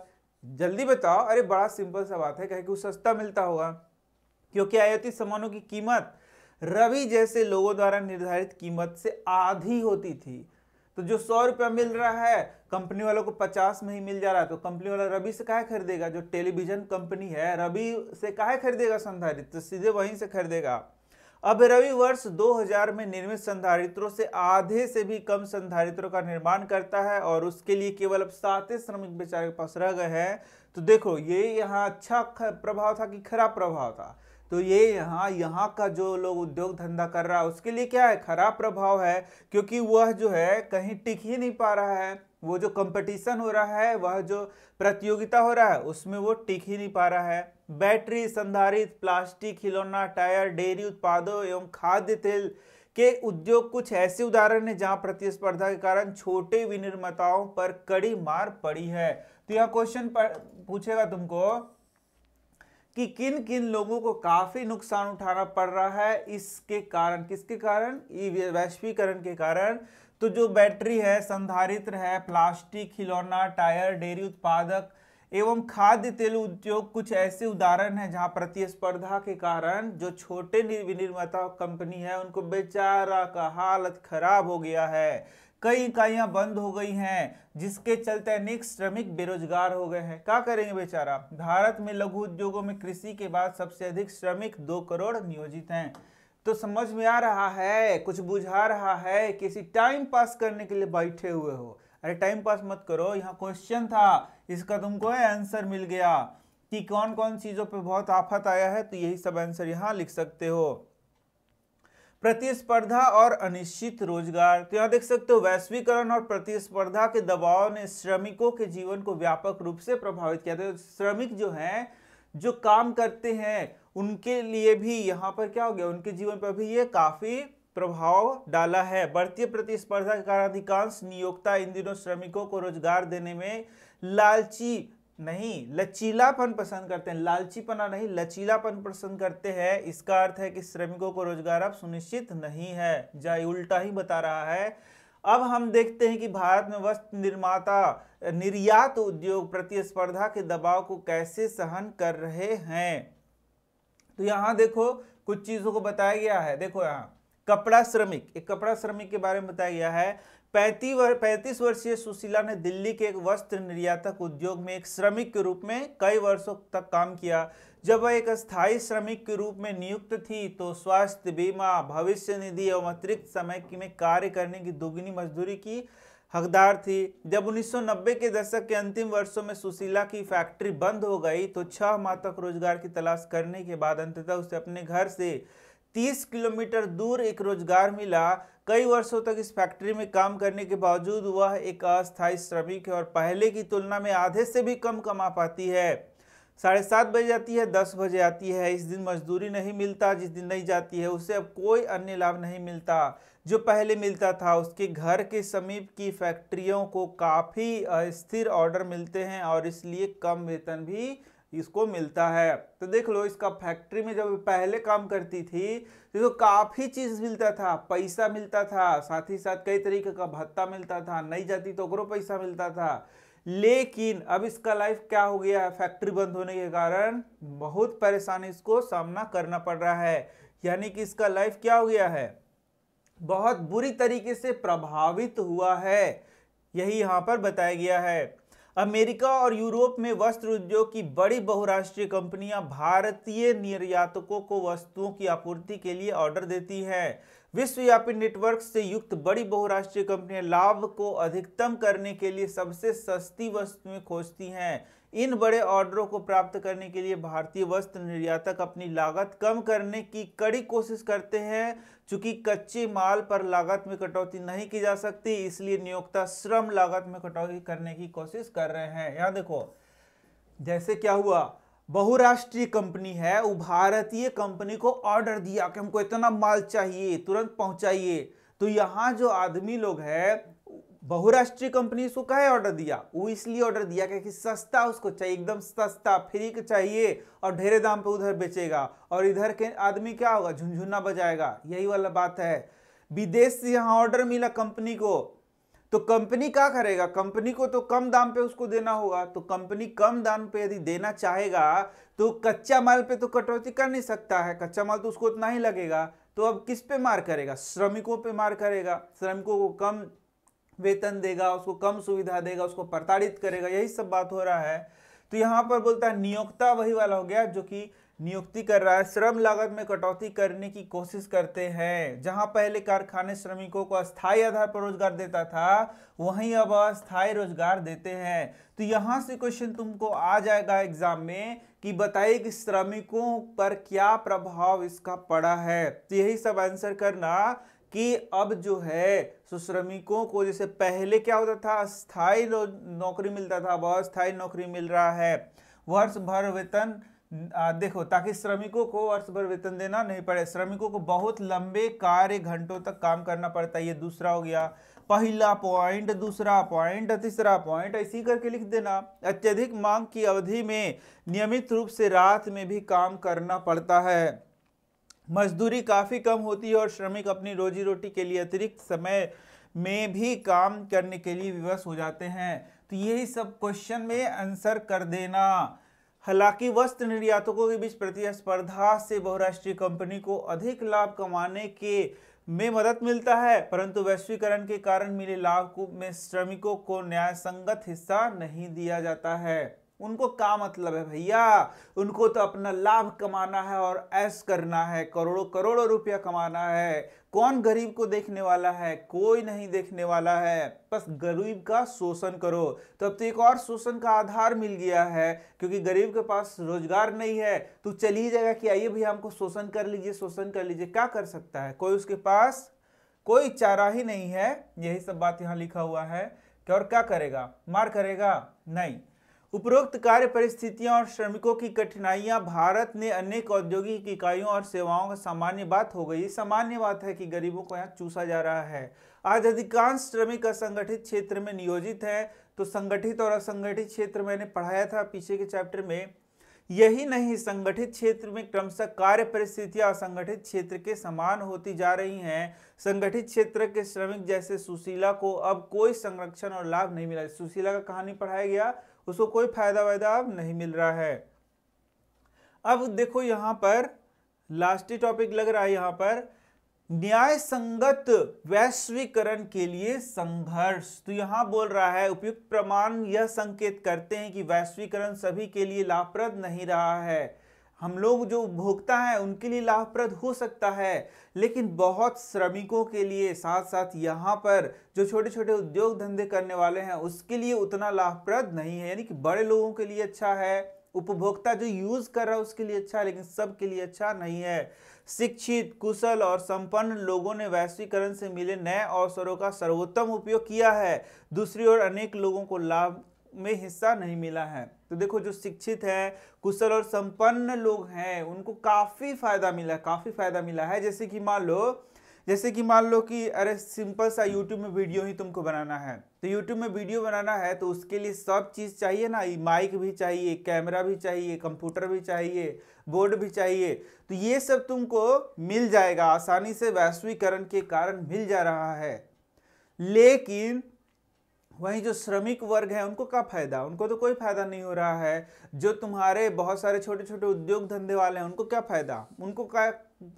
Speaker 1: जल्दी बताओ अरे बड़ा सिंपल सा बात है कहे कि वो सस्ता मिलता होगा क्योंकि आयातित सामानों की कीमत रवि जैसे लोगों द्वारा निर्धारित कीमत से आधी होती थी तो जो सौ रुपया मिल रहा है कंपनी वालों को पचास में ही मिल जा रहा है तो कंपनी वाला रवि से कहा खरीदेगा जो टेलीविजन कंपनी है रवि से कहा खरीदेगा संधारित तो सीधे वहीं से खरीदेगा अब रवि वर्ष 2000 में निर्मित संधारित्रों से आधे से भी कम संधारित्रों का निर्माण करता है और उसके लिए केवल अब सात श्रमिक बेचारे के पास रह गए हैं तो देखो ये यहाँ अच्छा प्रभाव था कि खराब प्रभाव था तो ये यहाँ यहाँ का जो लोग उद्योग धंधा कर रहा है उसके लिए क्या है खराब प्रभाव है क्योंकि वह जो है कहीं टिक ही नहीं पा रहा है वो जो कंपटीशन हो रहा है वह जो प्रतियोगिता हो रहा है उसमें वो टिक ही नहीं पा रहा है बैटरी संधारित प्लास्टिक खिलौना टायर डेयरी उत्पादों एवं खाद्य तेल के उद्योग कुछ ऐसे उदाहरण हैं जहां प्रतिस्पर्धा के कारण छोटे विनिर्माताओं पर कड़ी मार पड़ी है तो यह क्वेश्चन पूछेगा तुमको कि किन किन लोगों को काफ़ी नुकसान उठाना पड़ रहा है इसके कारण किसके कारण वैश्वीकरण के कारण तो जो बैटरी है संधारित्र है प्लास्टिक खिलौना टायर डेयरी उत्पादक एवं खाद्य तेल उद्योग कुछ ऐसे उदाहरण हैं जहां प्रतिस्पर्धा के कारण जो छोटे विनिर्माता कंपनी है उनको बेचारा का हालत खराब हो गया है कई इकाइयां बंद हो गई हैं जिसके चलते अनेक श्रमिक बेरोजगार हो गए हैं क्या करेंगे बेचारा भारत में लघु उद्योगों में कृषि के बाद सबसे अधिक श्रमिक दो करोड़ नियोजित हैं तो समझ में आ रहा है कुछ बुझा रहा है किसी टाइम पास करने के लिए बैठे हुए हो अरे टाइम पास मत करो यहाँ क्वेश्चन था इसका तुमको आंसर मिल गया कि कौन कौन चीज़ों पे बहुत आफत आया है तो यही सब आंसर यहाँ लिख सकते हो प्रतिस्पर्धा और अनिश्चित रोजगार तो यहाँ देख सकते हो वैश्वीकरण और प्रतिस्पर्धा के दबाव ने श्रमिकों के जीवन को व्यापक रूप से प्रभावित किया था तो श्रमिक जो हैं जो काम करते हैं उनके लिए भी यहाँ पर क्या हो गया उनके जीवन पर भी ये काफ़ी प्रभाव डाला है बढ़ती प्रतिस्पर्धा के कारण अधिकांश नियोक्ता इन दिनों श्रमिकों को रोजगार देने में लालची नहीं लचीलापन पसंद करते हैं लालचीपना नहीं लचीलापन पसंद करते हैं इसका अर्थ है कि श्रमिकों को रोजगार अब सुनिश्चित नहीं है जाय उल्टा ही बता रहा है अब हम देखते हैं कि भारत में वस्त्र निर्माता निर्यात उद्योग प्रतिस्पर्धा के दबाव को कैसे सहन कर रहे हैं तो यहाँ देखो कुछ चीज़ों को बताया गया है देखो यहाँ कपड़ा श्रमिक एक कपड़ा श्रमिक के बारे में बताया गया है पैंतीस वर, पैंतीस वर्षीय सुशीला ने दिल्ली के एक वस्त्र निर्यातक उद्योग में एक श्रमिक के रूप में कई वर्षों तक काम किया जब वह एक स्थायी श्रमिक के रूप में नियुक्त थी तो स्वास्थ्य बीमा भविष्य निधि एवं अतिरिक्त समय में कार्य करने की दोगुनी मजदूरी की हकदार थी जब 1990 के दशक के अंतिम वर्षों में सुशीला की फैक्ट्री बंद हो गई तो छह माह तक रोजगार की तलाश करने के बाद अंततः उसे अपने घर से 30 किलोमीटर दूर एक रोजगार मिला कई वर्षों तक इस फैक्ट्री में काम करने के बावजूद वह एक अस्थायी श्रमिक है और पहले की तुलना में आधे से भी कम कमा पाती है साढ़े सात बजे जाती है दस बजे आती है इस दिन मजदूरी नहीं मिलता जिस दिन नहीं जाती है उसे अब कोई अन्य लाभ नहीं मिलता जो पहले मिलता था उसके घर के समीप की फैक्ट्रियों को काफ़ी स्थिर ऑर्डर मिलते हैं और इसलिए कम वेतन भी इसको मिलता है तो देख लो इसका फैक्ट्री में जब पहले काम करती थी तो, काफ़ी चीज़ मिलता था पैसा मिलता था साथ ही साथ कई तरीके का भत्ता मिलता था नहीं जाती तो ओकरो पैसा मिलता था लेकिन अब इसका लाइफ क्या हो गया है फैक्ट्री बंद होने के कारण बहुत परेशानी इसको सामना करना पड़ रहा है यानी कि इसका लाइफ क्या हो गया है बहुत बुरी तरीके से प्रभावित हुआ है यही यहाँ पर बताया गया है अमेरिका और यूरोप में वस्त्र उद्योग की बड़ी बहुराष्ट्रीय कंपनियां भारतीय निर्यातकों को वस्तुओं की आपूर्ति के लिए ऑर्डर देती हैं विश्वव्यापी नेटवर्क से युक्त बड़ी बहुराष्ट्रीय कंपनियां लाभ को अधिकतम करने के लिए सबसे सस्ती वस्तुएं खोजती हैं इन बड़े ऑर्डरों को प्राप्त करने के लिए भारतीय वस्त्र निर्यातक अपनी लागत कम करने की कड़ी कोशिश करते हैं चूंकि कच्चे माल पर लागत में कटौती नहीं की जा सकती इसलिए नियोक्ता श्रम लागत में कटौती करने की कोशिश कर रहे हैं यहाँ देखो जैसे क्या हुआ बहुराष्ट्रीय कंपनी है वो भारतीय कंपनी को ऑर्डर दिया कि हमको इतना माल चाहिए तुरंत पहुंचाइए तो यहाँ जो आदमी लोग हैं बहुराष्ट्रीय कंपनी उसको कहे ऑर्डर दिया वो इसलिए ऑर्डर दिया क्योंकि सस्ता उसको चाहिए एकदम सस्ता फ्री का चाहिए और ढेरे दाम पे उधर बेचेगा और इधर के आदमी क्या होगा झुंझुना बजाएगा यही वाला बात है विदेश से यहाँ ऑर्डर मिला कंपनी को तो कंपनी क्या करेगा कंपनी को तो कम दाम पे उसको देना होगा तो कंपनी कम दाम पे यदि देना चाहेगा तो कच्चा माल पे तो कटौती कर नहीं सकता है कच्चा माल तो उसको उतना ही लगेगा तो अब किस पे मार करेगा श्रमिकों पे मार करेगा श्रमिकों को कम वेतन देगा उसको कम सुविधा देगा उसको प्रताड़ित करेगा यही सब बात हो रहा है तो यहाँ पर बोलता है नियोक्ता वही वाला हो गया जो कि नियुक्ति कर रहा है श्रम लागत में कटौती करने की कोशिश करते हैं जहां पहले कारखाने श्रमिकों को अस्थायी आधार पर रोजगार देता था वहीं अब अस्थायी रोजगार देते हैं तो यहां से क्वेश्चन तुमको आ जाएगा एग्जाम में कि बताइए कि श्रमिकों पर क्या प्रभाव इसका पड़ा है तो यही सब आंसर करना कि अब जो है सुश्रमिकों को जैसे पहले क्या होता था अस्थायी नौकरी मिलता था अब अस्थायी नौकरी मिल रहा है वर्ष भर वेतन देखो ताकि श्रमिकों को वर्ष भर वेतन देना नहीं पड़े श्रमिकों को बहुत लंबे कार्य घंटों तक काम करना पड़ता है ये दूसरा हो गया पहला पॉइंट दूसरा पॉइंट तीसरा पॉइंट ऐसी करके लिख देना अत्यधिक मांग की अवधि में नियमित रूप से रात में भी काम करना पड़ता है मजदूरी काफ़ी कम होती है और श्रमिक अपनी रोजी रोटी के लिए अतिरिक्त समय में भी काम करने के लिए विवश हो जाते हैं तो यही सब क्वेश्चन में आंसर कर देना हालांकि वस्त्र निर्यातकों के बीच प्रतिस्पर्धा से बहुराष्ट्रीय कंपनी को अधिक लाभ कमाने के में मदद मिलता है परंतु वैश्वीकरण के कारण मिले लाभ में श्रमिकों को न्यायसंगत हिस्सा नहीं दिया जाता है उनको का मतलब है भैया उनको तो अपना लाभ कमाना है और ऐस करना है करोड़ों करोड़ों रुपया कमाना है कौन गरीब को देखने वाला है कोई नहीं देखने वाला है बस गरीब का शोषण करो तो अब तो एक और शोषण का आधार मिल गया है क्योंकि गरीब के पास रोजगार नहीं है तो चली जाएगा कि आइए भैया हमको शोषण कर लीजिए शोषण कर लीजिए क्या कर सकता है कोई उसके पास कोई चारा ही नहीं है यही सब बात यहाँ लिखा हुआ है कि और क्या करेगा मार करेगा नहीं उपरोक्त कार्य परिस्थितियां और श्रमिकों की कठिनाइयां भारत ने अनेक औद्योगिक इकाइयों और सेवाओं का सामान्य बात हो गई सामान्य बात है कि गरीबों को यहाँ चूसा जा रहा है आज अधिकांश श्रमिक असंगठित क्षेत्र में नियोजित हैं तो संगठित और असंगठित क्षेत्र मैंने पढ़ाया था पीछे के चैप्टर में यही नहीं संगठित क्षेत्र में क्रमशः कार्य परिस्थितियां असंगठित क्षेत्र के समान होती जा रही हैं संगठित क्षेत्र के श्रमिक जैसे सुशीला को अब कोई संरक्षण और लाभ नहीं मिला सुशीला का कहानी पढ़ाया गया उसको कोई फ़ायदा वायदा अब नहीं मिल रहा है अब देखो यहां पर लास्ट टॉपिक लग रहा है यहां पर न्याय संगत वैश्वीकरण के लिए संघर्ष तो यहां बोल रहा है उपयुक्त प्रमाण यह संकेत करते हैं कि वैश्वीकरण सभी के लिए लाभप्रद नहीं रहा है हम लोग जो उपभोक्ता हैं उनके लिए लाभप्रद हो सकता है लेकिन बहुत श्रमिकों के लिए साथ साथ यहाँ पर जो छोटे छोटे उद्योग धंधे करने वाले हैं उसके लिए उतना लाभप्रद नहीं है यानी कि बड़े लोगों के लिए अच्छा है उपभोक्ता जो यूज़ कर रहा है उसके लिए अच्छा है लेकिन सबके लिए अच्छा नहीं है शिक्षित कुशल और संपन्न लोगों ने वैश्वीकरण से मिले नए अवसरों का सर्वोत्तम उपयोग किया है दूसरी ओर अनेक लोगों को लाभ में हिस्सा नहीं मिला है तो देखो जो शिक्षित है कुशल और संपन्न लोग हैं उनको काफ़ी फायदा मिला है काफ़ी फायदा मिला है जैसे कि मान लो जैसे कि मान लो कि अरे सिंपल सा YouTube में वीडियो ही तुमको बनाना है तो YouTube में वीडियो बनाना है तो उसके लिए सब चीज़ चाहिए ना माइक भी चाहिए कैमरा भी चाहिए कंप्यूटर भी चाहिए बोर्ड भी चाहिए तो ये सब तुमको मिल जाएगा आसानी से वैश्वीकरण के कारण मिल जा रहा है लेकिन वहीं जो श्रमिक वर्ग है उनको क्या फायदा उनको तो कोई फायदा नहीं हो रहा है जो तुम्हारे बहुत सारे छोटे छोटे उद्योग धंधे वाले हैं उनको क्या फायदा उनको क्या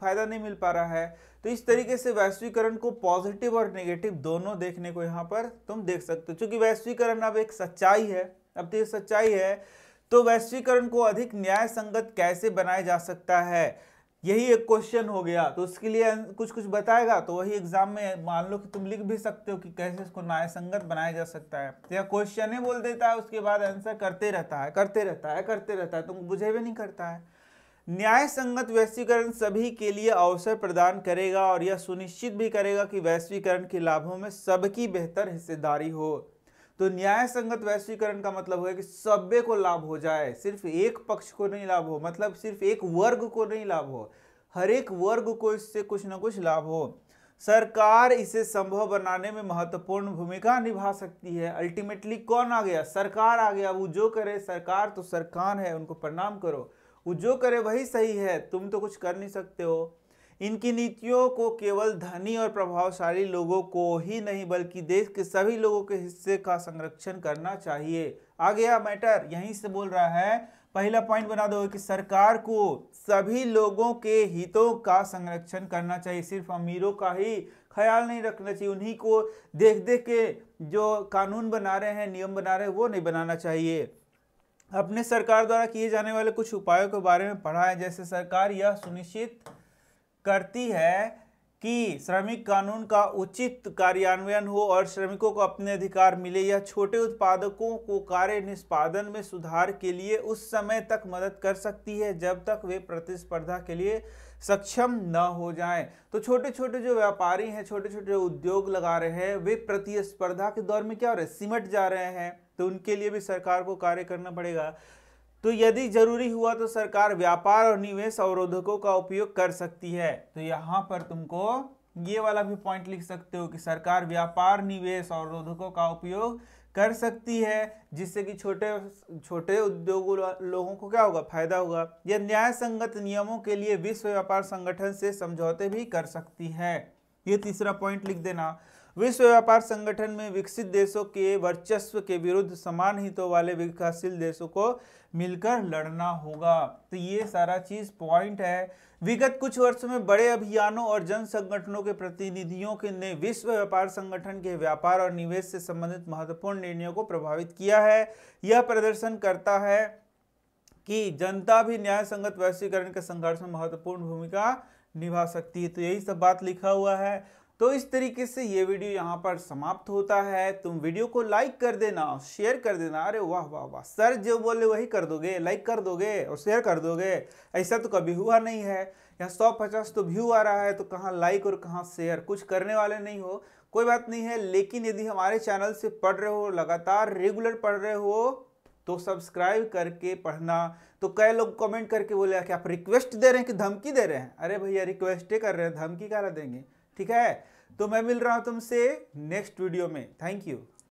Speaker 1: फायदा नहीं मिल पा रहा है तो इस तरीके से वैश्वीकरण को पॉजिटिव और नेगेटिव दोनों देखने को यहाँ पर तुम देख सकते हो चूंकि वैश्वीकरण अब एक सच्चाई है अब तो सच्चाई है तो वैश्वीकरण को अधिक न्याय संगत कैसे बनाया जा सकता है यही एक क्वेश्चन हो गया तो उसके लिए कुछ कुछ बताएगा तो वही एग्जाम में मान लो कि तुम लिख भी सकते हो कि कैसे इसको न्यायसंगत बनाया जा सकता है तो या क्वेश्चन ही बोल देता है उसके बाद आंसर करते रहता है करते रहता है करते रहता है तुम तो बुझे भी नहीं करता है न्याय संगत वैश्वीकरण सभी के लिए अवसर प्रदान करेगा और यह सुनिश्चित भी करेगा कि वैश्वीकरण के लाभों में सबकी बेहतर हिस्सेदारी हो तो न्याय संगत वैश्वीकरण का मतलब है कि सभ्य को लाभ हो जाए सिर्फ एक पक्ष को नहीं लाभ हो मतलब सिर्फ एक वर्ग को नहीं लाभ हो हर एक वर्ग को इससे कुछ ना कुछ लाभ हो सरकार इसे संभव बनाने में महत्वपूर्ण भूमिका निभा सकती है अल्टीमेटली कौन आ गया सरकार आ गया वो जो करे सरकार तो सरकार है उनको प्रणाम करो वो जो करे वही सही है तुम तो कुछ कर नहीं सकते हो इनकी नीतियों को केवल धनी और प्रभावशाली लोगों को ही नहीं बल्कि देश के सभी लोगों के हिस्से का संरक्षण करना चाहिए आ गया मैटर यहीं से बोल रहा है पहला पॉइंट बना दो कि सरकार को सभी लोगों के हितों का संरक्षण करना चाहिए सिर्फ अमीरों का ही ख्याल नहीं रखना चाहिए उन्हीं को देख देख के जो कानून बना रहे हैं नियम बना रहे हैं वो नहीं बनाना चाहिए अपने सरकार द्वारा किए जाने वाले कुछ उपायों के बारे में पढ़ा है जैसे सरकार यह सुनिश्चित करती है कि श्रमिक कानून का उचित कार्यान्वयन हो और श्रमिकों को अपने अधिकार मिले या छोटे उत्पादकों को कार्य निष्पादन में सुधार के लिए उस समय तक मदद कर सकती है जब तक वे प्रतिस्पर्धा के लिए सक्षम न हो जाएं तो छोटे छोटे जो व्यापारी हैं छोटे छोटे उद्योग लगा रहे हैं वे प्रतिस्पर्धा के दौर में क्या हो रहे सिमट जा रहे हैं तो उनके लिए भी सरकार को कार्य करना पड़ेगा तो यदि जरूरी हुआ तो सरकार व्यापार और निवेश अवरोधकों का उपयोग कर सकती है तो यहाँ पर तुमको ये वाला भी पॉइंट लिख सकते हो कि सरकार व्यापार निवेश अवरोधकों का उपयोग कर सकती है जिससे कि छोटे छोटे उद्योगों लोगों को क्या होगा फायदा होगा यह न्याय संगत नियमों के लिए विश्व व्यापार संगठन से समझौते भी कर सकती है ये तीसरा पॉइंट लिख देना विश्व व्यापार संगठन में विकसित देशों के वर्चस्व के विरुद्ध समान हितों वाले विकासशील देशों को मिलकर लड़ना होगा तो ये सारा चीज पॉइंट है विगत कुछ वर्षों में बड़े अभियानों और जन संगठनों के प्रतिनिधियों के ने विश्व व्यापार संगठन के व्यापार और निवेश से संबंधित महत्वपूर्ण निर्णयों को प्रभावित किया है यह प्रदर्शन करता है कि जनता भी न्याय संगत वैश्वीकरण के संघर्ष में महत्वपूर्ण भूमिका निभा सकती है तो यही सब बात लिखा हुआ है तो इस तरीके से ये वीडियो यहाँ पर समाप्त होता है तुम वीडियो को लाइक कर देना शेयर कर देना अरे वाह वाह वाह सर जो बोले वही कर दोगे लाइक कर दोगे और शेयर कर दोगे ऐसा तो कभी हुआ नहीं है यहाँ सौ पचास तो व्यू आ रहा है तो कहाँ लाइक और कहाँ शेयर कुछ करने वाले नहीं हो कोई बात नहीं है लेकिन यदि हमारे चैनल से पढ़ रहे हो लगातार रेगुलर पढ़ रहे हो तो सब्सक्राइब करके पढ़ना तो कई लोग कमेंट करके बोले कि आप रिक्वेस्ट दे रहे हैं कि धमकी दे रहे हैं अरे भैया रिक्वेस्ट कर रहे हैं धमकी क्या देंगे ठीक है तो मैं मिल रहा हूं तुमसे नेक्स्ट वीडियो में थैंक यू